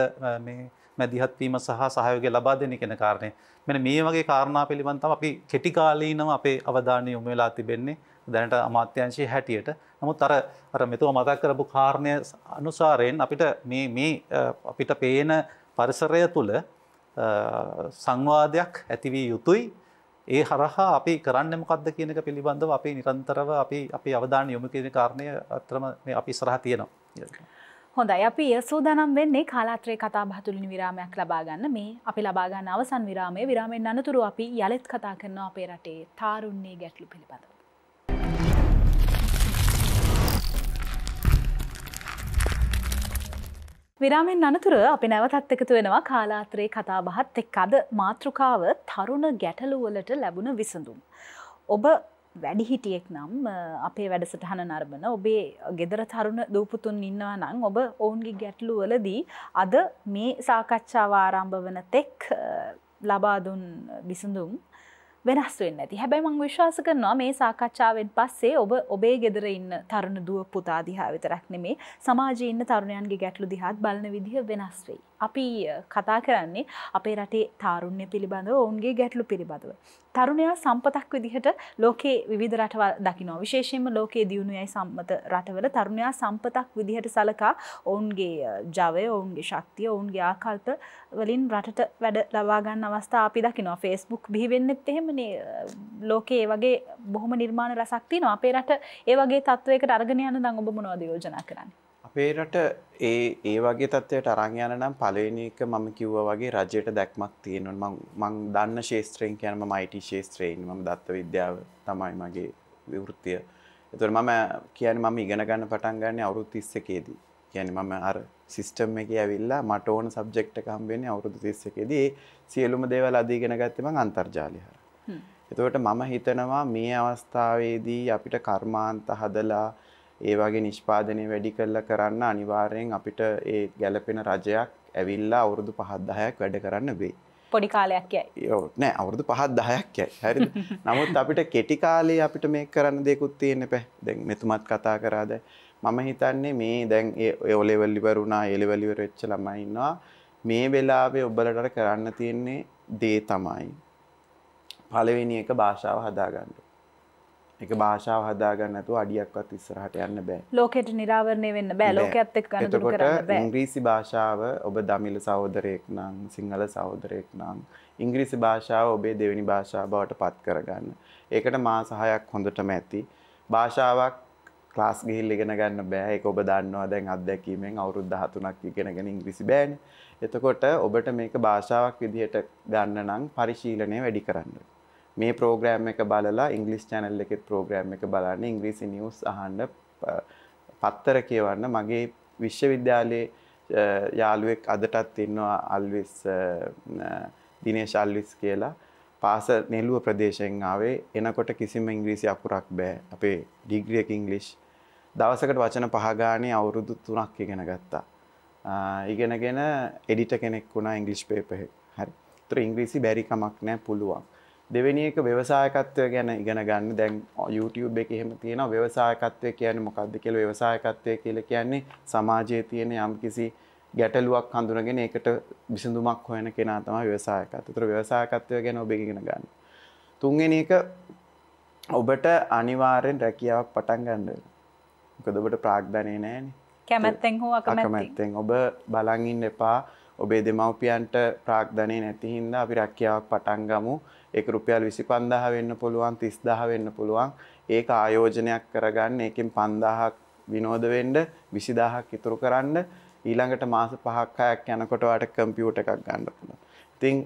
මැදිහත්වීම සහ සහයෝගය ලබා දෙන කෙන කාරණය මෙන මේ වගේ කාරණා පිළිබඳව අපි කෙටිකාලීනව අපේ අවධානය යොමු වෙලා තිබෙන්නේ දැනට අමාත්‍යංශයේ හැටියට නමුත් අර අර මෙතුව මතක් කරපු කාරණය අනුසාරයෙන් අපිට මේ මේ අපිට පේන පරිසරය තුළ සංවාදයක් ඇතිවී යුතුයි ඒ හරහා අපි කරන්න මොකක්ද කියන එක පිළිබඳව අපේ නිරන්තරව අපි අපේ අවධානය යොමු කියන කාරණය අත්‍රම මේ අපි ඉස්සරහ තියෙනවා. හොඳයි අපි ඒ සූදානම් වෙන්නේ කාලාත්‍රේ කතා බහ තුළින් විරාමයක් ලබා ගන්න මේ අපි ලබා ගන්න අවසන් විරාමයේ විරාමෙන් අනතුරු අපි යලෙත් කතා කරනවා අපේ රටේ තාරුණ්‍ය ගැටලු පිළිබඳව. විරාමෙන් අනතුර අපි නැවතත් එකතු වෙනවා කාලාත්‍රයේ කතාබහත් එක් අද මාතෘකාව තරුණ ගැටලුවලට ලැබුණ විසඳුම්. ඔබ වැඩිහිටියෙක් නම් අපේ වැඩසටහන නර්බන ඔබේ ගෙදර තරුණ දූපුතුන් ඉන්නවා නම් ඔබ ඔවුන්ගේ ගැටලුවලදී අද මේ සාකච්ඡාව ආරම්භ වන තෙක් ලබාදුන් විසඳුම් වෙනස් වෙන්න ඇති හැබැයි මං විශ්වාස කරනවා මේ සාකච්ඡාවෙන් පස්සේ ඔබ ඔබේ ගෙදර ඉන්න තරුණ දුව පුතා දිහා විතරක් නෙමේ සමාජයේ ඉන්න තරුණයන්ගේ ගැටලු දිහාත් බලන විදිහ වෙනස් වෙයි අපි කතා කරන්නේ අපේ රටේ තාරුණ්‍ය පිළිබඳව ඔවුන්ගේ ගැටලු පිළිබඳව. තරුණයා සම්පතක් විදිහට ලෝකේ විධ රටවල් දකිනවා විශේෂයෙන්ම ලෝකයේ දියුණුයයි සම්මත රටවල තරුණයා සම්පතක් විදිහට සලකා ඔවුන්ගේ ජවය ඔවුන්ගේ ශක්තිය ඔවුන්ගේ ආකල්ප වලින් රටට වැඩ ලවාගන්න අවස්ථා අපි දකිනවා ෆෙස්බුක් බිහිවෙන්නෙත් එහෙමනේ ලෝකයේ වගේ බොහොම නිර්මාණ රසක්තිනවා අපේ රට ඒ වගේ තත්ත්වයකට අර්ගනයන්න දඟ ඔබ මොනවද යෝජනා කරන්නේ අපේ රට ඒ ඒ වගේ තත්ත්වයට අරන් යන නම් පළවෙනි එක මම කිව්වා වගේ රජයට දැක්මක් තියෙනවා. මම මං දන්න ශාස්ත්‍රයෙන් කියන්නේ මම IT ශාස්ත්‍රයෙන් මම දත්ත විද්‍යාව තමයි මගේ විවෘත්තිය. ඒතකොට මම කියන්නේ මම ඉගෙන ගන්න පටන් ගන්න අවුරුදු 31 කියන්නේ මම අර සිස්ටම් එකේ ඇවිල්ලා මට ඕන සබ්ජෙක්ට් එක හම්බ වෙන්නේ අවුරුදු 31 දී සියලුම දේවල් අද ඉගෙන ගත්තේ මම අන්තර්ජාලය හරහා. එතකොට මම හිතනවා මේ අවස්ථාවේදී අපිට කර්මාන්ත හදලා ඒ වගේ නිෂ්පාදනය වැඩි කරලා කරන්න අනිවාර්යෙන් අපිට ඒ ගැලපෙන රජයක් ඇවිල්ලා අවුරුදු 5-10ක් වැඩ කරන්න වෙයි. පොඩි කාලයක් යයි. ඔව් නෑ අවුරුදු 5-10ක් යයි. හරිද? නමුත් අපිට කෙටි කාලේ අපිට මේක කරන්න දෙයක්ත් තියෙන්න බෑ. දැන් මෙතුමත් කතා කරාද මම හිතන්නේ මේ දැන් ඒ ඔ ලෙවල් ඉවර වුණා, ඒ ලෙවල් ඉවර වෙච්ච ළමයි ඉන්නවා. මේ වෙලාවේ ඔබලට කරන්න තියෙන්නේ දේ තමයි පළවෙනි එක භාෂාව හදාගන්න. එක භාෂාව හදාගන්න ඇතුව අඩියක්වත් ඉස්සරහට යන්න බෑ ලෝකෙට නිරාවරණය වෙන්න බෑ ලෝකත් එක්ක ගනුදෙනු කරන්න බෑ ඉංග්‍රීසි භාෂාව ඔබ දමිළ සහෝදරයෙක් නම් සිංහල සහෝදරයෙක් නම් ඉංග්‍රීසි භාෂාව ඔබේ දෙවෙනි භාෂාව බවට පත් කරගන්න ඒකට මා සහයක් හොඳටම ඇති භාෂාවක් ක්ලාස් ගිහිල් ඉගෙන ගන්න බෑ ඒක ඔබ දන්නවා දැන් අත්දැකීමෙන් අවුරුදු 13ක් ඉගෙනගෙන ඉංග්‍රීසි බෑනේ එතකොට ඔබට මේක භාෂාවක් විදිහට ගන්න නම් පරිශීලනය වැඩි කරන්න මේ ප්‍රෝග්‍රෑම් එක බලලා ඉංග්‍රිස් චැනල් එකෙත් ප්‍රෝග්‍රෑම් එක බලන්න ඉංග්‍රීසි නිියස් අහන්ඩ පත්තර කියවන්න මගේ විශ්වවිද්‍යාලයේ යාළුවෙක් අදටත් ඉන්නවා අල්විස් දිනේශ අල්විස් කියලා පාස නෙල්ලුව ප්‍රදේශයෙන් ආවේ එනකොට කිසිම ඉංග්‍රීසි අකුරක් බෑ අපේ ඩිග්‍රියක ඉංගලිෂ් දවසකට වචන පහගානේ අවුරුදු තුනක් ඉගෙන ගත්තා. ඉගෙනගෙන එඩිට කෙනෙක් වුණා ඉංග්‍රීසි පේපර් හරි. ඒතර ඉංග්‍රීසි බැරි කමක් නෑ පුළුවන්. දෙවැනි එක ව්‍යවසායකත්වය ගැන ඉගෙන ගන්න දැන් YouTube එක එහෙම තියෙන ව්‍යවසායකත්වය කියන්නේ මොකක්ද කියලා ව්‍යවසායකත්වය කියලා කියන්නේ සමාජයේ තියෙන යම්කිසි ගැටලුවක් හඳුනගෙන ඒකට විසඳුමක් හොයන කෙනා තමයි ව්‍යවසායකත්වය. ඒතර ව්‍යවසායකත්වය ගැන ඔබ ඉගෙන ගන්න. තුන්වෙනි එක ඔබට අනිවාර්යෙන් රැකියාවක් පටන් ගන්න වෙනවා. මොකද ඔබට ප්‍රාග්ධනෙ නැහැනේ. කැමැත්තෙන් හෝ අකමැත්තෙන්. ඔබ බලන් ඉන්න එපා. ඔබේ දෙමව්පියන්ට ප්‍රාග්ධනය නැතිහින්ද අපි රැක්කියාවක් පටන් ගමු ඒක රුපියල් විසි පන්දාහ වෙන්න පුළුවන් තිස්දාහ වෙන්න පුළුවන් ඒක ආයෝජනයක් කරගන්න ඒකෙන් පන්දාහක් විනෝදවෙන්ඩ විසිදාහක් ඉතුරු කරන්න ඊළඟට මාස පහක්කායක් යනකොටවාට කම්පියුට එකක් ගන්න පුළ. ඉතිං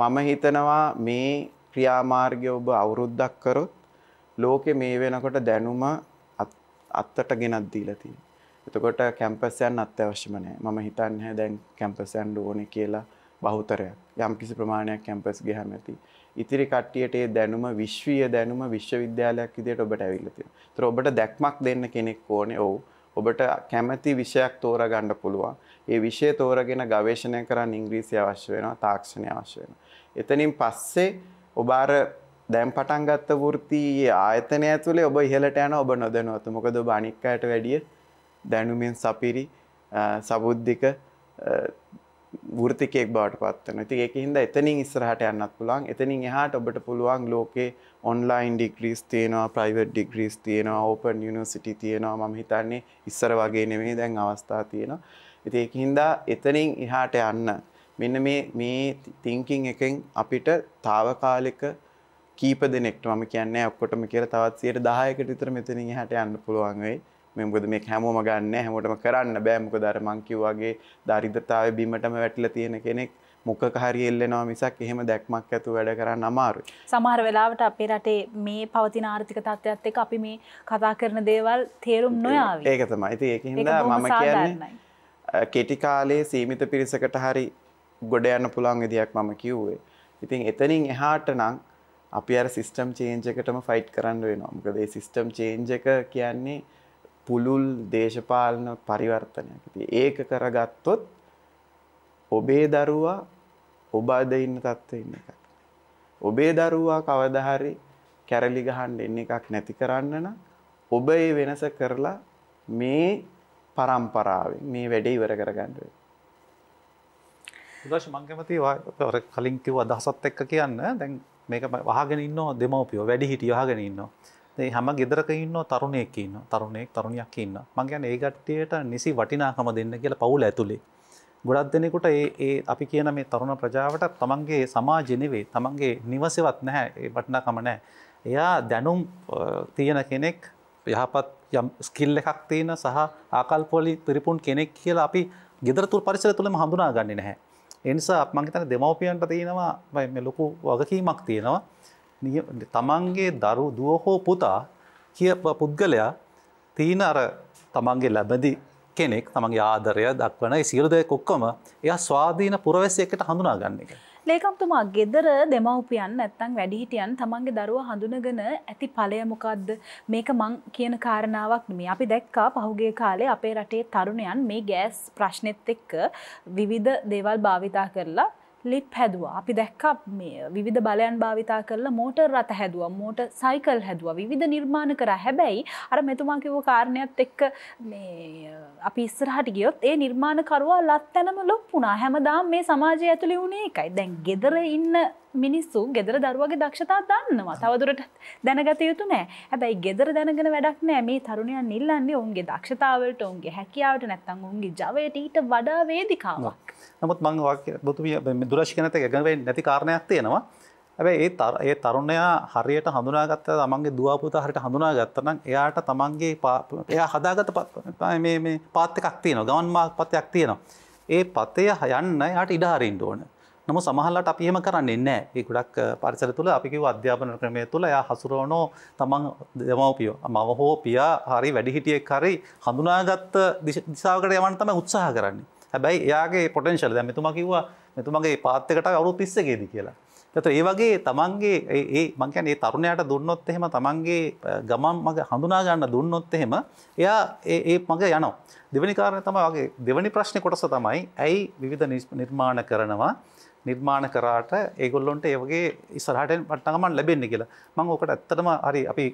මම හිතනවා මේ ක්‍රියාමාර්ගය ඔබ අවුරුද්දක් කරොත් ලෝකෙ මේ වෙනකොට දැනුම අත්තට ගෙනත් දීලතිී. එතකොට කැම්පස් යන්න අත්‍යවශ්‍යම නෑ. මම හිතන්නේ දැන් කැම්පස් යන්න ඕනේ කියලා බහුතරයක්. යම් කිසි ප්‍රමාණයක් කැම්පස් ගියහම ඇති. ඉතිරි කට්ටියට ඒ දැනුම විශ්වීය දැනුම විශ්වවිද්‍යාලයක් විදියට ඔබට ඇවිල්ලා තියෙනවා. ඒතර ඔබට දැක්මක් දෙන්න කෙනෙක් ඕනේ. ඔව්. ඔබට කැමැති විෂයක් තෝරගන්න පුළුවන්. ඒ විෂය තෝරගෙන ගවේෂණය කරන්න ඉංග්‍රීසි අවශ්‍ය වෙනවා, තාක්ෂණය අවශ්‍ය වෙනවා. එතනින් පස්සේ ඔබ අර දැන් පටන් ගත්ත වෘත්තියේ ආයතනය ඇතුලේ ඔබ ඉහළට යන ඔබ නොදැනුවත. මොකද ඔබ අනික් අයට වැඩිය දැනුමින් සපිරි සබුද්ධික ෘතිකෙක් බවට පත්වන ති එක හිද එතනින් ඉස්සරහට යන්නත් පුළන් එතනින් එහාට ඔබට පුළුවන් ලෝකේ ඔන්ලයින් ඩිග්‍රීස් තියෙනවා ප්‍රයිවට් ඩිග්‍රීස් තියෙනවා ඕපන් නිසිටි තියෙනවා මම හිතන්නේ ඉස්සර වගේ නෙමේ දැන් අවස්ථා තියෙනවා ඉති එක හින්දා එතනින් එහාට යන්න මෙන්න මේ මේ තිංකින් එකෙන් අපිට තාවකාලික කීප දෙනෙක්ට මම කියන්නේ ඔක්කොටම කියර තවත් සියයට දායකට විතර මෙතනින් හට යන්න පුළුවන් වෙයි මෙමකද මේ හැමෝම ගන්න හැමෝටම කරන්න බෑමක දර මංකිව්වාගේ දරිදතාව බීමටම වැටල තියෙන කෙනෙක් මොකක හරි එල්ලෙනවා මිසක් එහෙම දැක්මක් ඇතු වැඩ කරන්න අමාරු. සමහර වෙලාවට අපේ රටේ මේ පවතින ආර්ථික තත්ත්වයක්ත් එක අපි මේ කතා කරන දේවල් තේරුම් නොයාව ඒක තමයි ඇති ඒක හිදා මම කියන්නේ කෙටිකාලේ සීමිත පිරිසකට හරි ගොඩ යන්න පුළන් විදියක් මම කිව්වේ. ඉතින් එතනින් එහාට නම් අපි අර සිිස්ටම් චේන්ජකටම ෆයිට් කරන්න වෙනවා මොකද ඒ සිිස්ටම් චේන්ජක කියන්නේ පුළුල් දේශපාලන පරිවර්තනයක්. ඉතින් ඒක කරගත්තොත් ඔබේ දරුවා ඔබ අද ඉන්න තත්ත්වේ ඉන්න එකක්. ඔබේ දරුවා කවදා හරි කැරලි ගහන්න එන්න එකක් නැති කරන්න නම් ඔබ ඒ වෙනස කරලා මේ પરම්පරාවෙන් මේ වැඩේ ඉවර කරගන්න වෙනවා. උදාශ මං කැමතියි ඔය කලින් කිව්ව අදහසත් එක්ක කියන්න. දැන් මේක වහගෙන ඉන්නෝ දෙමව්පියෝ වැඩි හිටියෝ වහගෙන ඉන්නෝ. ඒ හැම ගෙදරක ඉන්න තරුණයෙක් ඉන්න තරුණයෙක් තරුණයක් ඉන්න මං කියන්නේ ඒ ගැට්ටියට නිසි වටිනාකම දෙන්න කියලා පවුල ඇතුලේ ගොඩක් දෙනෙකුට ඒ ඒ අපි කියන මේ තරුණ ප්‍රජාවට තමන්ගේ සමාජය නෙවෙයි තමන්ගේ නිවසේවත් නැහැ ඒ වටිනාකම නැහැ. එයා දැනුම් තියෙන කෙනෙක් යහපත් යම් ස්කිල් එකක් තියෙන සහ ආකල්පවලි පිරිපුන් කෙනෙක් කියලා අපි ගෙදර තුල පරිසර තුලම හඳුනා ගන්නේ නැහැ. ඒ නිසා මම හිතන්නේ දෙමව්පියන්ට තියෙනවා මේ ලොකු වගකීමක් තියෙනවා. තමන්ගේ දරු දුව හෝ පුතා කිය පුද්ගලයා තියෙන අර තමන්ගේ ලැබදි කෙනෙක් තමන්ගේ ආදරය දක්වන සිරුදය කොක්කොම එය ස්වාධීන පුරවැසයකට හඳුනා ගන්න එක. ලේකම්තුමා ගෙදර දෙමවපියන් නැත්තං වැඩිහිටියන් තමන්ගේ දරුව හඳුනගෙන ඇති පලයමොකක්ද මේක මං කියන කාරණාවක් මේ අපි දැක්කා පහුගේ කාලේ අපේ රටේ තරුණයන් මේ ගෑස් ප්‍රශ්නෙත් එක්ක විවිධ දේවල් භාවිතා කරලා ලිප් හැදවා අපි දැක්ක මේ විධ බලයන් භාවිතා කරලා මෝට රත හැදුව මෝට සයිකල් හැදුව විධ නිර්මාණ කර හැබැයි අර මෙතුමාකිවෝ කාරණයක් එක්ක මේ අපි ඉස්සරහට ගියොත් ඒ නිර්මාණකරවා ලත් තැනම ලොප් වුණා හැමදාම් මේ සමාජය ඇතුළි වුණේ එකයි දැන් ගෙදර ඉන්න මිනිස්සු ගෙදර දරුවගේ දක්ෂතා දන්නවා තවදුරට දැනගත යුතු නෑ හැබැයි ගෙදර දැනගෙන වැඩක් නෑ මේ තරුණයන් නිල්ලන්නේ ඔුන්ගේ දක්ෂතාවලට ඔුන්ගේ හැකියාවට නැත්තන් උන්ගේ ජවයට ඊට වඩා වේදිකාවක් නමුත් මං බොතුමිය දුරශිකනත ගැනවෙයි නැති කාරණයක් තියෙනවා ඇැබයි ඒ තර ඒ තරුණයා හරියට හඳුනාගත්ත තමන්ගේ දවාපුත හරිට හඳුනා ගත්තනම් එයාට තමන්ගේ එයා හදාගත පාත්තකක් තියන ගවන්මාක් පත්යක් තියෙනවා ඒ පතය හයන්න යට ඉඩහරින්ට ඕන නමු සමහල්ලට අපි එහෙම කරන්නේ නැහැ. ඒ ගොඩක් පරිසර තුල අපි කිව්ව අධ්‍යාපන ක්‍රමය තුල එයා හසුරවනෝ තමන් දෙමව්පියෝ මව හෝ පියා හරි වැඩිහිටියෙක් හරි හඳුනාගත්ත දිශාවකට යවන්න තමයි උත්සාහ කරන්නේ. හැබැයි එයාගේ පොටෙන්ෂල් දැන් මෙතුමා කිව්වා මෙතුමගේ පාත් එකට අවුරුදු 30 කේදී කියලා. එතකොට ඒ වගේ තමන්ගේ ඒ මං කියන්නේ ඒ තරුණයාට දුන්නොත් එහෙම තමන්ගේ ගමන් මග හඳුනා ගන්න දුන්නොත් එහෙම එයා ඒ ඒ මග යනවා. දෙවෙනි කාරණය තමයි වගේ දෙවෙනි ප්‍රශ්නේ කොටස තමයි ඇයි විවිධ නිර්මාණ කරනවා නිර්මාණ කරාට ඒගොල්ලොන්ට ඒවගේ ඉස්රහට පටනගමන් ලැබෙන්න කියලා මං ඕකට ඇත්තටම හරි අපි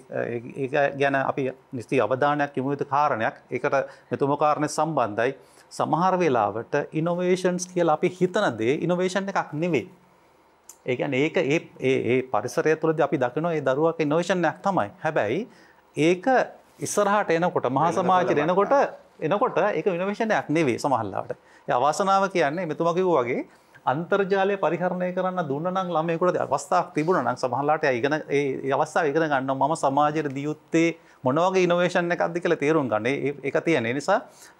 ඒ ගැන අපි නිස්ති අවධානයක් යමුයුතු කාරණයක් එකට මෙතුමකාරණය සම්බන්ධයි සමහර වෙලාවට ඉනොවේෂන්ස් කියලා අපි හිතන දේ ඉනොවේෂන් එකක් නෙවේ ඒකැන ඒක ඒ ඒ පරිසරය තුළද අපි දකිනවා ඒ දරුවක් ඉනොවේෂණයක් තමයි හැබැයි ඒක ඉස්සරහට එනකොට මහා සමාජයට එනකොට එනකොට ඒක විනවේශණයක් නෙවේ සමහල්ලාට අවාසනාව කියන්නේ මෙතුමකිවූ වගේ අන්තර්ජාලය පරිහරණය කරන්න දුන්නනම් ළමයකුට අවස්ථාවක් තිබුණනම් සමහලාට ඉගෙන ඒ අවස්ථාව ඉගෙන ගන්න මම සමාජයට දියුත්තේ මොනවගේ ඉනවේෂන් එකක්ද කියලා තේරුම් ගන්න එක තියෙන නිසා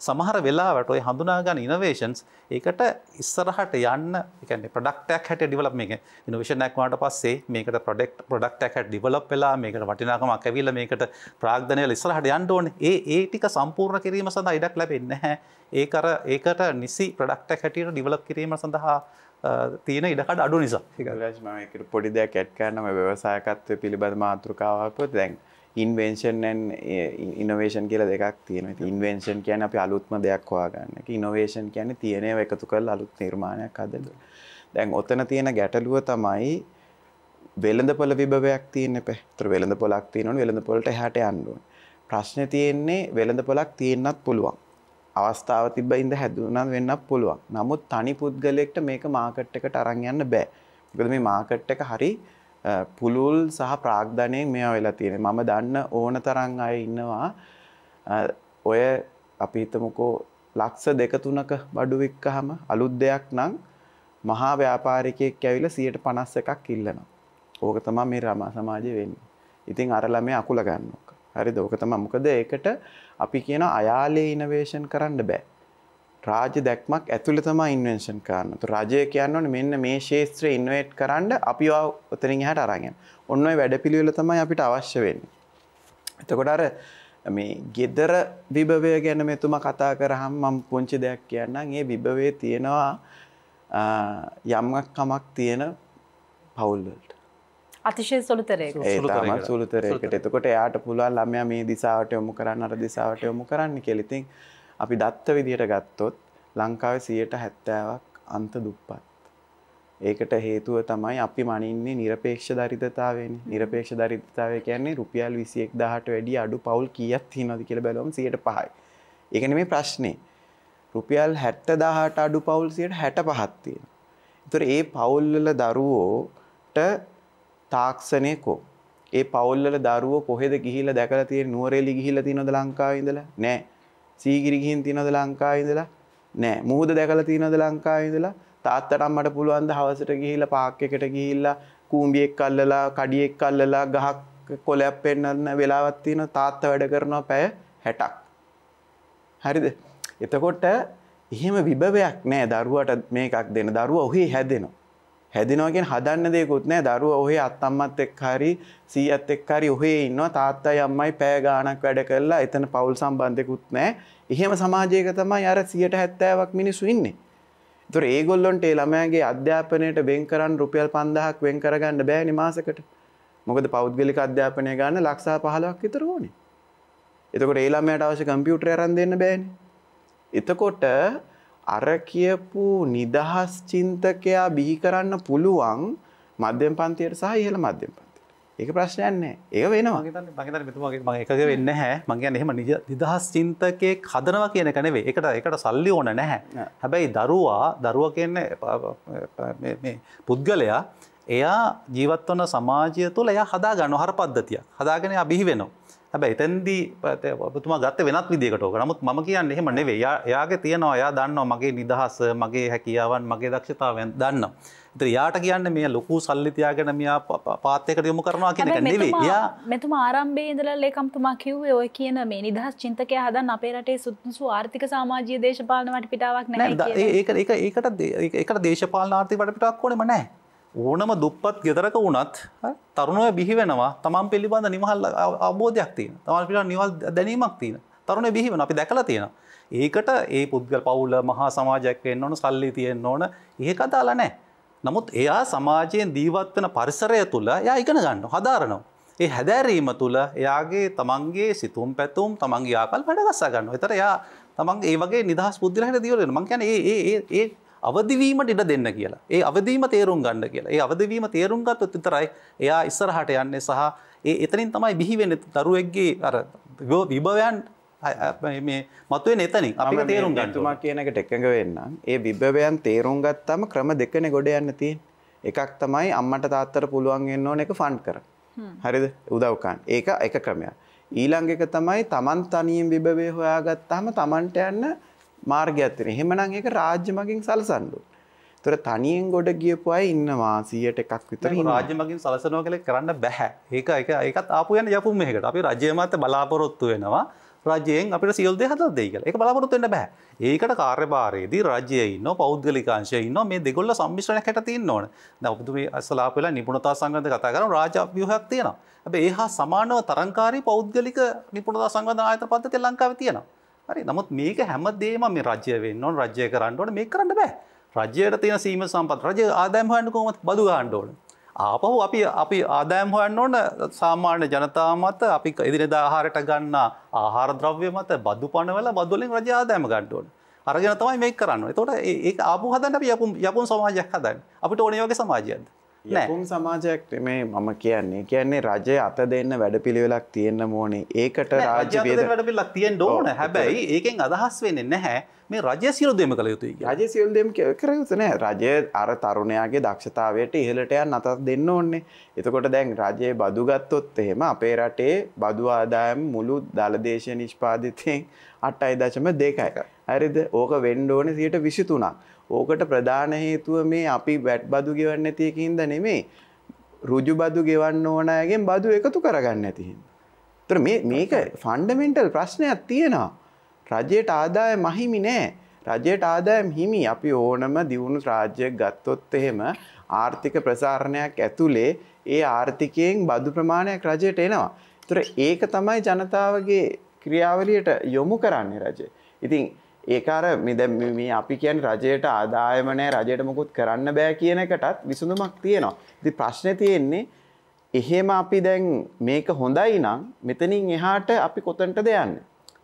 සමහර වෙලාවට ඔය හඳුනාගන්න ඉනවේෂන්ස් ඒකට ඉස්සරහට යන්න එකන්නේ ප්‍රඩක්ටක් හැට ඩිවලප් මේ ඉනවේෂනක් වාට පස්සේ මේකට ප්‍රොඩෙක්් ප්‍රඩක්ටක් හැට ඩිවලප් වෙලා මේකට වටිනාකම කැවිල මේකට ප්‍රාග්ධනය ඉස්සරහට යන්න ඕන ඒ ඒ ටික සම්පූර්ණ කිරීම සඳහා ඉඩක් ලැබෙන්නේ නැහැ ඒ කර ඒකට නිසි ප්‍රඩක්ටක් හැටියට ඩිවලප් කිරීම සඳහා තියෙන ඉඩකට අඩු නිසා ඒකරජ මකට පොඩි දෙයක් ඇට් කරනම ව්‍යවසායකත්වය පිළිබඳ මාතෘකාවප දැන් ඉන්වෙන්ෂන් ඇන් ඉනවේෂන් කියලා දෙකක් තියෙන ඉන්වෙන්ෂන් කියන අපි අලුත්ම දෙයක් හොයාගන්න ඉනොවේෂන් කියන්නේ තියෙනව එකතු කල් අලුත් නිර්මාණයක් අදද දැන් ඔතන තියෙන ගැටලුව තමයි වෙළඳ පොල විභවයක් තියන්න පැතර වෙළඳ පොලක් තියෙනවන වෙළඳ පොලට හැට අන්ඩුවන් ප්‍රශ්න තියෙන්නේ වෙළඳ පොලක් තියෙන්න්නත් පුළුවන් අවස්ථාව තිබ ඉඳ හැදුනත් වෙන්නත් පුළුවන් නමුත් තනි පුද්ගලෙක්ට මේක මාකට් එකට අරං යන්න බෑ ගද මේ මාකට් එක හරි පුළුල් සහ ප්‍රාග්ධනයෙන් මෙයා වෙලා තියෙන මම දන්න ඕන තරන් අය ඉන්නවා ඔය අපි හිතමුකෝ ලක්ෂ දෙක තුනක බඩුවික්ක හම අලුත් දෙයක් නම් මහා ව්‍යාපාරිකයෙක් ඇවිල සියට පනස් එකක් ඉල්ලනවා ඕක තමා මේ රමා සමාජය වෙන්න ඉතින් අරලම අකුල ගන්නක හරි දෝක තම මොකද ඒකට අපි කියන අයාලේ ඉනවේෂන් කරන්න බෑ රාජ්‍ය දැක්මක් ඇතුළ තමා ඉන්වෙන්ෂන් කරන්න තු රජය කියන්නවන මෙන්න මේ ශේත්‍රය ඉන්වේට් කරන්න අපි උතරින් හට අරගෙන් ඔන්න වැඩ පිළිවෙල තමයි අපිට අවශ්‍ය වෙන්න. එතකොට අර මේ ගෙදර විභවය ගැන මෙතුම කතා කරහම් මම් පුංචි දෙයක් කියන්නම් ඒ විභවේ තියෙනවා යම්ක් කමක් තියෙන පවුල්වලට අතිශය සොළුතරයක සොළුතරයකට එතකොට එයාට පුළුවන් ළමයා මේ දිසාවට යොමු කරන්න අර දිසාවට යොමු කරන්න කෙලිතින් අපි දත්ත විදිහට ගත්තොත් ලංකාවේ 70%ක් අන්ත දුප්පත්. ඒකට හේතුව තමයි අපි මනින්නේ নিরপেক্ষ දරිද්‍රතාවයනේ. নিরপেক্ষ දරිද්‍රතාවය කියන්නේ රුපියල් 21000ට වැඩි අඩු පවුල් කීයක් තියෙනවද කියලා බැලුවම 105යි. ඒක නෙමෙයි ප්‍රශ්නේ. රුපියල් 70000ට අඩු පවුල් 65ක් තියෙනවා. ඒතර ඒ පවුල්වල දරුවෝට තාක්ෂණය කෝ ඒ පවුල්වල දරුවෝ කොහෙද ගිහිල්ලා දැකලා තියෙන්නේ නුවරඑළි ගිහිල්ලා තියෙනවද ලංකාවේ ඉඳලා? නෑ. සීගිරිගිහින් තියනද ලංකායිදලා නෑ මුහද දැකල තියනද ලංකායිදලා තාත්තටම් මට පුළුවන්ද හවසට ගිහිලා පාක් එකට ගිහිල්ලා කූම්බියෙක් කල්ලලා කඩියෙක් කල්ලලා ගහක් කොලයක් පෙන්න්න වෙලාවත් තියෙන තාත්ත වැඩ කරනවා පැය හැටක්. හරිද. එතකොට එහෙම විභවයක් නෑ දරුවට මේකක් දෙන දරුව ඔහි හැදෙනවා. හැදිනවාගෙන් හදන්න දෙකුත් නෑ දරුව ඔහේ අත්තම්මත් එක්කාරි සීඇත් එක්කාරි ඔහේ ඉන්නවා තාත්තා යම්මයි පෑ ගානක් වැඩ කරලා එතන පවුල් සම්බන්ධයකුත් නෑ එහෙම සමාජයක තමයි අර සියට හැත්තෑවක් මිනිස්සු ඉන්නේ තුර ඒගොල්ලොන්ට ළමෑගේ අධ්‍යාපනයට වෙන් කරන්න රුපියල් පන්දහක් වෙන් කරගන්න බෑ නිමාසකට මොකද පෞද්ගලික අධ්‍යාපනය ගන්න ලක්සා පහලක් විතර ඕනේ එතකොට ඒලාමයට අවශ්‍ය කම්පියුටර අරන් දෙන්න බෑනේ එතකොට අර කියපු නිදහස් චින්තකයා බිහි කරන්න පුළුවන් මධ්‍යම පන්තියට සහ ඉහළ මධ්‍යම පන්තියට. ඒක ප්‍රශ්නයක් නෑ. ඒක වෙනවා. මම හිතන්නේ මෙතුමාගේ මම එකක වෙන්නේ නැහැ. මම කියන්නේ එහෙම නිදහස් චින්තකයේ හදනවා කියන එක නෙවෙයි. ඒකට ඒකට සල්ලි ඕන නැහැ. හැබැයි දරුවා දරුවා කියන්නේ මේ මේ පුද්ගලයා එයා ජීවත් වන සමාජය තුළ එයා හදා ගන්න හර පද්ධතියක්. හදාගෙන අබිහි වෙනවා. හැබැ එතැන්දී ඔබතුමා ගත්ත වෙනත් විදිකට නමුත් ම කියන්න එහෙම නෙවේ යාගේ තියෙනවා යා දන්නවා මගේ නිදහස මගේ හැකියාවන් මගේ දක්ෂතාවන් දන්න. යාට කියන්න මේ ලොකු සල්ලිතියාගෙන මෙයා පාත්තයකට යොමු කරනවා කියන නෙවේ යා මෙතුම ආරම්භේ ඉදල ලේකම්තුමා කිව්වේ ඔය කියන මේ නිදහස් චින්තකය හදන් අපේ රටේ සුත්සු ආර්ථික සමාජය දේශපාලනවට පිටාවක් නැ ඒකට ඒකට දේශපාලන ආර්ථික වට පිටක් ඕනෙම නෑ ඕනම දුප්පත් ගෙදරක වුණත් තරුණය බිහිවෙනවා තමන් පිළිබඳ නිමහල් අබෝධයක් තියෙන තමන් පිට නිවල් දැනීමක් තියෙන තරුණ බිහිවෙන අපි දැකලා තියෙන. ඒකට ඒ පුද්ගල පවුල මහා සමාජයක්වෙන් ඕන සල්ලි තියෙන් ඕන ඒ කතාල නෑ. නමුත් එයා සමාජයෙන් දීවත්වන පරිසරය තුළ යා ඉගෙන ගන්න හදාරනවා. ඒ හැදැරීම තුළ එයාගේ තමන්ගේ සිතුම් පැතුම් තමන්ගේ ආකල් වැඩගස්ස ගන්න එතර යා තමන් ඒ වගේ නිදහස් පුද්දිලහට දියවලෙන මං කියන ඒ අවදිවීමට ඉඩ දෙන්න කියලා. ඒ අවදීම තේරුම් ගන්න කියලා. ඒ අවදවීම තේරුම් ගත්තොත් විතරයි එයා ඉස්සරහට යන්නේ සහ ඒ එතනින් තමයි බිහි වෙන්නේ දරුවෙක්ගේ අර විභවයන් මේ මතුවේ නැතනින් අපිට තේරුම් ගන්න. තුමා කියන එකට එකඟ වෙන්න. ඒ විභවයන් තේරුම් ගත්තාම ක්‍රම දෙකනේ ගොඩ යන්න තියෙන්නේ. එකක් තමයි අම්මට තාත්තට පුළුවන් වෙන්න ඕන එක ෆන්ඩ් කරන්න. හරිද? උදව් කරන්න. ඒක එක ක්‍රමයක්. ඊළඟ එක තමයි Taman තනියෙන් විභවය හොයාගත්තාම Tamanට යන්න මාර්ගයක් තියෙනවා. එහෙමනම් ඒක රාජ්‍ය මගින් සලසන්න ඕනේ. ඒතර තනියෙන් ගොඩ ගියපු අය ඉන්නවා 100ට එකක් විතර ඉන්නවා. රාජ්‍ය මගින් සලසනවා කියලා කරන්න බෑ. ඒක ඒක ඒකත් ආපු යන යපුම් මේකට. අපි රජය මත බලාපොරොත්තු වෙනවා. රජයෙන් අපිට සියල් දෙය හදලා දෙයි කියලා. ඒක බලාපොරොත්තු වෙන්න බෑ. ඒකට කාර්යභාරයේදී රජය ඉන්නවා, පෞද්ගලික අංශය ඉන්නවා. මේ දෙකොල්ල සම්මිශ්‍රණයක් හැට තියෙන්න ඕන. දැන් ඔබතුමී අසලාප වෙලා නිපුණතා සංග්‍රහද කතා කරමු. රාජ්‍ය ව්‍යුහයක් තියෙනවා. හැබැයි ඒ හා සමානව තරංකාරී පෞද්ගලික නිපුණතා සංවර්ධන ආයතන පද්ධතිය ලංකාවේ තියෙනවා. හරි නමුත් මේක හැමදේම මේ රජ්‍ය වෙන්න ඕන රජ්‍ය කරන්න ඕන මේ කරන්න බෑ රජ්‍යයට තියෙන සීම සම්පත් රජ ආදායම් හොයන්න කොහොමද බදු ගන්න ඕන ආපහු අපි අපි ආදායම් හොයන්න ඕන සාමාන්‍ය ජනතාව මත අපි ඉදිරියදා ආහාරයට ගන්න ආහාර ද්‍රව්‍ය මත බදු පණවල බදු වලින් රජ ආදායම ගන්න ඕන අරගෙන තමයි මේක කරන්න. එතකොට ඒක ආපහු හදන්න අපි යපුම් යපුම් සමාජයක් හදන්න. අපිට ඕනේ වගේ සමාජයක්ද? යකුන් සමාජයක් මේ මම කියන්නේ කියන්නේ රජය අත දෙන්න වැඩපිළිවෙලක් තියෙන්න මෝනේ ඒකට රාජ්‍ය වැඩපිලක් තියෙන් ඕන හැබැයි ඒකෙන් අදහස් වෙන්නේ නැහැ මේ රජය සිරුදම කළ යුතුයි රජය සිරුදම කරයුතුන රජය අර තරුණයාගේ දක්ෂතාවයට ඉහලටයන් අතත් දෙන්න ඕන්නේ එතකොට දැන් රජයේ බදුගත්තොත් එහෙම අපේ රටේ බදු ආදායම් මුළු දලදේශය නිෂ්පාදිතයෙන් අට අයි දශම දෙකයි ඇරිද ඕක වෙන්ඩෝන සියට විසිතුනා ඕකට ප්‍රධාන හේතුව මේ අපි වැට් බදු ගෙවන්න ඇතියකින්ද නෙමේ රුජු බදු ගෙවන්න ඕනයගෙන් බදු එකතු කරගන්න ඇතිහින්. තර මේක ෆන්ඩමෙන්ටල් ප්‍රශ්නයක් තියෙනවා. රජයට ආදාය මහිමි නෑ. රජයට ආදායම් හිමි අපි ඕනම දියුණු රාජ්‍යයක් ගත්තොත් එහෙම ආර්ථික ප්‍රසාරණයක් ඇතුළේ ඒ ආර්ථිකයෙන් බදු ප්‍රමාණයක් රජයට එනවා. තුර ඒක තමයි ජනතාවගේ ක්‍රියාවලියට යොමු කරන්නේ රජය. ඉතින් ඒකාර මේ අපි කියන් රජයට ආදායමනෑ රජයට මොකුත් කරන්න බෑ කියන එකටත් විසඳුමක් තියෙනවා. ති ප්‍රශ්න තියෙන්නේ එහෙම අපි දැන් මේක හොඳයි නම් මෙතනින් එහාට අපි කොතන්ට දෙයන්න.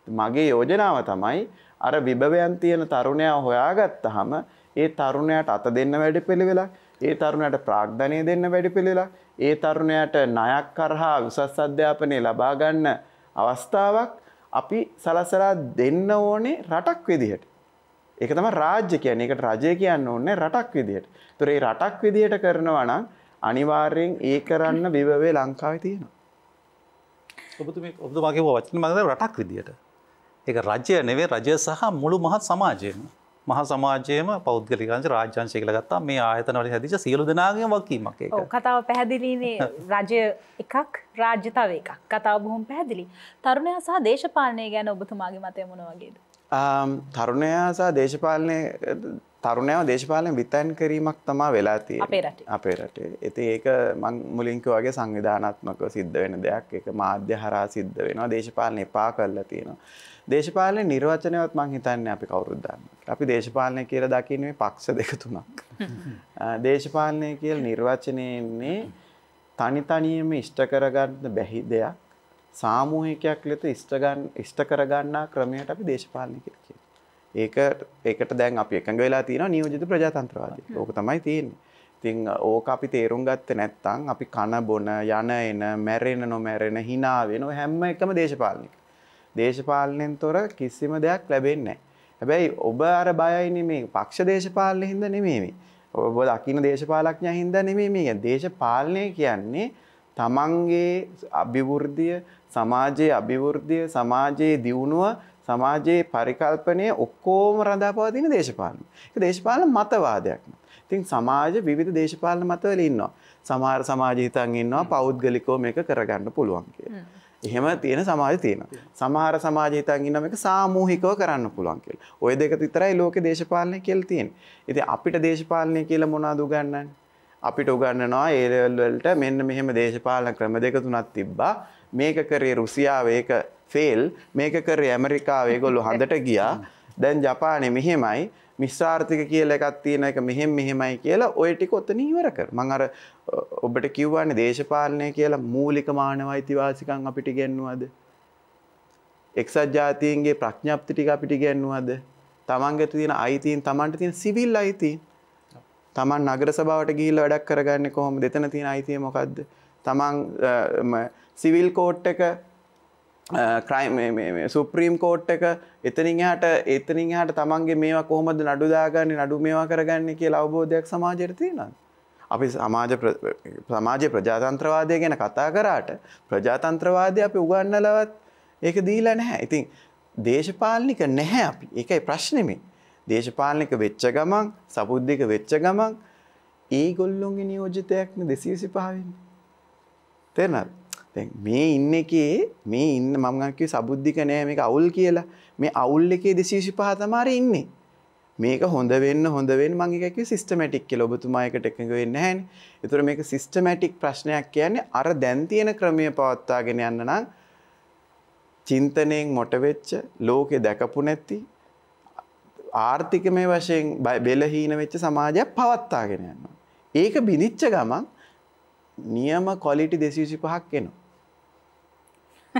මගේ යෝජනාව තමයි අර විභවයන් තියෙන තරුණයා හොයාගත්තහම ඒ තරුණයට අත දෙන්න වැඩි පිළිවෙලා ඒ තරුණයට ප්‍රාග්ධනය දෙන්න වැඩි පිළිලා ඒ තරුණයට නයක් කරහා විසස් අධ්‍යාපනය ලබාගන්න අවස්ථාවක් අපි සලසලා දෙන්න ඕනේ රටක් විදිහට. ඒක තම රාජ්‍ය කියන්නේ ඒකට රජය කියන්න ඕනේ රටක් විදිහට. ඒතර ඒ රටක් විදිහට කරනවා නම් අනිවාර්යෙන් ඒ කරන්න විභවය ලංකාවේ තියෙනවා. ඔබතුමී ඔබතුමාගේ වචන මම රටක් විදිහට. ඒක රජය නෙවෙයි රජය සහ මුළු මහත් සමාජයම. මහ සමාජයම පෞද්ගලිකංශ රාජ්‍යංශය කියලා ගත්තා මේ ආයතන වල හැදිච්ච සියලු දෙනාගේ වකීමක් ඒක. ඔව් කතාව පැහැදිලිනේ රජය එකක් රාජ්‍ය තව එකක්. කතාව බොහොම පැහැදිලි. තරුණයා සහ දේශපාලනය ගැන ඔබතුමාගේ මතය මොන වගේද? තරුණයා සහ දේශපාලනය තරුණයව දේශපාලන විතැන් කිරීමක් තමා වෙලා තිය අපේ රටේ ඇති ඒක මං මුලින්ක වගේ සංවිධානත්මක සිද්ධ වෙන දෙයක් එක මාධ්‍ය හරා සිද්ධ වෙනවා දේශපාලන එපා කරලා තියෙනවා. දේශපාලන නිර්වචනයවත් මං හිතන්නේ අපි කවුරුද්දන්න. අපි දේශපාලනය කියල දකින්නේ පක්ෂ දෙක තුනක්. දේශපාලනය කියල් නිර්වචනයන්නේ තනිතනියම ඉෂ්ට කරගන්න බැහි දෙයක් සාමූහිකයක් ලෙස ඉෂ්ටගන් ඉෂ්ට කරගන්නා ක්‍රමයට අපි දේශපාලනය කියලා කියනවා. ඒක ඒකට දැන් අපි එකඟ වෙලා තියෙනවා නියෝජිත ප්‍රජාතන්ත්‍රවාදය. ඕක තමයි තියෙන්නේ. ඉතින් ඕක අපි තේරුම් ගත්තේ නැත්නම් අපි කන බොන යන එන මැරෙන නොමැරෙන hina වෙන හැම එකම දේශපාලනික. දේශපාලනයෙන් තොර කිසිම දෙයක් ලැබෙන්නේ නැහැ. හැබැයි ඔබ අර බයයිනේ මේ පක්ෂ දේශපාලනේ හින්දා නෙමෙයි මේ. ඔබ දකින්න දේශපාලඥයා හින්දා නෙමෙයි මේ. දේශපාලනය කියන්නේ තමන්ගේ අභිවෘද්ධිය සමාජයේ අභිවෘද්ධිය සමාජයේ දියුණුව සමාජයේ පරිකල්පනය ඔක්කෝම රඳාපවතින දේශපාලන. ඒක දේශපාලන මතවාදයක්. ඉතින් සමාජ විවිධ දේශපාලන මතවල ඉන්නවා. සමහර සමාජ හිතන් ඉන්නවා පෞද්ගලිකව මේක කරගන්න පුළුවන් කියලා. එහෙම තියෙන සමාජ තියෙනවා. සමහර සමාජ හිතන් ඉන්නවා මේක සාමූහිකව කරන්න පුළුවන් කියලා. ওই දෙක විතරයි ලෝකේ දේශපාලනය කියලා තියෙන්නේ. ඉතින් අපිට දේශපාලනය කියලා මොනවද උගන්වන්නේ? අපිට උගන්නනවා ඒලවල්වලට මෙන්න මෙහෙම දේශපාලන ක්‍රම දෙක තුනක් තිබ්බා මේක කරේ රුසියාව ඒක ෆෙල් මේක කරේ ඇමරිකාව ඒගොල්ලෝ හඳට ගියා දැන් ජපානේ මෙහෙමයි මිශ්‍රාර්ථික කියලා එකක් තියෙන එක මෙහෙම මෙහෙමයි කියලා ඔය ටික ඔතන ඉවර කර මං අර ඔබට කිව්වානේ දේශපාලනය කියලා මූලික මානව අයිතිවාසිකම් අපිට ඉගෙනුවද එක්සත් ජාතීන්ගේ ප්‍රඥප්ති ටික අපිට ඉගෙනුවද තමන්ගේ තියෙන අයිතීන් තමන්ට තියෙන සිවිල් අයිතීන් තමන් නගර සභාවට ගිහිල්ලා වැඩක් කරගන්නේ කොහොමද? එතන තියෙන අයිතිය මොකද්ද? තමන් සිවිල් කෝට් එක ක්‍රයිම් සුප්‍රීම් කෝට් එක එතනින් එහාට එතනින් එහාට තමන්ගේ මේවා කොහොමද නඩු දාගන්නේ නඩු මේවා කරගන්නේ කියලා අවබෝධයක් සමාජයට තියෙනවා. අපි සමාජ සමාජ ප්‍රජාතන්ත්‍රවාදය ගැන කතා කරාට ප්‍රජාතන්ත්‍රවාදය අපි උගන්නලවත් ඒක දීලා නැහැ. ඉතින් දේශපාලනික නැහැ අපි. ඒකයි ප්‍රශ්නෙමේ. දේශපාලනික වෙච්ච ගමන් සබුද්ධික වෙච්ච ගමන් ඒගොල්ලොන්ගේ නියෝජිතයක්න දෙසී සිපහවෙන්න. තෙරනත් මේ ඉන්න එකේ මේ ඉන්න මංගක්කේ සබුද්ධික නෑ මේක අවුල් කියලා මේ අවුල් එකේ දෙසීසි පහතමාර ඉන්නේ මේක හොඳ වෙන්න හොඳ වෙන්න මං එකකේ සිස්ටමැටික් කියලා ඔබතුමායකට එකඟ වෙන්න හැනේ. ඒතර මේක සිස්ටමැටික් ප්‍රශ්නයක් කියන්නේ අර දැන් තියෙන ක්‍රමය පවත්වාගෙන යන්න නම් චින්තනයෙන් මොට වෙච්ච ලෝකේ දැකපු නැති ආර්ථිකමය වශයෙන් බෙලහීන වෙච්ච සමාජයක් පවත්තාගෙන යන්න. ඒක බිනිච්ච ගමන් නියම කොලිටි දෙසීසි පහක් එනවා.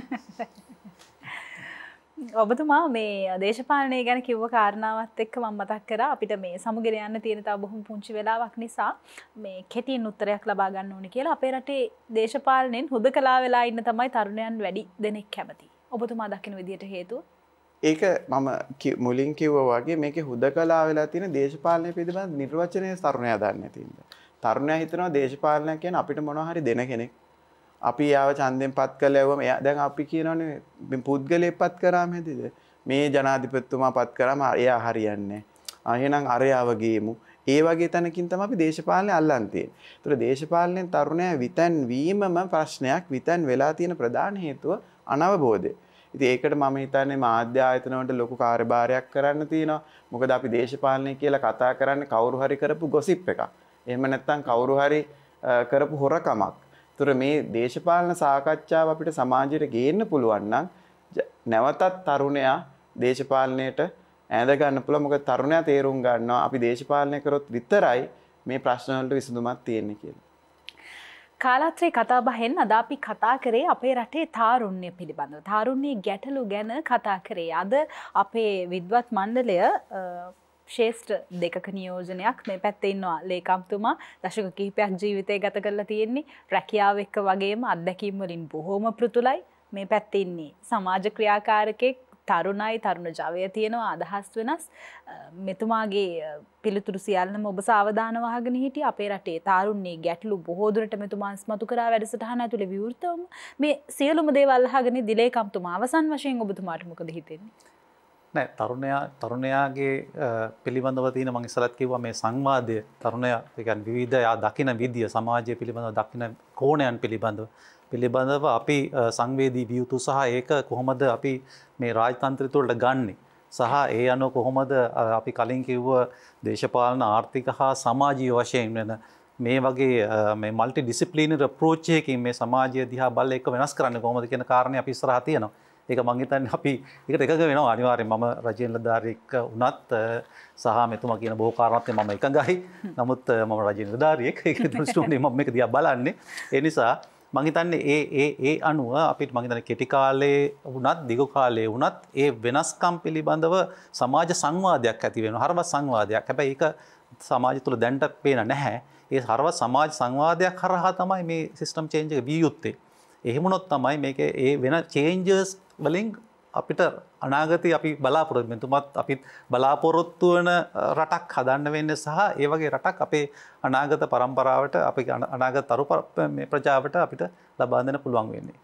ඔබතුමා මේ දේශපාලනය ගැන කිව්ව කාරණාවත් එක්ක මම මතක් කරා අපිට මේ සමුගෙන යන්න තියෙන තව බොහොම පුංචි වෙලාවක් නිසා මේ කෙටියෙන් උත්තරයක් ලබා ගන්න ඕනේ කියලා අපේ රටේ දේශපාලනයෙන් හුදකලා වෙලා ඉන්න තමයි තරුණයන් වැඩි දෙනෙක් කැමති. ඔබතුමා දකින විදියට හේතුව ඒක මම මුලින් කිව්ව වගේ මේක හුද කලා වෙලා තියෙන දේශපාලනය පිළිබඳ නිර්වචනය තරුණයා දන්නේ තින්ද. තරුණයා හිතනවා දේශපාලනය කියන අපිට මොනවා හරි දෙන කෙනෙක්. අපි යාව ඡන්දෙන් පත් කළා වම එයා දැන් අපි කියනවනේ මේ පුද්ගලයෙක් පත් කරාම හැදිද? මේ ජනාධිපතිතුමා පත් කරාම එයා හරියන්නේ. එහෙනම් අරයාව ගේමු. ඒ වගේ තැනකින් තමයි අපි දේශපාලනේ අල්ලන් තියෙන්නේ. ඒතර දේශපාලනයේ තරුණයා විතන් වීමම ප්‍රශ්නයක් විතන් වෙලා තියෙන ප්‍රධාන හේතුව අනවබෝධය. ඉති ඒකට මම හිතන්නේ මාධ්‍යායතනවට ලොකු කාර්භාරයක් කරන්න තියෙනවා මොකද අපි දේශපාලනය කියලා කතා කරන්න කවරු හරි කරපු ගොසිප් එක. එහම නැත්තං කවරු හරි කරපු හොරකමක්. තුර මේ දේශපාලන සාකච්ඡාව අපිට සමාජයට ගේන්න පුළුවන්නම් නැවතත් තරුණයා දේශපාලනයට ඇදගන්න පුළ මොක තරුණයා තේරුම් ගන්නවා අපි දේශපාලනය කරොත් විතරයි මේ ප්‍රශ්නවලට විසඳුමත් තියෙන්නේ කියලා. කාලාත්‍රයේ කතාබහෙන් අද අපි කතා කරේ අපේ රටේ තාරුණ්‍ය පිළිබඳව. තාරුණ්‍යයේ ගැටලු ගැන කතා කරේ. අද අපේ විද්වත් මණ්ඩලය ශේෂ්ඨ දෙකක නියෝජනයක් මේ පැත්තේ ඉන්නවා ලේකම්තුමා දශක කිහිපයක් ජීවිතය ගත කරලා තියෙන්නේ. රැකියාව එක්ක වගේම අත්දැකීම් වලින් බොහොම පෘතුලයි. මේ පැත්තේ ඉන්නේ සමාජ ක්‍රියාකාරකෙක් තරුණයි තරුණ ජවය තියෙනවා අදහස් වෙනස් මෙතුමාගේ පිළිතුරු සියල්ලම ඔබ සාවධාන වහගෙන හිටිය අපේ රටේ තරුණයේ ගැටලු බොහෝදුරට මෙතුමා ස්මතු කරා වැඩසටහන ඇතුළේ විවෘතවම මේ සියලුම දේවල් අහගෙන දිලේකම්තුමා අවසන් වශයෙන් ඔබතුමාට මොකද හිතෙන්නේ නෑ තරුණයා තරුණයාගේ පිළිබඳව තියෙන මං ඉස්සලත් කිව්වා මේ සංවාදය තරුණයා ඒ කියන්නේ විවිධ යා දකින විදිය සමාජය පිළිබඳව දකින කෝණයන් පිළිබඳව පිළිබඳව අපි සංවේදී වියයුතු සහ ඒක කොහොමද අපි මේ රාජතන්ත්‍රතුවලට ගන්නේ. සහ ඒ අනුව කොහොමද අපි කලින් කිව්ව දේශපාලන ආර්ථික හා සමාජීය වශයෙන් වෙන මේ වගේ මල්ටි ඩිසිපලීනර ප්‍රෝච්චයකින් මේ සමාජය දිහා බල්ල එක වෙනස් කරන්න කොහොමද කියන කාරණය අපි ඉස්සරහ තියෙනවා. ඒක මංහිතන් අපි එකට එකක වෙනවා අනිවාරෙන් මම රජයෙන් ලධාරයෙක් වනත් සහ මෙතුම කියන බෝකාරණත්ය මම එක ගහි නමුත් මම රජ ධාරයෙක් ම එක දිය බලන්නේ එනිසා මහිතන්න ඒ ඒ ඒ අනුව අපිට මහිතන කෙටිකාලේ වනත් දිගුකාලේ වනත් ඒ වෙනස්කම් පිළිබඳව සමාජ සංවාධයක් ඇතිවෙන හරව සංවාධයක් හැබැ එක සමාජ තුළ දැන්ට පේන නැහැ ඒ හරව සමාජ සංවාධයක් හරහා තමයි මේ සිිස්ටම් චේන්ජක වියයුත්තේ එහෙමනොත් තමයි මේක ඒ වෙන චේන්ජර්ස් වලින් අපිට අනාගති අපි බලාපොරොත්තුමත් අපිත් බලාපොරොත්තු වන රටක් හදන්න වෙන්න සහ ඒවගේ රටක් අපේ අනාගත පරම්පරාවට අපි අනාගත තරු ප්‍රජාවට අපිට ලබාදන පුළුවන් වෙන්නේ.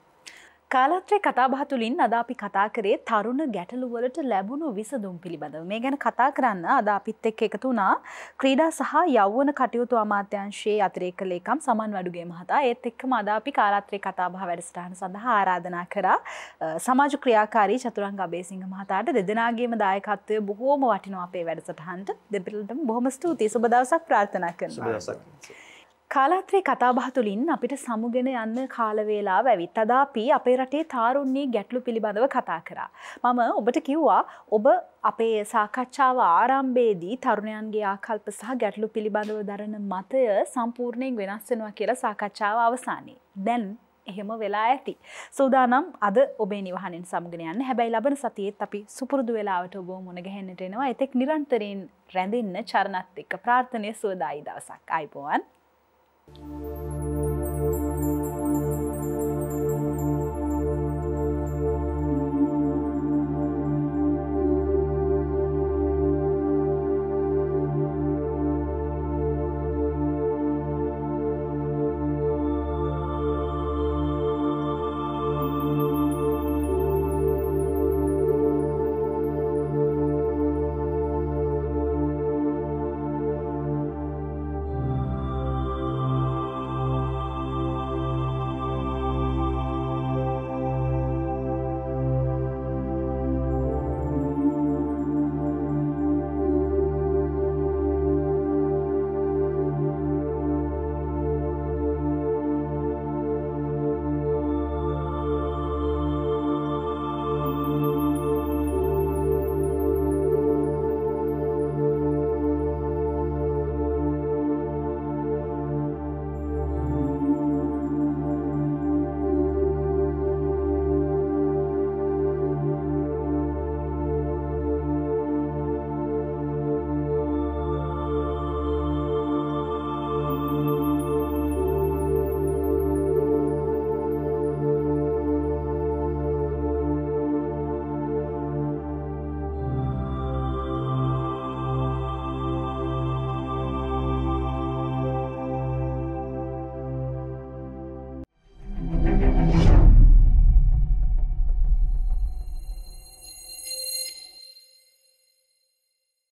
කාලත්‍රේ කතාබහ තුළින් අද අපි කතා කරේ තරුණ ගැටලුවලට ලැබුණු විසඳුම් පිළිබඳව. මේ ගැන කතා කරන්න අද අපිත් එක්ක එකතු වුණා ක්‍රීඩා සහ යෞවන කටයුතු අමාත්‍යාංශයේ අතිරේක ලේකම් සමන් වඩුගේ මහතා. ඒත් එක්කම අද අපි කාලත්‍රේ කතාබහ වැඩසටහන සඳහා ආරාධනා කරා සමාජ ක්‍රියාකාරී චතුරංග අබේසිංහ මහතාට දෙදෙනාගේම දායකත්වය බොහෝම වටිනවා අපේ වැඩසටහනට. දෙපිරලටම බොහොම ස්තුතියි. සුබ දවසක් ප්‍රාර්ථනා කරනවා. සුබ දවසක්. කාලාත්‍රේ කතාබහ තුළින් අපිට සමුගෙන යන්න කාලවේලා ඇවිත් අදා අපි අපේ රටේ තාරුන්නේ ගැටලු පිළිබඳව කතා කරා. මම ඔබට කිව්වා ඔබ අපේ සාකච්ඡාව ආරම්භයේදී තරුණයන්ගේ ආකල්ප සහ ගැටලු පිළිබඳව දරන මතය සම්පූර්ණයෙන් වෙනස් වෙනවා කියලා සාකච්ඡාව අවසානයේ. දැන් එහෙම වෙලා ඇති. සූදානම් අද ඔබේ නිවහනින් සමගෙන යන්න හැබැයි ලබන සතියේත් අපි සුපුරුදු වෙලාවට ඔබ මුණ ගැහෙන්නට එනවා. එතෙක් නිරන්තරයෙන් රැඳෙන්න චරණත් එක්ක ප්‍රාර්ථනය සුවදායි දවසක්. ආයිබෝවන්. Thank you.